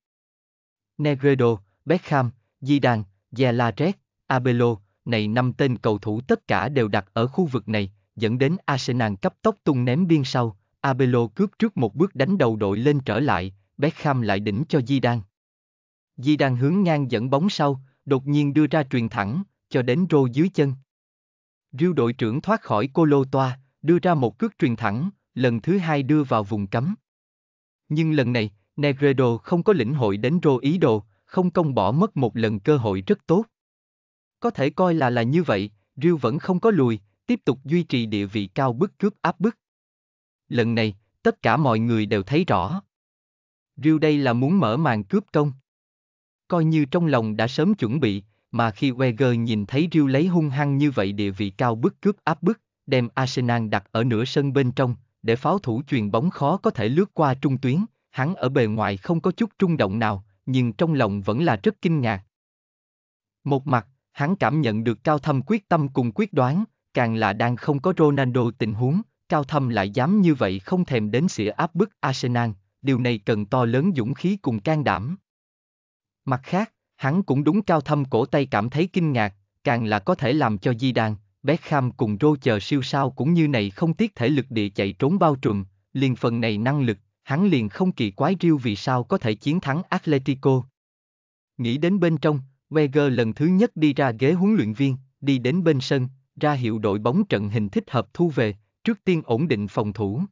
Negredo, Beckham, Zidane, Yelaret, Abelo, này năm tên cầu thủ tất cả đều đặt ở khu vực này, dẫn đến Arsenal cấp tốc tung ném biên sau, Abelo cướp trước một bước đánh đầu đội lên trở lại, Beckham lại đỉnh cho Zidane. Zidane hướng ngang dẫn bóng sau, đột nhiên đưa ra truyền thẳng, cho đến rô dưới chân. Riu đội trưởng thoát khỏi cô lô toa, đưa ra một cước truyền thẳng, lần thứ hai đưa vào vùng cấm. Nhưng lần này, Negredo không có lĩnh hội đến rô ý đồ, không công bỏ mất một lần cơ hội rất tốt. Có thể coi là là như vậy, Riu vẫn không có lùi, tiếp tục duy trì địa vị cao bức cướp áp bức. Lần này, tất cả mọi người đều thấy rõ. Riêu đây là muốn mở màn cướp công. Coi như trong lòng đã sớm chuẩn bị, mà khi Weger nhìn thấy Riêu lấy hung hăng như vậy địa vị cao bức cướp áp bức, đem Arsenal đặt ở nửa sân bên trong, để pháo thủ truyền bóng khó có thể lướt qua trung tuyến, hắn ở bề ngoài không có chút trung động nào, nhưng trong lòng vẫn là rất kinh ngạc. Một mặt, hắn cảm nhận được cao thâm quyết tâm cùng quyết đoán, càng là đang không có Ronaldo tình huống, Cao Thâm lại dám như vậy không thèm đến sửa áp bức Arsenal, điều này cần to lớn dũng khí cùng can đảm. Mặt khác, hắn cũng đúng Cao Thâm cổ tay cảm thấy kinh ngạc, càng là có thể làm cho Di Đan, Beckham cùng rô chờ siêu sao cũng như này không tiếc thể lực địa chạy trốn bao trùm, liền phần này năng lực, hắn liền không kỳ quái riêu vì sao có thể chiến thắng Atletico. Nghĩ đến bên trong, Wenger lần thứ nhất đi ra ghế huấn luyện viên, đi đến bên sân, ra hiệu đội bóng trận hình thích hợp thu về, trước tiên ổn định phòng thủ.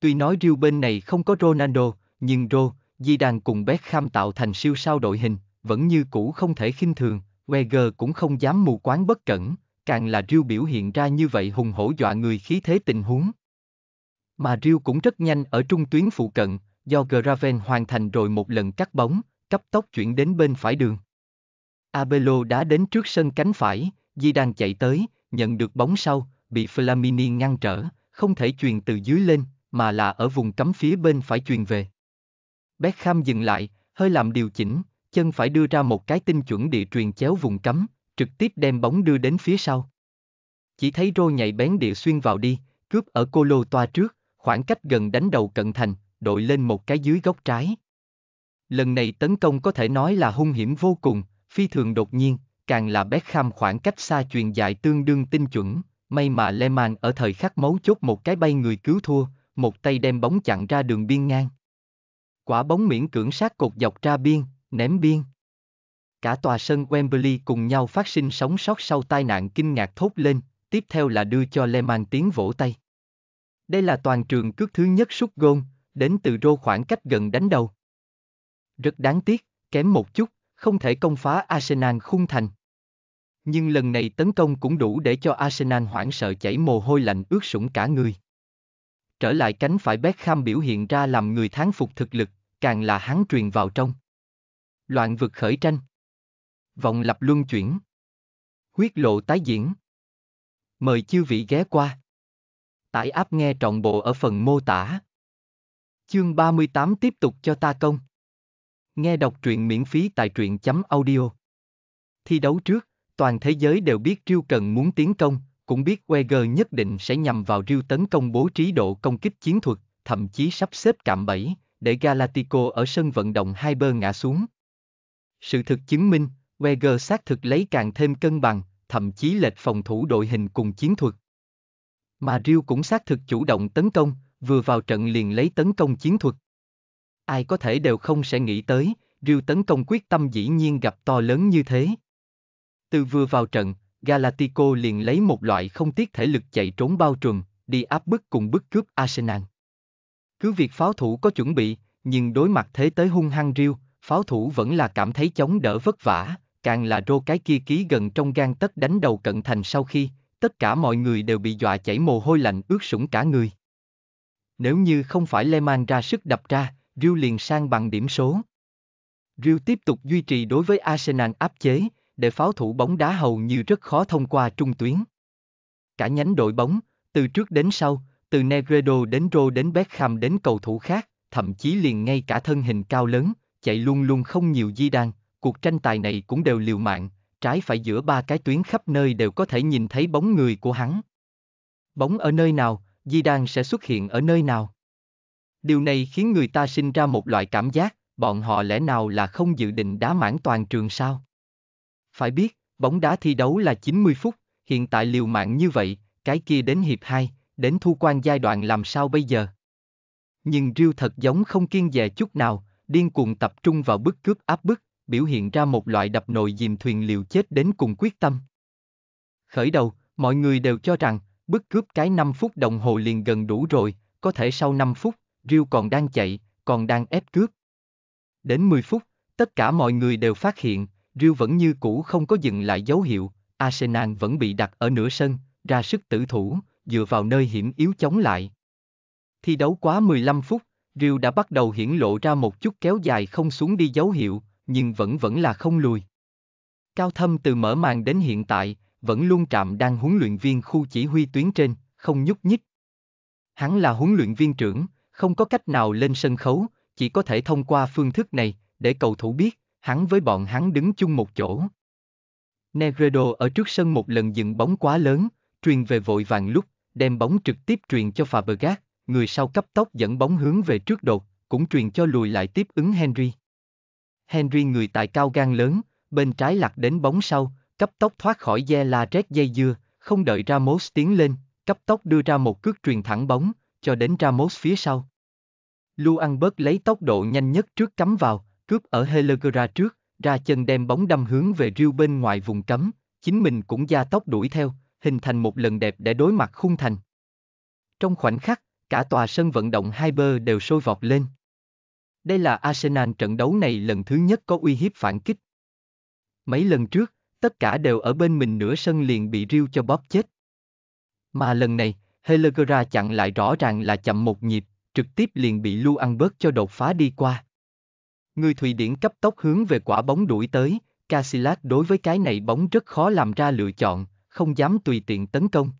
Tuy nói Real bên này không có Ronaldo, nhưng Ro, Zidane cùng Beckham tạo thành siêu sao đội hình, vẫn như cũ không thể khinh thường, Wenger cũng không dám mù quáng bất cẩn, càng là Real biểu hiện ra như vậy hùng hổ dọa người khí thế tình huống. Mà Real cũng rất nhanh ở trung tuyến phụ cận, do Graven hoàn thành rồi một lần cắt bóng, cấp tốc chuyển đến bên phải đường. Abelo đã đến trước sân cánh phải, Di đang chạy tới, nhận được bóng sau, bị Flamini ngăn trở, không thể truyền từ dưới lên, mà là ở vùng cấm phía bên phải truyền về. Beckham dừng lại, hơi làm điều chỉnh, chân phải đưa ra một cái tinh chuẩn địa truyền chéo vùng cấm, trực tiếp đem bóng đưa đến phía sau. Chỉ thấy rô nhảy bén địa xuyên vào đi, cướp ở cô lô toa trước, khoảng cách gần đánh đầu cận thành, đội lên một cái dưới góc trái. Lần này tấn công có thể nói là hung hiểm vô cùng, phi thường đột nhiên, càng là Beckham khoảng cách xa truyền dài tương đương tinh chuẩn, may mà Lehmann ở thời khắc mấu chốt một cái bay người cứu thua, một tay đem bóng chặn ra đường biên ngang. Quả bóng miễn cưỡng sát cột dọc ra biên, ném biên. Cả tòa sân Wembley cùng nhau phát sinh sóng sót sau tai nạn kinh ngạc thốt lên, tiếp theo là đưa cho Lehmann tiếng vỗ tay. Đây là toàn trường cước thứ nhất sút gôn, đến từ rô khoảng cách gần đánh đầu. Rất đáng tiếc, kém một chút, không thể công phá Arsenal khung thành. Nhưng lần này tấn công cũng đủ để cho Arsenal hoảng sợ chảy mồ hôi lạnh ướt sũng cả người. Trở lại cánh phải Beckham biểu hiện ra làm người thán phục thực lực, càng là hắn truyền vào trong. Loạn vực khởi tranh. Vòng lập luân chuyển. Huyết lộ tái diễn. Mời chư vị ghé qua. Tải áp nghe trọn bộ ở phần mô tả. Chương 38 tiếp tục cho ta công. Nghe đọc truyện miễn phí tại truyện chấm audio. Thi đấu trước, toàn thế giới đều biết Riêu Cần muốn tiến công, cũng biết Weger nhất định sẽ nhằm vào Riêu tấn công bố trí độ công kích chiến thuật, thậm chí sắp xếp cạm bẫy, để Galatico ở sân vận động hai bơ ngã xuống. Sự thực chứng minh, Weger xác thực lấy càng thêm cân bằng, thậm chí lệch phòng thủ đội hình cùng chiến thuật. Mà Riêu cũng xác thực chủ động tấn công, vừa vào trận liền lấy tấn công chiến thuật ai có thể đều không sẽ nghĩ tới, Rêu tấn công quyết tâm dĩ nhiên gặp to lớn như thế. Từ vừa vào trận, Galatico liền lấy một loại không tiếc thể lực chạy trốn bao trùm, đi áp bức cùng bức cướp Arsenal. Cứ việc pháo thủ có chuẩn bị, nhưng đối mặt thế tới hung hăng Rêu, pháo thủ vẫn là cảm thấy chống đỡ vất vả, càng là rô cái kia ký gần trong gan tất đánh đầu cận thành sau khi, tất cả mọi người đều bị dọa chảy mồ hôi lạnh ướt sũng cả người. Nếu như không phải Lehman ra sức đập ra, Real liền sang bằng điểm số. Real tiếp tục duy trì đối với Arsenal áp chế, để pháo thủ bóng đá hầu như rất khó thông qua trung tuyến. Cả nhánh đội bóng, từ trước đến sau, từ Negredo đến Rô đến Beckham đến cầu thủ khác, thậm chí liền ngay cả thân hình cao lớn, chạy luôn luôn không nhiều di đan, cuộc tranh tài này cũng đều liều mạng, trái phải giữa ba cái tuyến khắp nơi đều có thể nhìn thấy bóng người của hắn. Bóng ở nơi nào, di đan sẽ xuất hiện ở nơi nào. Điều này khiến người ta sinh ra một loại cảm giác, bọn họ lẽ nào là không dự định đá mãn toàn trường sao? Phải biết, bóng đá thi đấu là 90 phút, hiện tại liều mạng như vậy, cái kia đến hiệp 2, đến thu quan giai đoạn làm sao bây giờ? Nhưng Real thật giống không kiên dè chút nào, điên cuồng tập trung vào bức cướp áp bức, biểu hiện ra một loại đập nồi dìm thuyền liều chết đến cùng quyết tâm. Khởi đầu, mọi người đều cho rằng, bức cướp cái 5 phút đồng hồ liền gần đủ rồi, có thể sau 5 phút, Riêu còn đang chạy, còn đang ép cướp. Đến 10 phút, tất cả mọi người đều phát hiện, Riêu vẫn như cũ không có dừng lại dấu hiệu, Arsenal vẫn bị đặt ở nửa sân, ra sức tử thủ, dựa vào nơi hiểm yếu chống lại. Thi đấu quá 15 phút, Riêu đã bắt đầu hiển lộ ra một chút kéo dài không xuống đi dấu hiệu, nhưng vẫn vẫn là không lùi. Cao Thâm từ mở màn đến hiện tại, vẫn luôn trạm đang huấn luyện viên khu chỉ huy tuyến trên, không nhúc nhích. Hắn là huấn luyện viên trưởng, không có cách nào lên sân khấu, chỉ có thể thông qua phương thức này, để cầu thủ biết, hắn với bọn hắn đứng chung một chỗ. Negredo ở trước sân một lần dừng bóng quá lớn, truyền về vội vàng lúc, đem bóng trực tiếp truyền cho Fabregas, người sau cấp tốc dẫn bóng hướng về trước đột, cũng truyền cho lùi lại tiếp ứng Henry. Henry người tài cao gan lớn, bên trái lạc đến bóng sau, cấp tốc thoát khỏi Zelaret dây dưa, không đợi Ramos tiến lên, cấp tốc đưa ra một cước truyền thẳng bóng, cho đến Ramos phía sau. Lu bớt lấy tốc độ nhanh nhất trước cắm vào, cướp ở Helegera trước, ra chân đem bóng đâm hướng về riêu bên ngoài vùng cấm, chính mình cũng gia tốc đuổi theo, hình thành một lần đẹp để đối mặt khung thành. Trong khoảnh khắc, cả tòa sân vận động hai bơ đều sôi vọt lên. Đây là Arsenal trận đấu này lần thứ nhất có uy hiếp phản kích. Mấy lần trước, tất cả đều ở bên mình nửa sân liền bị riêu cho bóp chết. Mà lần này, Helegera chặn lại rõ ràng là chậm một nhịp, trực tiếp liền bị Lu ăn bớt cho đột phá đi qua. Người Thụy Điển cấp tốc hướng về quả bóng đuổi tới, Casillas đối với cái này bóng rất khó làm ra lựa chọn, không dám tùy tiện tấn công.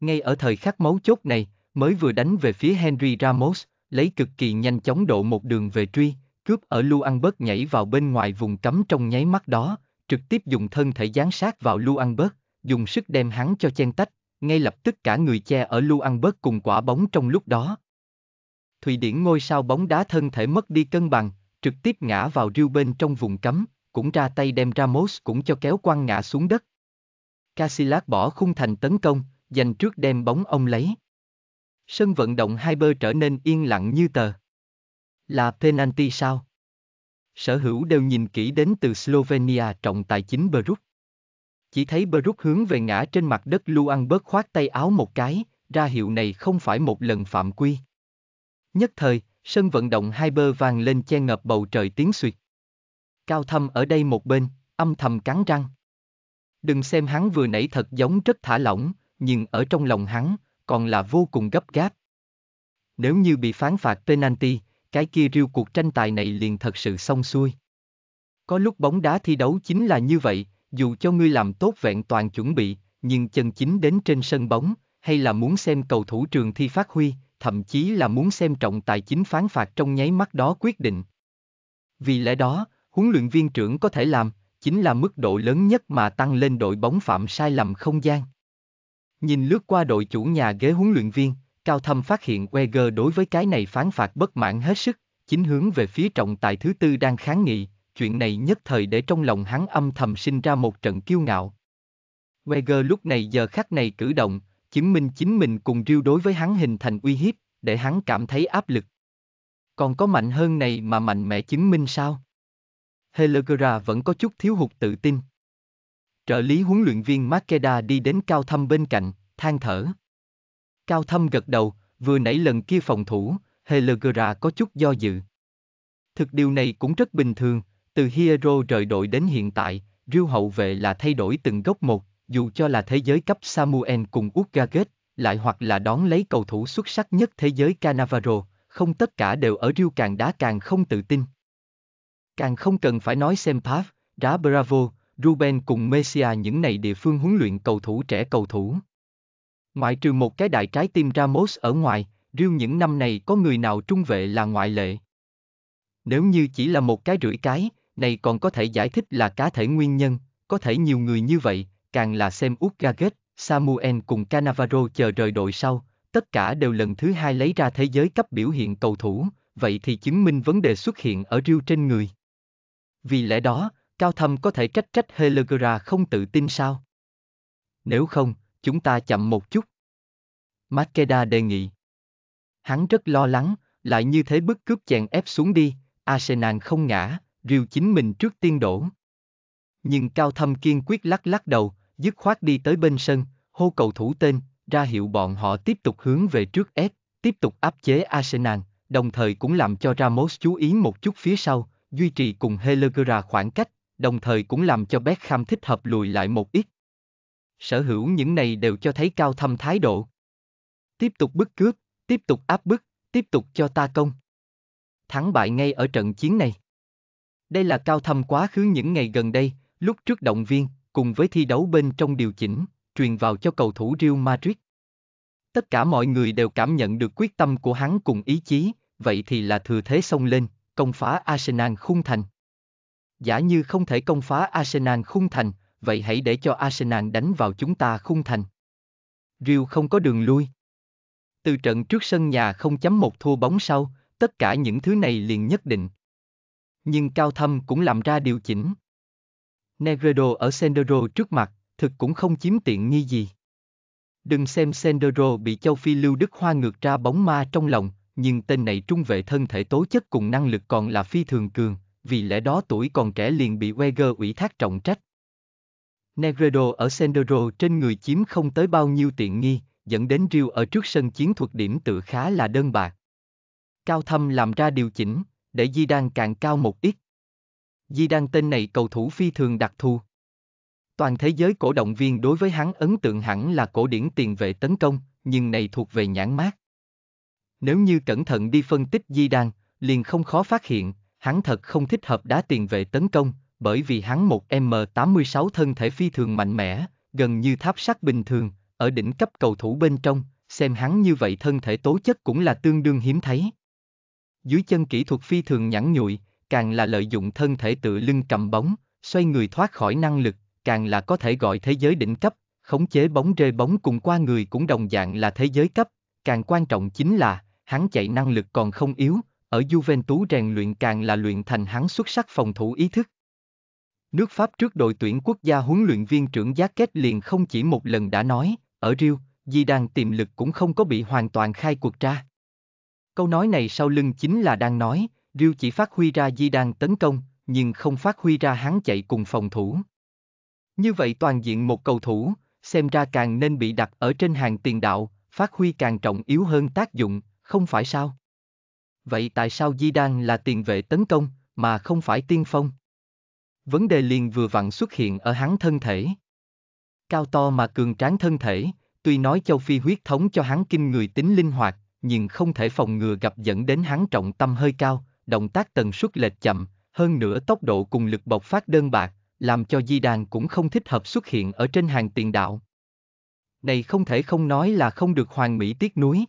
Ngay ở thời khắc mấu chốt này, mới vừa đánh về phía Henry Ramos, lấy cực kỳ nhanh chóng độ một đường về truy, cướp ở Lu Albert nhảy vào bên ngoài vùng cấm trong nháy mắt đó, trực tiếp dùng thân thể gián sát vào Lu Albert, dùng sức đem hắn cho chen tách, ngay lập tức cả người che ở Lu ăn bớt cùng quả bóng trong lúc đó. Thụy Điển ngôi sao bóng đá thân thể mất đi cân bằng, trực tiếp ngã vào riêu bên trong vùng cấm, cũng ra tay đem Ramos cũng cho kéo quăng ngã xuống đất. Casillas bỏ khung thành tấn công, giành trước đem bóng ông lấy. Sân vận động hai bơ trở nên yên lặng như tờ. Là penalty sao? Sở hữu đều nhìn kỹ đến từ Slovenia trọng tài chính Brut. Chỉ thấy bơ hướng về ngã trên mặt đất Lu ăn bớt khoát tay áo một cái, ra hiệu này không phải một lần phạm quy. Nhất thời, sân vận động hai bơ vàng lên che ngập bầu trời tiếng suyệt. Cao thâm ở đây một bên, âm thầm cắn răng. Đừng xem hắn vừa nãy thật giống rất thả lỏng, nhưng ở trong lòng hắn, còn là vô cùng gấp gáp. Nếu như bị phán phạt penalty, cái kia riêu cuộc tranh tài này liền thật sự xong xuôi. Có lúc bóng đá thi đấu chính là như vậy, dù cho ngươi làm tốt vẹn toàn chuẩn bị, nhưng chân chính đến trên sân bóng, hay là muốn xem cầu thủ trường thi phát huy, thậm chí là muốn xem trọng tài chính phán phạt trong nháy mắt đó quyết định. Vì lẽ đó, huấn luyện viên trưởng có thể làm, chính là mức độ lớn nhất mà tăng lên đội bóng phạm sai lầm không gian. Nhìn lướt qua đội chủ nhà ghế huấn luyện viên, Cao Thâm phát hiện Wenger đối với cái này phán phạt bất mãn hết sức, chính hướng về phía trọng tài thứ tư đang kháng nghị, chuyện này nhất thời để trong lòng hắn âm thầm sinh ra một trận kiêu ngạo. Weger lúc này giờ khắc này cử động, chứng minh chính mình cùng riêu đối với hắn hình thành uy hiếp, để hắn cảm thấy áp lực. Còn có mạnh hơn này mà mạnh mẽ chứng minh sao? Helegera vẫn có chút thiếu hụt tự tin. Trợ lý huấn luyện viên Makeda đi đến Cao Thâm bên cạnh, than thở. Cao Thâm gật đầu, vừa nãy lần kia phòng thủ, Helegera có chút do dự. Thực điều này cũng rất bình thường. Từ Hero rời đội đến hiện tại, Riêu hậu vệ là thay đổi từng gốc một, dù cho là thế giới cấp Samuel cùng Ugaget, lại hoặc là đón lấy cầu thủ xuất sắc nhất thế giới Cannavaro, không tất cả đều ở Riêu càng đá càng không tự tin. Càng không cần phải nói xem Pav, Đá Bravo, Ruben cùng Messia những này địa phương huấn luyện cầu thủ trẻ cầu thủ. Ngoại trừ một cái đại trái tim Ramos ở ngoài, Riêu những năm này có người nào trung vệ là ngoại lệ. Nếu như chỉ là một cái rưỡi cái, này còn có thể giải thích là cá thể nguyên nhân, có thể nhiều người như vậy, càng là xem út Gaget, Samuel cùng Canavaro chờ rời đội sau, tất cả đều lần thứ hai lấy ra thế giới cấp biểu hiện cầu thủ, vậy thì chứng minh vấn đề xuất hiện ở riêu trên người. Vì lẽ đó, Cao Thâm có thể trách trách Helegera không tự tin sao? Nếu không, chúng ta chậm một chút. Makeda đề nghị. Hắn rất lo lắng, lại như thế bức cướp chèn ép xuống đi, Arsenal không ngã, rìu chính mình trước tiên đổ. Nhưng Cao Thâm kiên quyết lắc lắc đầu, dứt khoát đi tới bên sân, hô cầu thủ tên, ra hiệu bọn họ tiếp tục hướng về trước ép, tiếp tục áp chế Arsenal, đồng thời cũng làm cho Ramos chú ý một chút phía sau, duy trì cùng Hellegera khoảng cách, đồng thời cũng làm cho Beckham thích hợp lùi lại một ít. Sở hữu những này đều cho thấy cao thâm thái độ. Tiếp tục bức cướp, tiếp tục áp bức, tiếp tục cho ta công. Thắng bại ngay ở trận chiến này. Đây là cao thâm quá khứ những ngày gần đây, lúc trước động viên, cùng với thi đấu bên trong điều chỉnh, truyền vào cho cầu thủ Real Madrid. Tất cả mọi người đều cảm nhận được quyết tâm của hắn cùng ý chí, vậy thì là thừa thế xông lên, công phá Arsenal khung thành. Giả như không thể công phá Arsenal khung thành, vậy hãy để cho Arsenal đánh vào chúng ta khung thành. Real không có đường lui. Từ trận trước sân nhà 0.1 thua bóng sau, tất cả những thứ này liền nhất định, nhưng Cao Thâm cũng làm ra điều chỉnh. Negredo ở Sendero trước mặt, thực cũng không chiếm tiện nghi gì. Đừng xem Sendero bị châu Phi Lưu Đức Hoa ngược ra bóng ma trong lòng, nhưng tên này trung vệ thân thể tố chất cùng năng lực còn là phi thường cường, vì lẽ đó tuổi còn trẻ liền bị Weger ủy thác trọng trách. Negredo ở Sendero trên người chiếm không tới bao nhiêu tiện nghi, dẫn đến Rio ở trước sân chiến thuật điểm tự khá là đơn bạc. Cao Thâm làm ra điều chỉnh, để Di Đan càng cao một ít. Di Đan tên này cầu thủ phi thường đặc thù. Toàn thế giới cổ động viên đối với hắn ấn tượng hẳn là cổ điển tiền vệ tấn công, nhưng này thuộc về nhãn mát. Nếu như cẩn thận đi phân tích Di Đan, liền không khó phát hiện, hắn thật không thích hợp đá tiền vệ tấn công, bởi vì hắn một M86 thân thể phi thường mạnh mẽ, gần như tháp sắt bình thường, ở đỉnh cấp cầu thủ bên trong, xem hắn như vậy thân thể tố chất cũng là tương đương hiếm thấy dưới chân kỹ thuật phi thường nhẵn nhụi, càng là lợi dụng thân thể tự lưng cầm bóng, xoay người thoát khỏi năng lực, càng là có thể gọi thế giới đỉnh cấp, khống chế bóng rê bóng cùng qua người cũng đồng dạng là thế giới cấp, càng quan trọng chính là, hắn chạy năng lực còn không yếu, ở Juventus rèn luyện càng là luyện thành hắn xuất sắc phòng thủ ý thức. Nước Pháp trước đội tuyển quốc gia huấn luyện viên trưởng giá Kết liền không chỉ một lần đã nói, ở Rio, Di đang tiềm lực cũng không có bị hoàn toàn khai cuộc ra. Câu nói này sau lưng chính là đang nói, Rêu chỉ phát huy ra Di Đan tấn công, nhưng không phát huy ra hắn chạy cùng phòng thủ. Như vậy toàn diện một cầu thủ, xem ra càng nên bị đặt ở trên hàng tiền đạo, phát huy càng trọng yếu hơn tác dụng, không phải sao? Vậy tại sao Di Đan là tiền vệ tấn công, mà không phải tiên phong? Vấn đề liền vừa vặn xuất hiện ở hắn thân thể. Cao to mà cường tráng thân thể, tuy nói châu Phi huyết thống cho hắn kinh người tính linh hoạt, nhưng không thể phòng ngừa gặp dẫn đến hắn trọng tâm hơi cao, động tác tần suất lệch chậm, hơn nữa tốc độ cùng lực bộc phát đơn bạc, làm cho Di Đàn cũng không thích hợp xuất hiện ở trên hàng tiền đạo. Này không thể không nói là không được hoàn mỹ tiếc núi,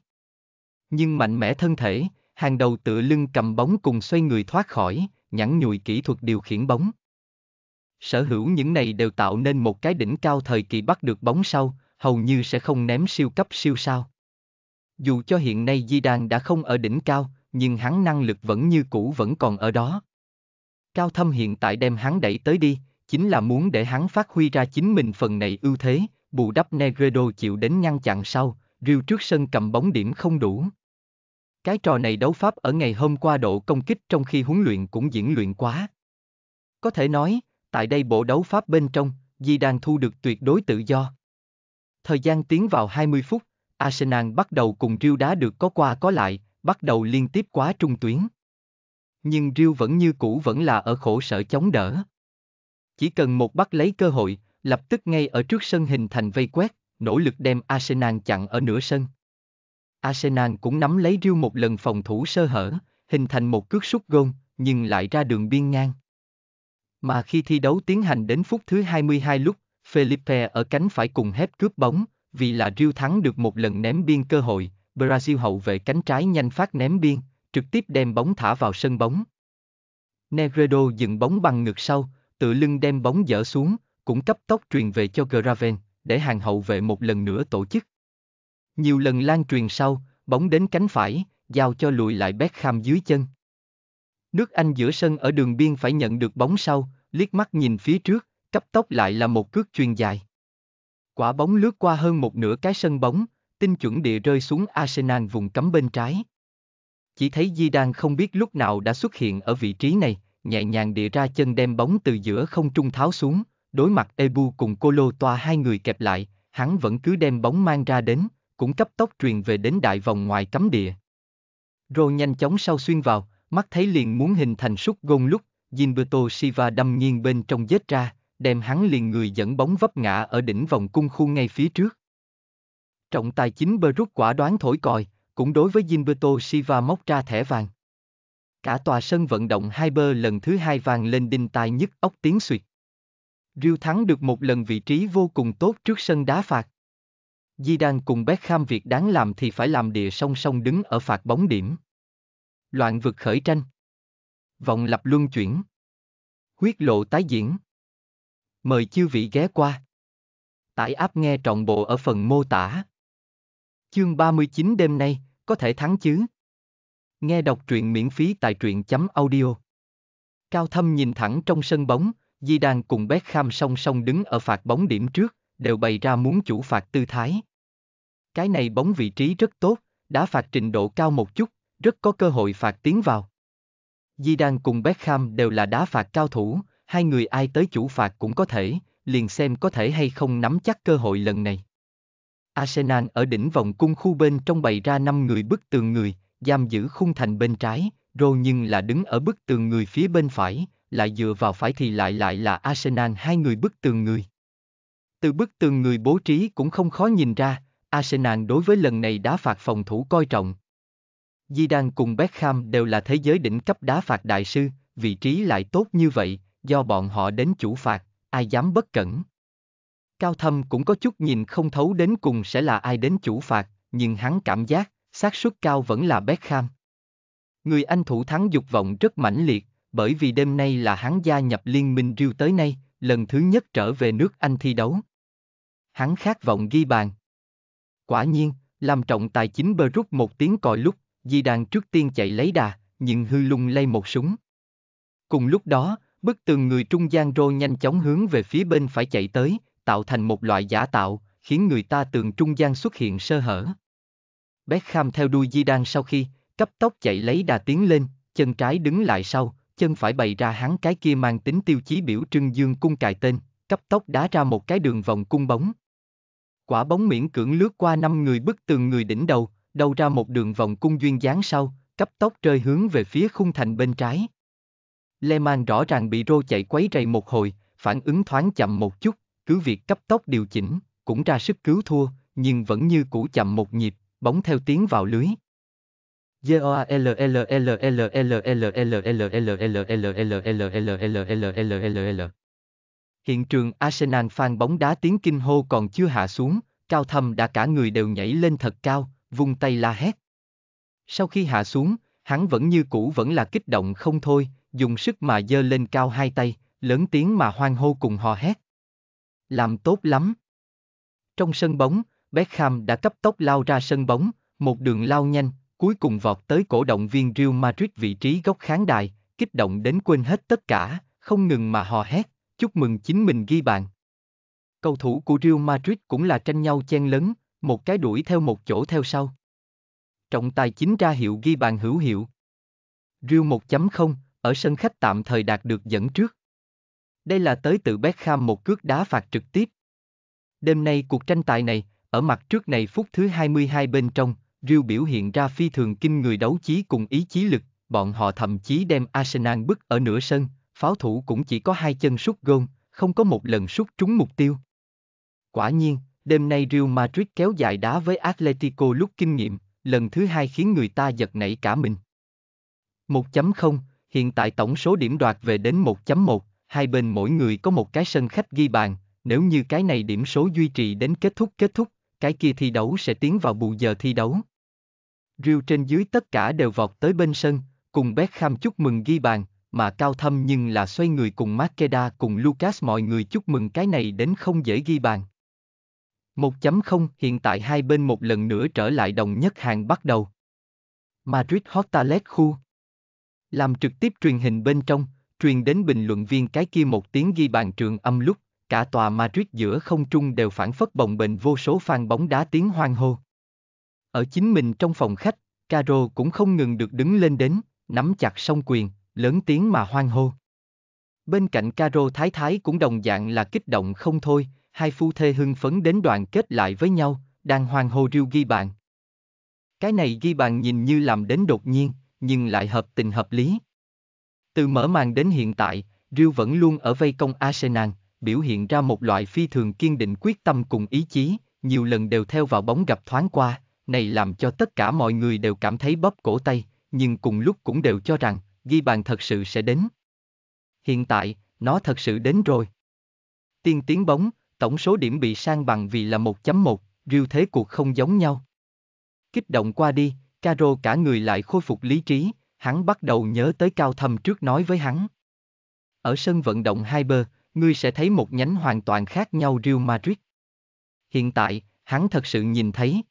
Nhưng mạnh mẽ thân thể, hàng đầu tựa lưng cầm bóng cùng xoay người thoát khỏi, nhẵn nhùi kỹ thuật điều khiển bóng. Sở hữu những này đều tạo nên một cái đỉnh cao thời kỳ bắt được bóng sau, hầu như sẽ không ném siêu cấp siêu sao. Dù cho hiện nay Di Zidane đã không ở đỉnh cao, nhưng hắn năng lực vẫn như cũ vẫn còn ở đó. Cao thâm hiện tại đem hắn đẩy tới đi, chính là muốn để hắn phát huy ra chính mình phần này ưu thế, bù đắp Negredo chịu đến ngăn chặn sau, Rêu trước sân cầm bóng điểm không đủ. Cái trò này đấu pháp ở ngày hôm qua độ công kích trong khi huấn luyện cũng diễn luyện quá. Có thể nói, tại đây bộ đấu pháp bên trong, Di Đan thu được tuyệt đối tự do. Thời gian tiến vào 20 phút, Arsenal bắt đầu cùng Real đá được có qua có lại, bắt đầu liên tiếp quá trung tuyến. Nhưng Real vẫn như cũ vẫn là ở khổ sở chống đỡ. Chỉ cần một bắt lấy cơ hội, lập tức ngay ở trước sân hình thành vây quét, nỗ lực đem Arsenal chặn ở nửa sân. Arsenal cũng nắm lấy Real một lần phòng thủ sơ hở, hình thành một cước sút gôn, nhưng lại ra đường biên ngang. Mà khi thi đấu tiến hành đến phút thứ 22 lúc, Felipe ở cánh phải cùng hết cướp bóng, vì là Real thắng được một lần ném biên cơ hội, Brazil hậu vệ cánh trái nhanh phát ném biên, trực tiếp đem bóng thả vào sân bóng. Negredo dựng bóng bằng ngực sau, tự lưng đem bóng dở xuống, cũng cấp tốc truyền về cho Graven, để hàng hậu vệ một lần nữa tổ chức. Nhiều lần lan truyền sau, bóng đến cánh phải, giao cho lùi lại Beckham dưới chân. Nước Anh giữa sân ở đường biên phải nhận được bóng sau, liếc mắt nhìn phía trước, cấp tốc lại là một cước truyền dài. Quả bóng lướt qua hơn một nửa cái sân bóng, tinh chuẩn địa rơi xuống Arsenal vùng cấm bên trái. Chỉ thấy Di Đan không biết lúc nào đã xuất hiện ở vị trí này, nhẹ nhàng địa ra chân đem bóng từ giữa không trung tháo xuống, đối mặt Ebu cùng Colo toa hai người kẹp lại, hắn vẫn cứ đem bóng mang ra đến, cũng cấp tốc truyền về đến đại vòng ngoài cấm địa. Rồi nhanh chóng sau xuyên vào, mắt thấy liền muốn hình thành sút gôn lúc, Gilberto Silva đâm nghiêng bên trong dết ra, đem hắn liền người dẫn bóng vấp ngã ở đỉnh vòng cung khu ngay phía trước. Trọng tài chính bơ rút quả đoán thổi còi, cũng đối với Gilberto Silva móc ra thẻ vàng. Cả tòa sân vận động hai bơ lần thứ hai vàng lên đinh tai nhất ốc tiếng suyệt. Real thắng được một lần vị trí vô cùng tốt trước sân đá phạt. Di Đan cùng bé Kham việc đáng làm thì phải làm địa song song đứng ở phạt bóng điểm. Loạn vực khởi tranh. Vòng lập luân chuyển. Huyết lộ tái diễn. Mời chư vị ghé qua. Tải áp nghe trọn bộ ở phần mô tả. Chương 39 đêm nay, có thể thắng chứ? Nghe đọc truyện miễn phí tại truyện.audio. Cao Thâm nhìn thẳng trong sân bóng, Di Đan cùng Bét Kham song song đứng ở phạt bóng điểm trước, đều bày ra muốn chủ phạt tư thái. Cái này bóng vị trí rất tốt, đá phạt trình độ cao một chút, rất có cơ hội phạt tiến vào. Di Đan cùng Beckham đều là đá phạt cao thủ, hai người ai tới chủ phạt cũng có thể, liền xem có thể hay không nắm chắc cơ hội lần này. Arsenal ở đỉnh vòng cung khu bên trong bày ra 5 người bức tường người, giam giữ khung thành bên trái, Rô nhưng là đứng ở bức tường người phía bên phải, lại dựa vào phải thì lại lại là Arsenal hai người bức tường người. Từ bức tường người bố trí cũng không khó nhìn ra, Arsenal đối với lần này đá phạt phòng thủ coi trọng. Zidane cùng Beckham đều là thế giới đỉnh cấp đá phạt đại sư, vị trí lại tốt như vậy, do bọn họ đến chủ phạt, ai dám bất cẩn. Cao Thâm cũng có chút nhìn không thấu đến cùng sẽ là ai đến chủ phạt, nhưng hắn cảm giác, xác suất cao vẫn là Beckham. Người anh thủ thắng dục vọng rất mãnh liệt, bởi vì đêm nay là hắn gia nhập liên minh riêu tới nay, lần thứ nhất trở về nước Anh thi đấu. Hắn khát vọng ghi bàn. Quả nhiên, làm trọng tài chính bơ rút một tiếng còi lúc, di đàn trước tiên chạy lấy đà, nhưng hư lung lay một súng. Cùng lúc đó, bức tường người trung gian rô nhanh chóng hướng về phía bên phải chạy tới, tạo thành một loại giả tạo, khiến người ta tường trung gian xuất hiện sơ hở. Beckham theo đuôi di đan sau khi, cấp tốc chạy lấy đà tiến lên, chân trái đứng lại sau, chân phải bày ra hắn cái kia mang tính tiêu chí biểu trưng dương cung cài tên, cấp tốc đá ra một cái đường vòng cung bóng. Quả bóng miễn cưỡng lướt qua năm người bức tường người đỉnh đầu, đầu ra một đường vòng cung duyên dáng sau, cấp tốc rơi hướng về phía khung thành bên trái. Le Mang rõ ràng bị rô chạy quấy rầy một hồi, phản ứng thoáng chậm một chút, cứ việc cấp tốc điều chỉnh, cũng ra sức cứu thua, nhưng vẫn như cũ chậm một nhịp, bóng theo tiếng vào lưới. Hiện trường Arsenal fan bóng đá tiếng kinh hô còn chưa hạ xuống, cao thâm đã cả người đều nhảy lên thật cao, vung tay la hét. Sau khi hạ xuống, hắn vẫn như cũ vẫn là kích động không thôi, dùng sức mà giơ lên cao hai tay, lớn tiếng mà hoan hô cùng hò hét. Làm tốt lắm. Trong sân bóng, Beckham đã cấp tốc lao ra sân bóng, một đường lao nhanh, cuối cùng vọt tới cổ động viên Real Madrid vị trí góc khán đài, kích động đến quên hết tất cả, không ngừng mà hò hét, chúc mừng chính mình ghi bàn. Cầu thủ của Real Madrid cũng là tranh nhau chen lấn, một cái đuổi theo một chỗ theo sau. Trọng tài chính ra hiệu ghi bàn hữu hiệu. Real 1.0, ở sân khách tạm thời đạt được dẫn trước. Đây là tới từ Beckham một cước đá phạt trực tiếp. Đêm nay cuộc tranh tài này, ở mặt trước này phút thứ 22 bên trong, Real biểu hiện ra phi thường kinh người đấu trí cùng ý chí lực, bọn họ thậm chí đem Arsenal bức ở nửa sân, pháo thủ cũng chỉ có hai chân sút gôn, không có một lần sút trúng mục tiêu. Quả nhiên, đêm nay Real Madrid kéo dài đá với Atletico lúc kinh nghiệm, lần thứ hai khiến người ta giật nảy cả mình. 1.0, Hiện tại tổng số điểm đoạt về đến 1.1, hai bên mỗi người có một cái sân khách ghi bàn, nếu như cái này điểm số duy trì đến kết thúc kết thúc, cái kia thi đấu sẽ tiến vào bù giờ thi đấu. Rêu trên dưới tất cả đều vọt tới bên sân, cùng Beckham chúc mừng ghi bàn, mà cao thâm nhưng là xoay người cùng Makeda cùng Lucas mọi người chúc mừng cái này đến không dễ ghi bàn. 1.0 hiện tại hai bên một lần nữa trở lại đồng nhất hàng bắt đầu. Madrid Hortalet khu làm trực tiếp truyền hình bên trong, truyền đến bình luận viên cái kia một tiếng ghi bàn trường âm lúc, cả tòa Madrid giữa không trung đều phản phất bồng bềnh vô số fan bóng đá tiếng hoang hô. Ở chính mình trong phòng khách, Caro cũng không ngừng được đứng lên đến, nắm chặt song quyền, lớn tiếng mà hoang hô. Bên cạnh Caro Thái Thái cũng đồng dạng là kích động không thôi, hai phu thê hưng phấn đến đoàn kết lại với nhau, đang hoang hô riêu ghi bàn. Cái này ghi bàn nhìn như làm đến đột nhiên nhưng lại hợp tình hợp lý. Từ mở màn đến hiện tại, Real vẫn luôn ở vây công Arsenal, biểu hiện ra một loại phi thường kiên định quyết tâm cùng ý chí, nhiều lần đều theo vào bóng gặp thoáng qua, này làm cho tất cả mọi người đều cảm thấy bóp cổ tay, nhưng cùng lúc cũng đều cho rằng, ghi bàn thật sự sẽ đến. Hiện tại, nó thật sự đến rồi. Tiên tiến bóng, tổng số điểm bị sang bằng vì là 1.1, Real thế cuộc không giống nhau. Kích động qua đi, Caro cả người lại khôi phục lý trí, hắn bắt đầu nhớ tới cao Thầm trước nói với hắn. Ở sân vận động hai bờ, ngươi sẽ thấy một nhánh hoàn toàn khác nhau Real Madrid. Hiện tại, hắn thật sự nhìn thấy.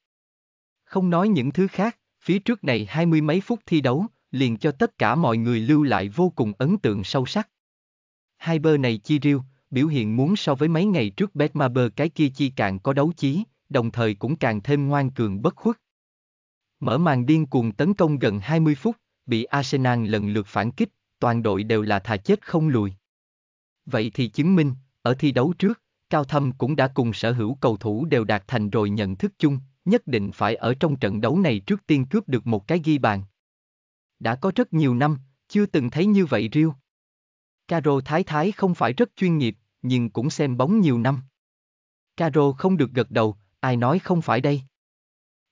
Không nói những thứ khác, phía trước này hai mươi mấy phút thi đấu, liền cho tất cả mọi người lưu lại vô cùng ấn tượng sâu sắc. Hai bơ này chi riêu, biểu hiện muốn so với mấy ngày trước Betmaber cái kia chi càng có đấu chí, đồng thời cũng càng thêm ngoan cường bất khuất. Mở màn điên cuồng tấn công gần 20 phút, bị Arsenal lần lượt phản kích, toàn đội đều là thà chết không lùi. Vậy thì chứng minh, ở thi đấu trước, Cao Thâm cũng đã cùng sở hữu cầu thủ đều đạt thành rồi nhận thức chung, nhất định phải ở trong trận đấu này trước tiên cướp được một cái ghi bàn. Đã có rất nhiều năm, chưa từng thấy như vậy riêu. Caro Thái Thái không phải rất chuyên nghiệp, nhưng cũng xem bóng nhiều năm. Caro không được gật đầu, ai nói không phải đây.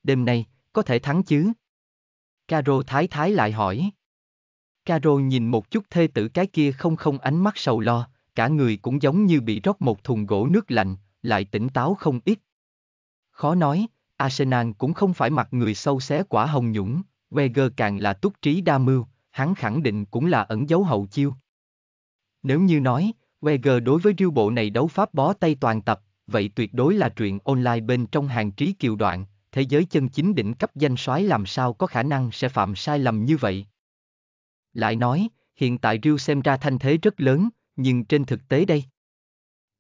Đêm nay, có thể thắng chứ? Caro thái thái lại hỏi. Caro nhìn một chút thê tử cái kia không không ánh mắt sầu lo, cả người cũng giống như bị rót một thùng gỗ nước lạnh, lại tỉnh táo không ít. Khó nói, Arsenal cũng không phải mặt người sâu xé quả hồng nhũng, Wenger càng là túc trí đa mưu, hắn khẳng định cũng là ẩn dấu hậu chiêu. Nếu như nói, Wenger đối với riêu bộ này đấu pháp bó tay toàn tập, vậy tuyệt đối là truyện online bên trong hàng trí kiều đoạn, thế giới chân chính đỉnh cấp danh soái làm sao có khả năng sẽ phạm sai lầm như vậy. Lại nói, hiện tại Real xem ra thanh thế rất lớn, nhưng trên thực tế đây.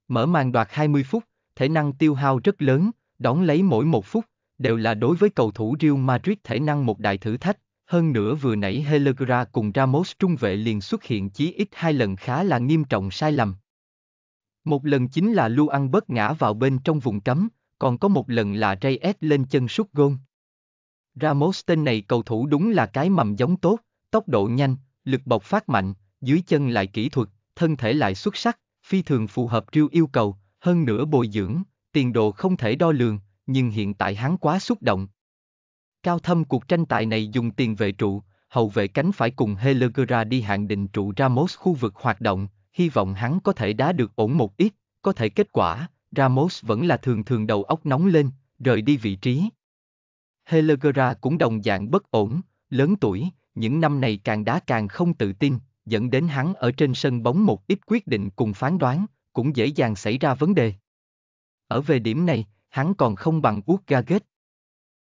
Mở màn đoạt 20 phút, thể năng tiêu hao rất lớn, đón lấy mỗi một phút, đều là đối với cầu thủ Real Madrid thể năng một đại thử thách. Hơn nữa vừa nãy Helegra cùng Ramos trung vệ liền xuất hiện chí ít hai lần khá là nghiêm trọng sai lầm. Một lần chính là Lu Ăn bất ngã vào bên trong vùng cấm, còn có một lần là Reyes lên chân sút gôn. Ramos tên này cầu thủ đúng là cái mầm giống tốt, tốc độ nhanh, lực bộc phát mạnh, dưới chân lại kỹ thuật, thân thể lại xuất sắc, phi thường phù hợp Real yêu cầu, hơn nữa bồi dưỡng, tiền đồ không thể đo lường, nhưng hiện tại hắn quá xúc động. Cao thâm cuộc tranh tài này dùng tiền vệ trụ, hậu vệ cánh phải cùng Helegura đi hạn định trụ Ramos khu vực hoạt động, hy vọng hắn có thể đá được ổn một ít, có thể kết quả, Ramos vẫn là thường thường đầu óc nóng lên, rời đi vị trí. Helegera cũng đồng dạng bất ổn, lớn tuổi, những năm này càng đá càng không tự tin, dẫn đến hắn ở trên sân bóng một ít quyết định cùng phán đoán, cũng dễ dàng xảy ra vấn đề. Ở về điểm này, hắn còn không bằng Út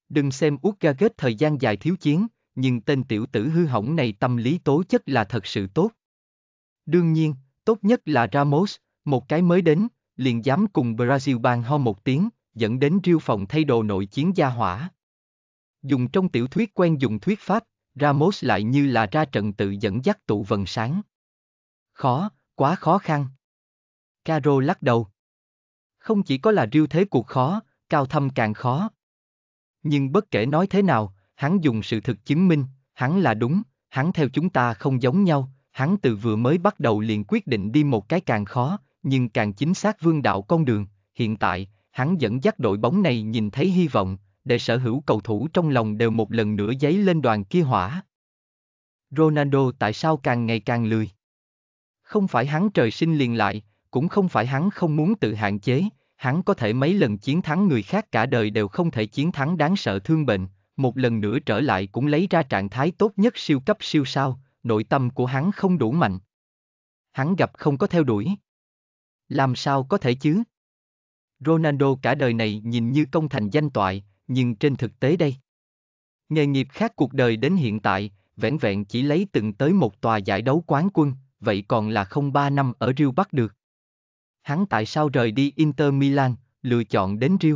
Đừng xem Út thời gian dài thiếu chiến, nhưng tên tiểu tử hư hỏng này tâm lý tố chất là thật sự tốt. Đương nhiên, tốt nhất là Ramos, một cái mới đến, liền dám cùng Brazil bang ho một tiếng, dẫn đến riêu phòng thay đồ nội chiến gia hỏa. Dùng trong tiểu thuyết quen dùng thuyết pháp, Ramos lại như là ra trận tự dẫn dắt tụ vần sáng. Khó, quá khó khăn. Caro lắc đầu. Không chỉ có là riêu thế cuộc khó, cao thâm càng khó. Nhưng bất kể nói thế nào, hắn dùng sự thực chứng minh, hắn là đúng, hắn theo chúng ta không giống nhau, hắn từ vừa mới bắt đầu liền quyết định đi một cái càng khó, nhưng càng chính xác vương đạo con đường, hiện tại, hắn dẫn dắt đội bóng này nhìn thấy hy vọng, để sở hữu cầu thủ trong lòng đều một lần nữa giấy lên đoàn kia hỏa. Ronaldo tại sao càng ngày càng lười? Không phải hắn trời sinh liền lại, cũng không phải hắn không muốn tự hạn chế, hắn có thể mấy lần chiến thắng người khác cả đời đều không thể chiến thắng đáng sợ thương bệnh, một lần nữa trở lại cũng lấy ra trạng thái tốt nhất siêu cấp siêu sao, nội tâm của hắn không đủ mạnh. Hắn gặp không có theo đuổi. Làm sao có thể chứ? Ronaldo cả đời này nhìn như công thành danh toại, nhưng trên thực tế đây. Nghề nghiệp khác cuộc đời đến hiện tại, vẻn vẹn chỉ lấy từng tới một tòa giải đấu quán quân, vậy còn là không ba năm ở Real bắt được. Hắn tại sao rời đi Inter Milan, lựa chọn đến Real?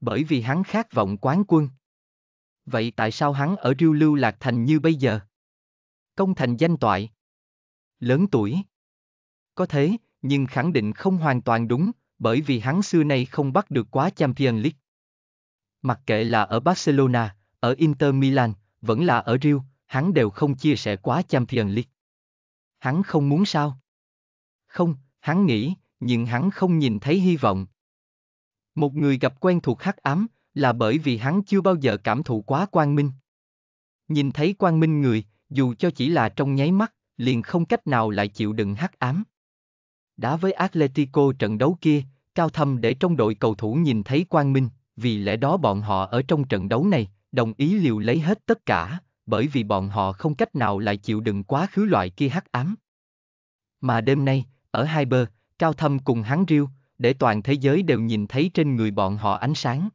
Bởi vì hắn khát vọng quán quân. Vậy tại sao hắn ở Real lưu lạc thành như bây giờ? Công thành danh toại. Lớn tuổi. Có thế, nhưng khẳng định không hoàn toàn đúng, bởi vì hắn xưa nay không bắt được quá Champions League. Mặc kệ là ở Barcelona, ở Inter Milan, vẫn là ở Rio, hắn đều không chia sẻ quá Champions League. Hắn không muốn sao? Không, hắn nghĩ, nhưng hắn không nhìn thấy hy vọng. Một người gặp quen thuộc hắc ám là bởi vì hắn chưa bao giờ cảm thụ quá quang minh. Nhìn thấy quang minh người, dù cho chỉ là trong nháy mắt, liền không cách nào lại chịu đựng hắc ám. Đá với Atletico trận đấu kia, Cao Thâm để trong đội cầu thủ nhìn thấy quang minh, vì lẽ đó bọn họ ở trong trận đấu này, đồng ý liều lấy hết tất cả, bởi vì bọn họ không cách nào lại chịu đựng quá khứ loại kia hắc ám. Mà đêm nay, ở hai bờ, Cao Thâm cùng hắn riêu, để toàn thế giới đều nhìn thấy trên người bọn họ ánh sáng.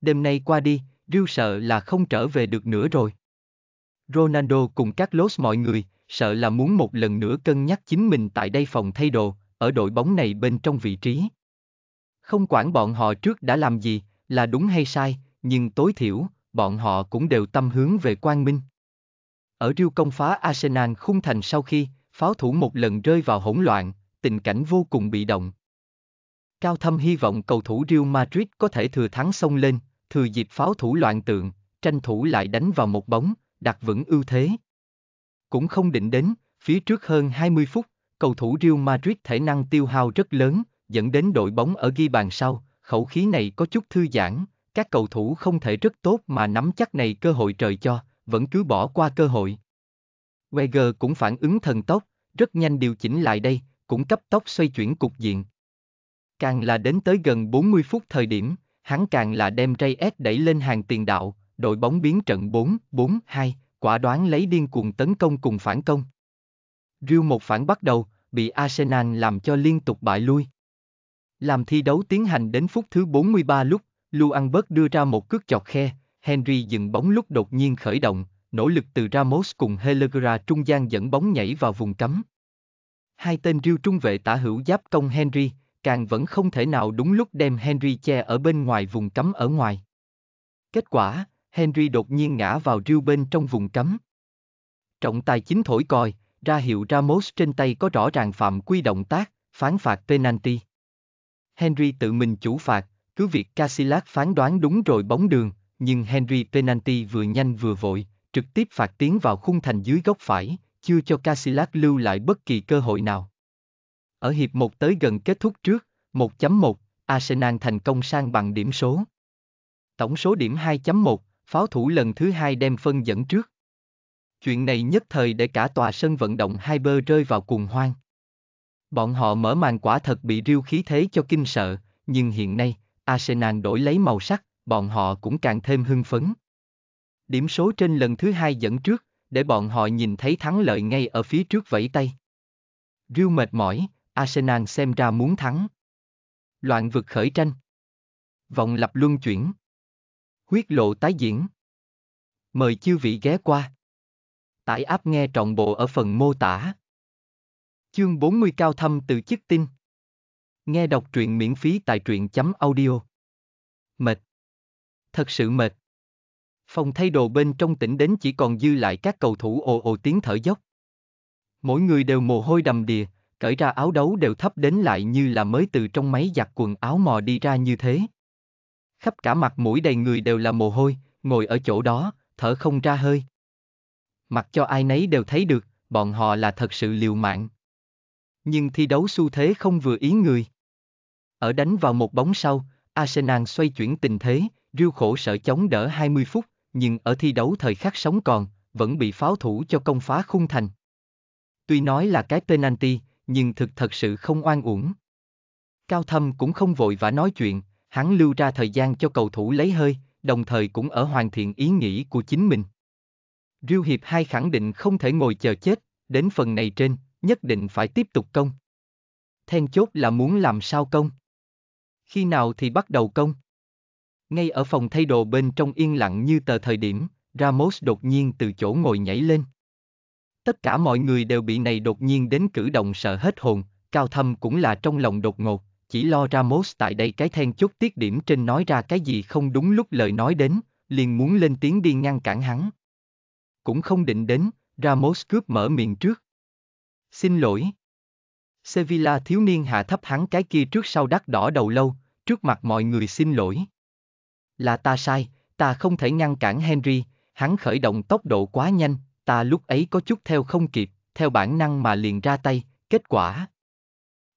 Đêm nay qua đi, riêu sợ là không trở về được nữa rồi. Ronaldo cùng các lốt mọi người, sợ là muốn một lần nữa cân nhắc chính mình tại đây phòng thay đồ, ở đội bóng này bên trong vị trí. Không quản bọn họ trước đã làm gì, là đúng hay sai, nhưng tối thiểu, bọn họ cũng đều tâm hướng về quang minh. Ở Riêu công phá Arsenal khung thành sau khi, pháo thủ một lần rơi vào hỗn loạn, tình cảnh vô cùng bị động. Cao Thâm hy vọng cầu thủ Real Madrid có thể thừa thắng xông lên, thừa dịp pháo thủ loạn tượng, tranh thủ lại đánh vào một bóng, đặt vững ưu thế, cũng không định đến, phía trước hơn 20 phút, cầu thủ Real Madrid thể năng tiêu hao rất lớn, dẫn đến đội bóng ở ghi bàn sau, khẩu khí này có chút thư giãn, các cầu thủ không thể rất tốt mà nắm chắc này cơ hội trời cho, vẫn cứ bỏ qua cơ hội. Wenger cũng phản ứng thần tốc, rất nhanh điều chỉnh lại đây, cũng cấp tốc xoay chuyển cục diện. Càng là đến tới gần 40 phút thời điểm, hắn càng là đem Reyes đẩy lên hàng tiền đạo, đội bóng biến trận 4-4-2, quả đoán lấy điên cuồng tấn công cùng phản công. Real một phản bắt đầu, bị Arsenal làm cho liên tục bại lui. Làm thi đấu tiến hành đến phút thứ 43 lúc, Lu Luanberg đưa ra một cước chọc khe, Henry dừng bóng lúc đột nhiên khởi động, nỗ lực từ Ramos cùng Helegra trung gian dẫn bóng nhảy vào vùng cấm. Hai tên Real trung vệ tả hữu giáp công Henry, càng vẫn không thể nào đúng lúc đem Henry che ở bên ngoài vùng cấm ở ngoài. Kết quả, Henry đột nhiên ngã vào rêu bên trong vùng cấm. Trọng tài chính thổi còi, ra hiệu Ramos trên tay có rõ ràng phạm quy động tác, phán phạt penalty. Henry tự mình chủ phạt, cứ việc Casillas phán đoán đúng rồi bóng đường, nhưng Henry penalty vừa nhanh vừa vội, trực tiếp phạt tiến vào khung thành dưới góc phải, chưa cho Casillas lưu lại bất kỳ cơ hội nào. Ở hiệp 1 tới gần kết thúc trước, 1.1, Arsenal thành công sang bằng điểm số. Tổng số điểm 2.1, pháo thủ lần thứ hai đem phân dẫn trước. Chuyện này nhất thời để cả tòa sân vận động hai bơ rơi vào cuồng hoang. Bọn họ mở màn quả thật bị riêu khí thế cho kinh sợ, nhưng hiện nay, Arsenal đổi lấy màu sắc, bọn họ cũng càng thêm hưng phấn. Điểm số trên lần thứ hai dẫn trước, để bọn họ nhìn thấy thắng lợi ngay ở phía trước vẫy tay. Riêu mệt mỏi, Arsenal xem ra muốn thắng. Loạn vực khởi tranh. Vòng lập luân chuyển. Huyết lộ tái diễn. Mời chư vị ghé qua. Tải áp nghe trọn bộ ở phần mô tả. Chương 40 cao thâm từ chức tin. Nghe đọc truyện miễn phí tại truyện chấm audio. Mệt. Thật sự mệt. Phòng thay đồ bên trong tỉnh đến chỉ còn dư lại các cầu thủ ồ ồ tiếng thở dốc. Mỗi người đều mồ hôi đầm đìa, cởi ra áo đấu đều thấp đến lại như là mới từ trong máy giặt quần áo mò đi ra như thế khắp cả mặt mũi đầy người đều là mồ hôi, ngồi ở chỗ đó, thở không ra hơi. Mặc cho ai nấy đều thấy được, bọn họ là thật sự liều mạng. Nhưng thi đấu xu thế không vừa ý người. Ở đánh vào một bóng sau, Arsenal xoay chuyển tình thế, riêu khổ sở chống đỡ 20 phút, nhưng ở thi đấu thời khắc sống còn, vẫn bị pháo thủ cho công phá khung thành. Tuy nói là cái penalty, nhưng thực thật sự không oan uổng. Cao Thâm cũng không vội vã nói chuyện, hắn lưu ra thời gian cho cầu thủ lấy hơi, đồng thời cũng ở hoàn thiện ý nghĩ của chính mình. Riêu hiệp 2 khẳng định không thể ngồi chờ chết, đến phần này trên, nhất định phải tiếp tục công. Then chốt là muốn làm sao công. Khi nào thì bắt đầu công? Ngay ở phòng thay đồ bên trong yên lặng như tờ thời điểm, Ramos đột nhiên từ chỗ ngồi nhảy lên. Tất cả mọi người đều bị này đột nhiên đến cử động sợ hết hồn, Cao Thâm cũng là trong lòng đột ngột, chỉ lo Ramos tại đây cái then chốt tiết điểm trên nói ra cái gì không đúng lúc lời nói đến, liền muốn lên tiếng đi ngăn cản hắn. Cũng không định đến, Ramos cướp mở miệng trước. Xin lỗi. Sevilla thiếu niên hạ thấp hắn cái kia trước sau đắt đỏ đầu lâu, trước mặt mọi người xin lỗi. Là ta sai, ta không thể ngăn cản Henry, hắn khởi động tốc độ quá nhanh, ta lúc ấy có chút theo không kịp, theo bản năng mà liền ra tay, kết quả.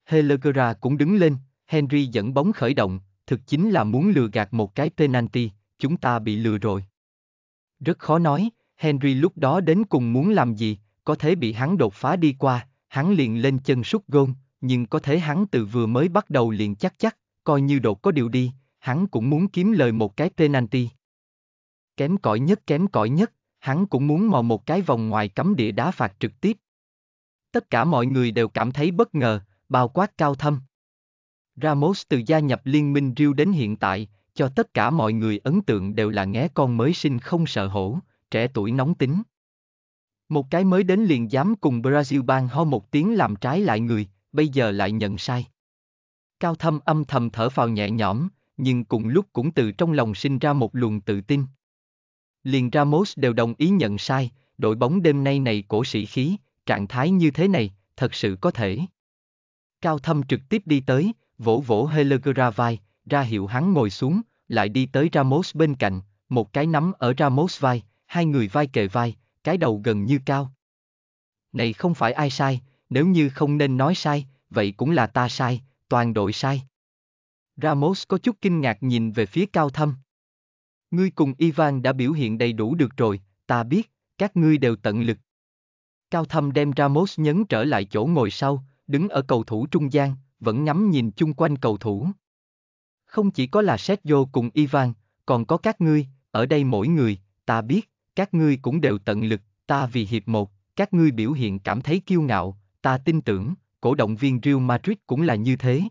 Helgera cũng đứng lên, Henry dẫn bóng khởi động, thực chính là muốn lừa gạt một cái penalty, chúng ta bị lừa rồi. Rất khó nói, Henry lúc đó đến cùng muốn làm gì, có thể bị hắn đột phá đi qua, hắn liền lên chân sút gôn, nhưng có thể hắn từ vừa mới bắt đầu liền chắc chắc, coi như đột có điều đi, hắn cũng muốn kiếm lời một cái penalty. Kém cỏi nhất kém cỏi nhất, hắn cũng muốn mò một cái vòng ngoài cấm địa đá phạt trực tiếp. Tất cả mọi người đều cảm thấy bất ngờ, bao quát cao thâm. Ramos từ gia nhập liên minh Rio đến hiện tại, cho tất cả mọi người ấn tượng đều là nghé con mới sinh không sợ hổ, trẻ tuổi nóng tính. Một cái mới đến liền dám cùng Brazil ban ho một tiếng làm trái lại người, bây giờ lại nhận sai. Cao thâm âm thầm thở phào nhẹ nhõm, nhưng cùng lúc cũng từ trong lòng sinh ra một luồng tự tin. Liền Ramos đều đồng ý nhận sai, đội bóng đêm nay này cổ sĩ khí, trạng thái như thế này, thật sự có thể. Cao Thâm trực tiếp đi tới, vỗ vỗ Helegra vai, ra hiệu hắn ngồi xuống, lại đi tới Ramos bên cạnh, một cái nắm ở Ramos vai, hai người vai kề vai, cái đầu gần như cao. Này không phải ai sai, nếu như không nên nói sai, vậy cũng là ta sai, toàn đội sai. Ramos có chút kinh ngạc nhìn về phía cao thâm. Ngươi cùng Ivan đã biểu hiện đầy đủ được rồi, ta biết, các ngươi đều tận lực. Cao thâm đem Ramos nhấn trở lại chỗ ngồi sau, đứng ở cầu thủ trung gian, vẫn ngắm nhìn chung quanh cầu thủ. Không chỉ có là Sergio cùng Ivan, còn có các ngươi, ở đây mỗi người, ta biết, các ngươi cũng đều tận lực, ta vì hiệp một, các ngươi biểu hiện cảm thấy kiêu ngạo, ta tin tưởng, cổ động viên Real Madrid cũng là như thế.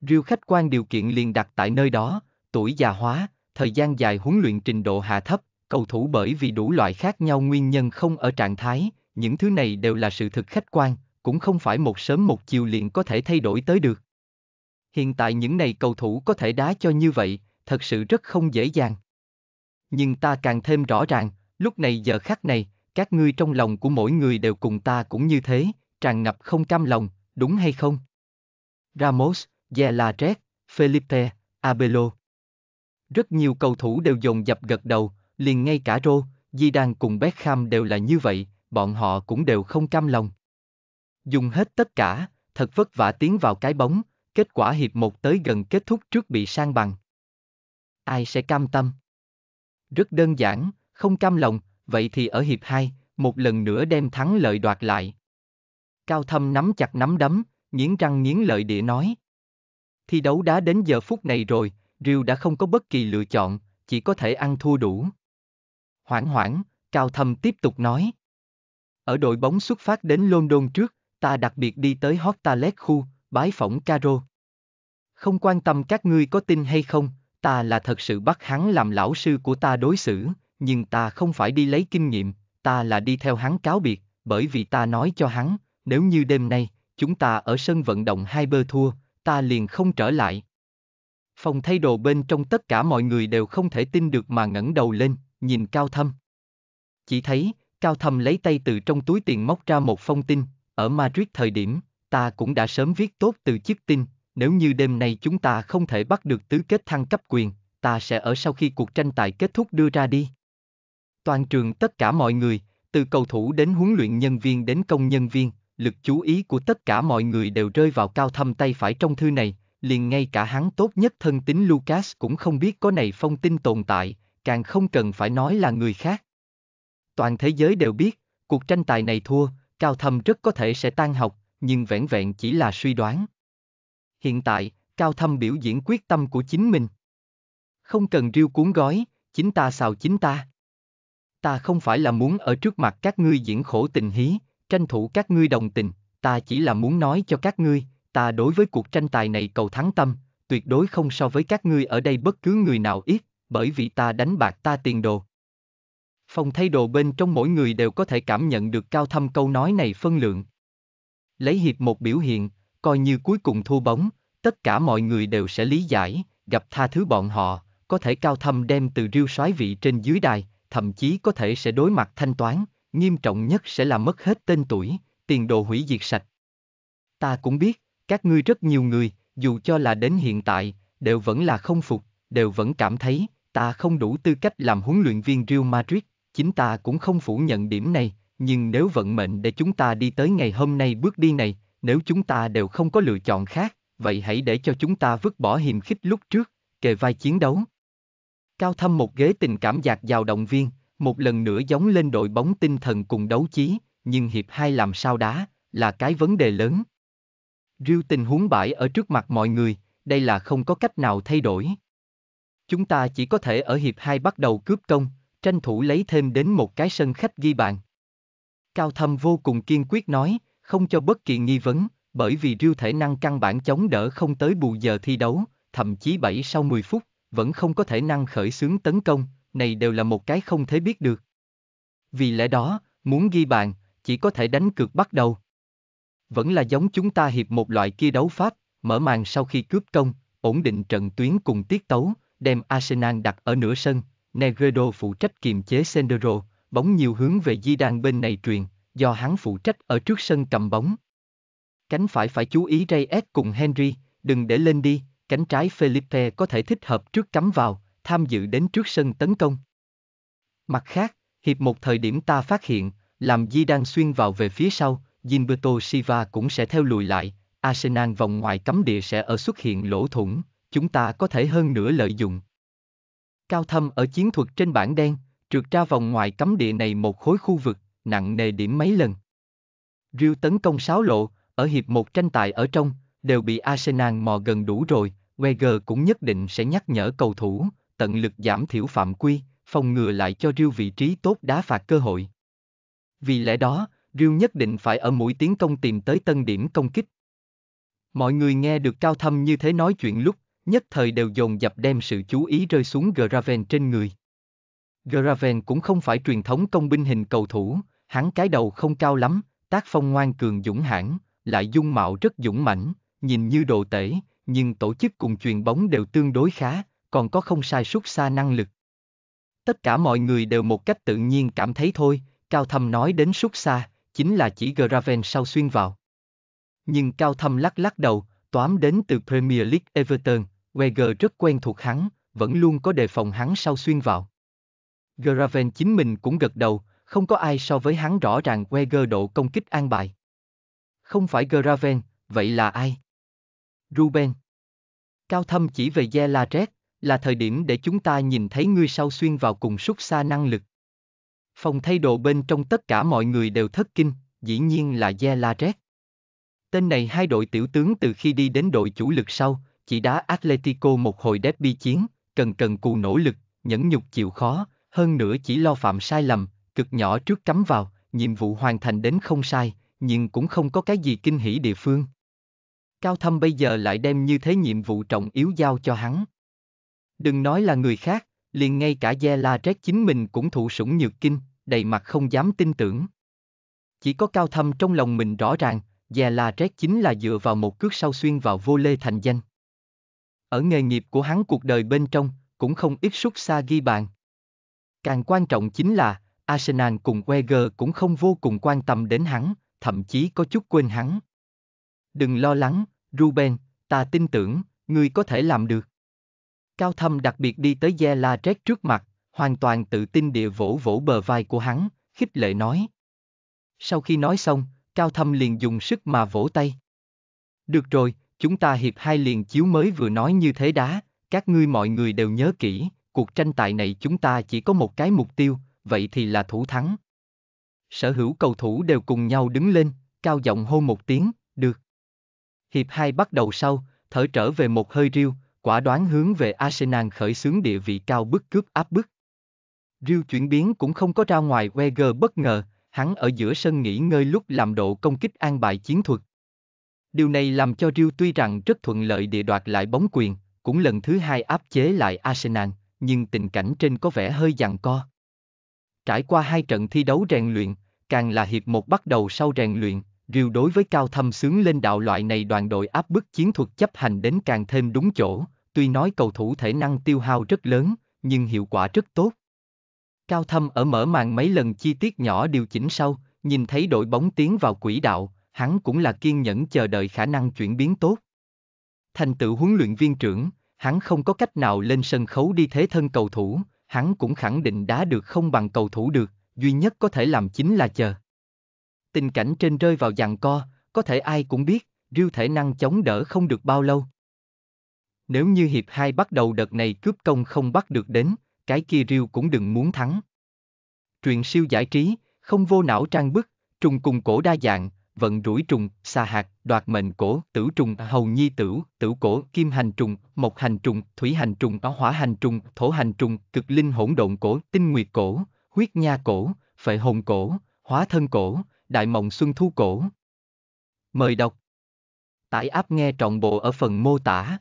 Real khách quan điều kiện liền đặt tại nơi đó, tuổi già hóa, thời gian dài huấn luyện trình độ hạ thấp, cầu thủ bởi vì đủ loại khác nhau nguyên nhân không ở trạng thái, những thứ này đều là sự thực khách quan, cũng không phải một sớm một chiều liền có thể thay đổi tới được. Hiện tại những này cầu thủ có thể đá cho như vậy, thật sự rất không dễ dàng. Nhưng ta càng thêm rõ ràng, lúc này giờ khắc này, các ngươi trong lòng của mỗi người đều cùng ta cũng như thế, tràn ngập không cam lòng, đúng hay không? Ramos, Yelaret, Felipe, Abelo. Rất nhiều cầu thủ đều dồn dập gật đầu, liền ngay cả Rô, Di Đan cùng Beckham đều là như vậy, bọn họ cũng đều không cam lòng. Dùng hết tất cả, thật vất vả tiến vào cái bóng, kết quả hiệp một tới gần kết thúc trước bị sang bằng. Ai sẽ cam tâm? Rất đơn giản, không cam lòng, vậy thì ở hiệp 2, một lần nữa đem thắng lợi đoạt lại. Cao Thâm nắm chặt nắm đấm, nghiến răng nghiến lợi địa nói. Thi đấu đã đến giờ phút này rồi, Rio đã không có bất kỳ lựa chọn, chỉ có thể ăn thua đủ. Hoảng hoảng, Cao Thâm tiếp tục nói. Ở đội bóng xuất phát đến London trước, ta đặc biệt đi tới Hotalet khu, bái phỏng Caro. Không quan tâm các ngươi có tin hay không, ta là thật sự bắt hắn làm lão sư của ta đối xử, nhưng ta không phải đi lấy kinh nghiệm, ta là đi theo hắn cáo biệt, bởi vì ta nói cho hắn, nếu như đêm nay, chúng ta ở sân vận động hai bơ thua, ta liền không trở lại. Phòng thay đồ bên trong tất cả mọi người đều không thể tin được mà ngẩng đầu lên, nhìn Cao Thâm. Chỉ thấy, Cao Thâm lấy tay từ trong túi tiền móc ra một phong tin, ở Madrid thời điểm, ta cũng đã sớm viết tốt từ chức tin, nếu như đêm nay chúng ta không thể bắt được tứ kết thăng cấp quyền, ta sẽ ở sau khi cuộc tranh tài kết thúc đưa ra đi. Toàn trường tất cả mọi người, từ cầu thủ đến huấn luyện nhân viên đến công nhân viên, lực chú ý của tất cả mọi người đều rơi vào cao thâm tay phải trong thư này, liền ngay cả hắn tốt nhất thân tính Lucas cũng không biết có này phong tin tồn tại, càng không cần phải nói là người khác. Toàn thế giới đều biết, cuộc tranh tài này thua, Cao Thâm rất có thể sẽ tan học, nhưng vẹn vẹn chỉ là suy đoán. Hiện tại, Cao Thâm biểu diễn quyết tâm của chính mình. Không cần riêu cuốn gói, chính ta xào chính ta. Ta không phải là muốn ở trước mặt các ngươi diễn khổ tình hí, tranh thủ các ngươi đồng tình, ta chỉ là muốn nói cho các ngươi, ta đối với cuộc tranh tài này cầu thắng tâm, tuyệt đối không so với các ngươi ở đây bất cứ người nào ít, bởi vì ta đánh bạc ta tiền đồ. Phòng thay đồ bên trong mỗi người đều có thể cảm nhận được cao thâm câu nói này phân lượng. Lấy hiệp một biểu hiện, coi như cuối cùng thua bóng, tất cả mọi người đều sẽ lý giải, gặp tha thứ bọn họ, có thể cao thâm đem từ riêu soái vị trên dưới đài, thậm chí có thể sẽ đối mặt thanh toán, nghiêm trọng nhất sẽ là mất hết tên tuổi, tiền đồ hủy diệt sạch. Ta cũng biết, các ngươi rất nhiều người, dù cho là đến hiện tại, đều vẫn là không phục, đều vẫn cảm thấy, ta không đủ tư cách làm huấn luyện viên Real Madrid, chính ta cũng không phủ nhận điểm này, nhưng nếu vận mệnh để chúng ta đi tới ngày hôm nay bước đi này, nếu chúng ta đều không có lựa chọn khác, vậy hãy để cho chúng ta vứt bỏ hiềm khích lúc trước, kề vai chiến đấu. Cao Thâm một ghế tình cảm giạt vào động viên, một lần nữa giống lên đội bóng tinh thần cùng đấu chí, nhưng hiệp hai làm sao đá, là cái vấn đề lớn. Riêu tình huống bãi ở trước mặt mọi người, đây là không có cách nào thay đổi. Chúng ta chỉ có thể ở hiệp hai bắt đầu cướp công, tranh thủ lấy thêm đến một cái sân khách ghi bàn. Cao Thâm vô cùng kiên quyết nói, không cho bất kỳ nghi vấn, bởi vì Real thể năng căn bản chống đỡ không tới bù giờ thi đấu, thậm chí 7 sau 10 phút, vẫn không có thể năng khởi xướng tấn công, này đều là một cái không thể biết được. Vì lẽ đó, muốn ghi bàn, chỉ có thể đánh cược bắt đầu. Vẫn là giống chúng ta hiệp một loại kia đấu pháp, mở màn sau khi cướp công, ổn định trận tuyến cùng tiết tấu, đem Arsenal đặt ở nửa sân, Negredo phụ trách kiềm chế Sendero, bóng nhiều hướng về di Đan bên này truyền, do hắn phụ trách ở trước sân cầm bóng. Cánh phải phải chú ý Reyes cùng Henry, đừng để lên đi, cánh trái Felipe có thể thích hợp trước cắm vào, tham dự đến trước sân tấn công. Mặt khác, hiệp một thời điểm ta phát hiện, làm Di Đan xuyên vào về phía sau, Gilberto Silva cũng sẽ theo lùi lại, Arsenal vòng ngoài cấm địa sẽ ở xuất hiện lỗ thủng, chúng ta có thể hơn nữa lợi dụng. Cao thâm ở chiến thuật trên bảng đen, trượt ra vòng ngoài cấm địa này một khối khu vực, nặng nề điểm mấy lần. Real tấn công sáo lộ, ở hiệp một tranh tài ở trong, đều bị Arsenal mò gần đủ rồi, Wenger cũng nhất định sẽ nhắc nhở cầu thủ, tận lực giảm thiểu phạm quy, phòng ngừa lại cho Real vị trí tốt đá phạt cơ hội. Vì lẽ đó, Real nhất định phải ở mũi tiến công tìm tới tân điểm công kích. Mọi người nghe được Cao Thâm như thế nói chuyện lúc nhất thời đều dồn dập đem sự chú ý rơi xuống Graven trên người. Graven cũng không phải truyền thống công binh hình cầu thủ, hắn cái đầu không cao lắm, tác phong ngoan cường dũng hãn, lại dung mạo rất dũng mãnh, nhìn như đồ tể, nhưng tổ chức cùng truyền bóng đều tương đối khá, còn có không sai sút xa năng lực. Tất cả mọi người đều một cách tự nhiên cảm thấy thôi, Cao Thâm nói đến sút xa, chính là chỉ Graven sau xuyên vào. Nhưng Cao Thâm lắc lắc đầu, toám đến từ Premier League Everton, Weger rất quen thuộc hắn, vẫn luôn có đề phòng hắn sau xuyên vào. Graven chính mình cũng gật đầu, không có ai so với hắn rõ ràng Weger độ công kích an bài. Không phải Graven, vậy là ai? Ruben. Cao thâm chỉ về Gia La là thời điểm để chúng ta nhìn thấy ngươi sau xuyên vào cùng xuất xa năng lực. Phòng thay đồ bên trong tất cả mọi người đều thất kinh, dĩ nhiên là Gia La Tên này hai đội tiểu tướng từ khi đi đến đội chủ lực sau, chỉ đá Atletico một hồi derby chiến, cần cần cù nỗ lực, nhẫn nhục chịu khó, hơn nữa chỉ lo phạm sai lầm, cực nhỏ trước cắm vào, nhiệm vụ hoàn thành đến không sai, nhưng cũng không có cái gì kinh hỉ địa phương. Cao Thâm bây giờ lại đem như thế nhiệm vụ trọng yếu giao cho hắn. Đừng nói là người khác, liền ngay cả Gia La Rét chính mình cũng thụ sủng nhược kinh, đầy mặt không dám tin tưởng. Chỉ có Cao Thâm trong lòng mình rõ ràng, Gia La Rét chính là dựa vào một cước sau xuyên vào vô lê thành danh. Ở nghề nghiệp của hắn cuộc đời bên trong, cũng không ít xuất xa ghi bàn. Càng quan trọng chính là, Arsenal cùng Wenger cũng không vô cùng quan tâm đến hắn, thậm chí có chút quên hắn. Đừng lo lắng, Ruben, ta tin tưởng, ngươi có thể làm được. Cao Thâm đặc biệt đi tới Gia La Trét trước mặt, hoàn toàn tự tin địa vỗ vỗ bờ vai của hắn, khích lệ nói. Sau khi nói xong, Cao Thâm liền dùng sức mà vỗ tay. Được rồi, chúng ta hiệp hai liền chiếu mới vừa nói như thế đá, các ngươi mọi người đều nhớ kỹ, cuộc tranh tài này chúng ta chỉ có một cái mục tiêu, vậy thì là thủ thắng. Sở hữu cầu thủ đều cùng nhau đứng lên, cao giọng hô một tiếng, được. Hiệp 2 bắt đầu sau, thở trở về một hơi riêu, quả đoán hướng về Arsenal khởi xướng địa vị cao bức cướp áp bức. Riêu chuyển biến cũng không có ra ngoài Wenger bất ngờ, hắn ở giữa sân nghỉ ngơi lúc làm độ công kích an bài chiến thuật, Điều này làm cho Real tuy rằng rất thuận lợi địa đoạt lại bóng quyền, cũng lần thứ hai áp chế lại Arsenal, nhưng tình cảnh trên có vẻ hơi giằng co. Trải qua hai trận thi đấu rèn luyện, càng là hiệp một bắt đầu sau rèn luyện, Real đối với cao thâm sướng lên đạo loại này đoàn đội áp bức chiến thuật chấp hành đến càng thêm đúng chỗ, tuy nói cầu thủ thể năng tiêu hao rất lớn, nhưng hiệu quả rất tốt. Cao thâm ở mở màn mấy lần chi tiết nhỏ điều chỉnh sau, nhìn thấy đội bóng tiến vào quỹ đạo, hắn cũng là kiên nhẫn chờ đợi khả năng chuyển biến tốt. Thành tựu huấn luyện viên trưởng, hắn không có cách nào lên sân khấu đi thế thân cầu thủ, hắn cũng khẳng định đá được không bằng cầu thủ được, duy nhất có thể làm chính là chờ. Tình cảnh trên rơi vào giằng co, có thể ai cũng biết, Riêu thể năng chống đỡ không được bao lâu. Nếu như hiệp 2 bắt đầu đợt này cướp công không bắt được đến, cái kia Riêu cũng đừng muốn thắng. truyền siêu giải trí, không vô não trang bức, trùng cùng cổ đa dạng, vận rủi trùng, xà hạt, đoạt mệnh cổ, tử trùng, hầu nhi tử, tử cổ, kim hành trùng, mộc hành trùng, thủy hành trùng, hỏa hành trùng, thổ hành trùng, cực linh hỗn độn cổ, tinh nguyệt cổ, huyết nha cổ, phệ hồn cổ, hóa thân cổ, đại mộng xuân thu cổ. Mời đọc. Tải app nghe trọn bộ ở phần mô tả.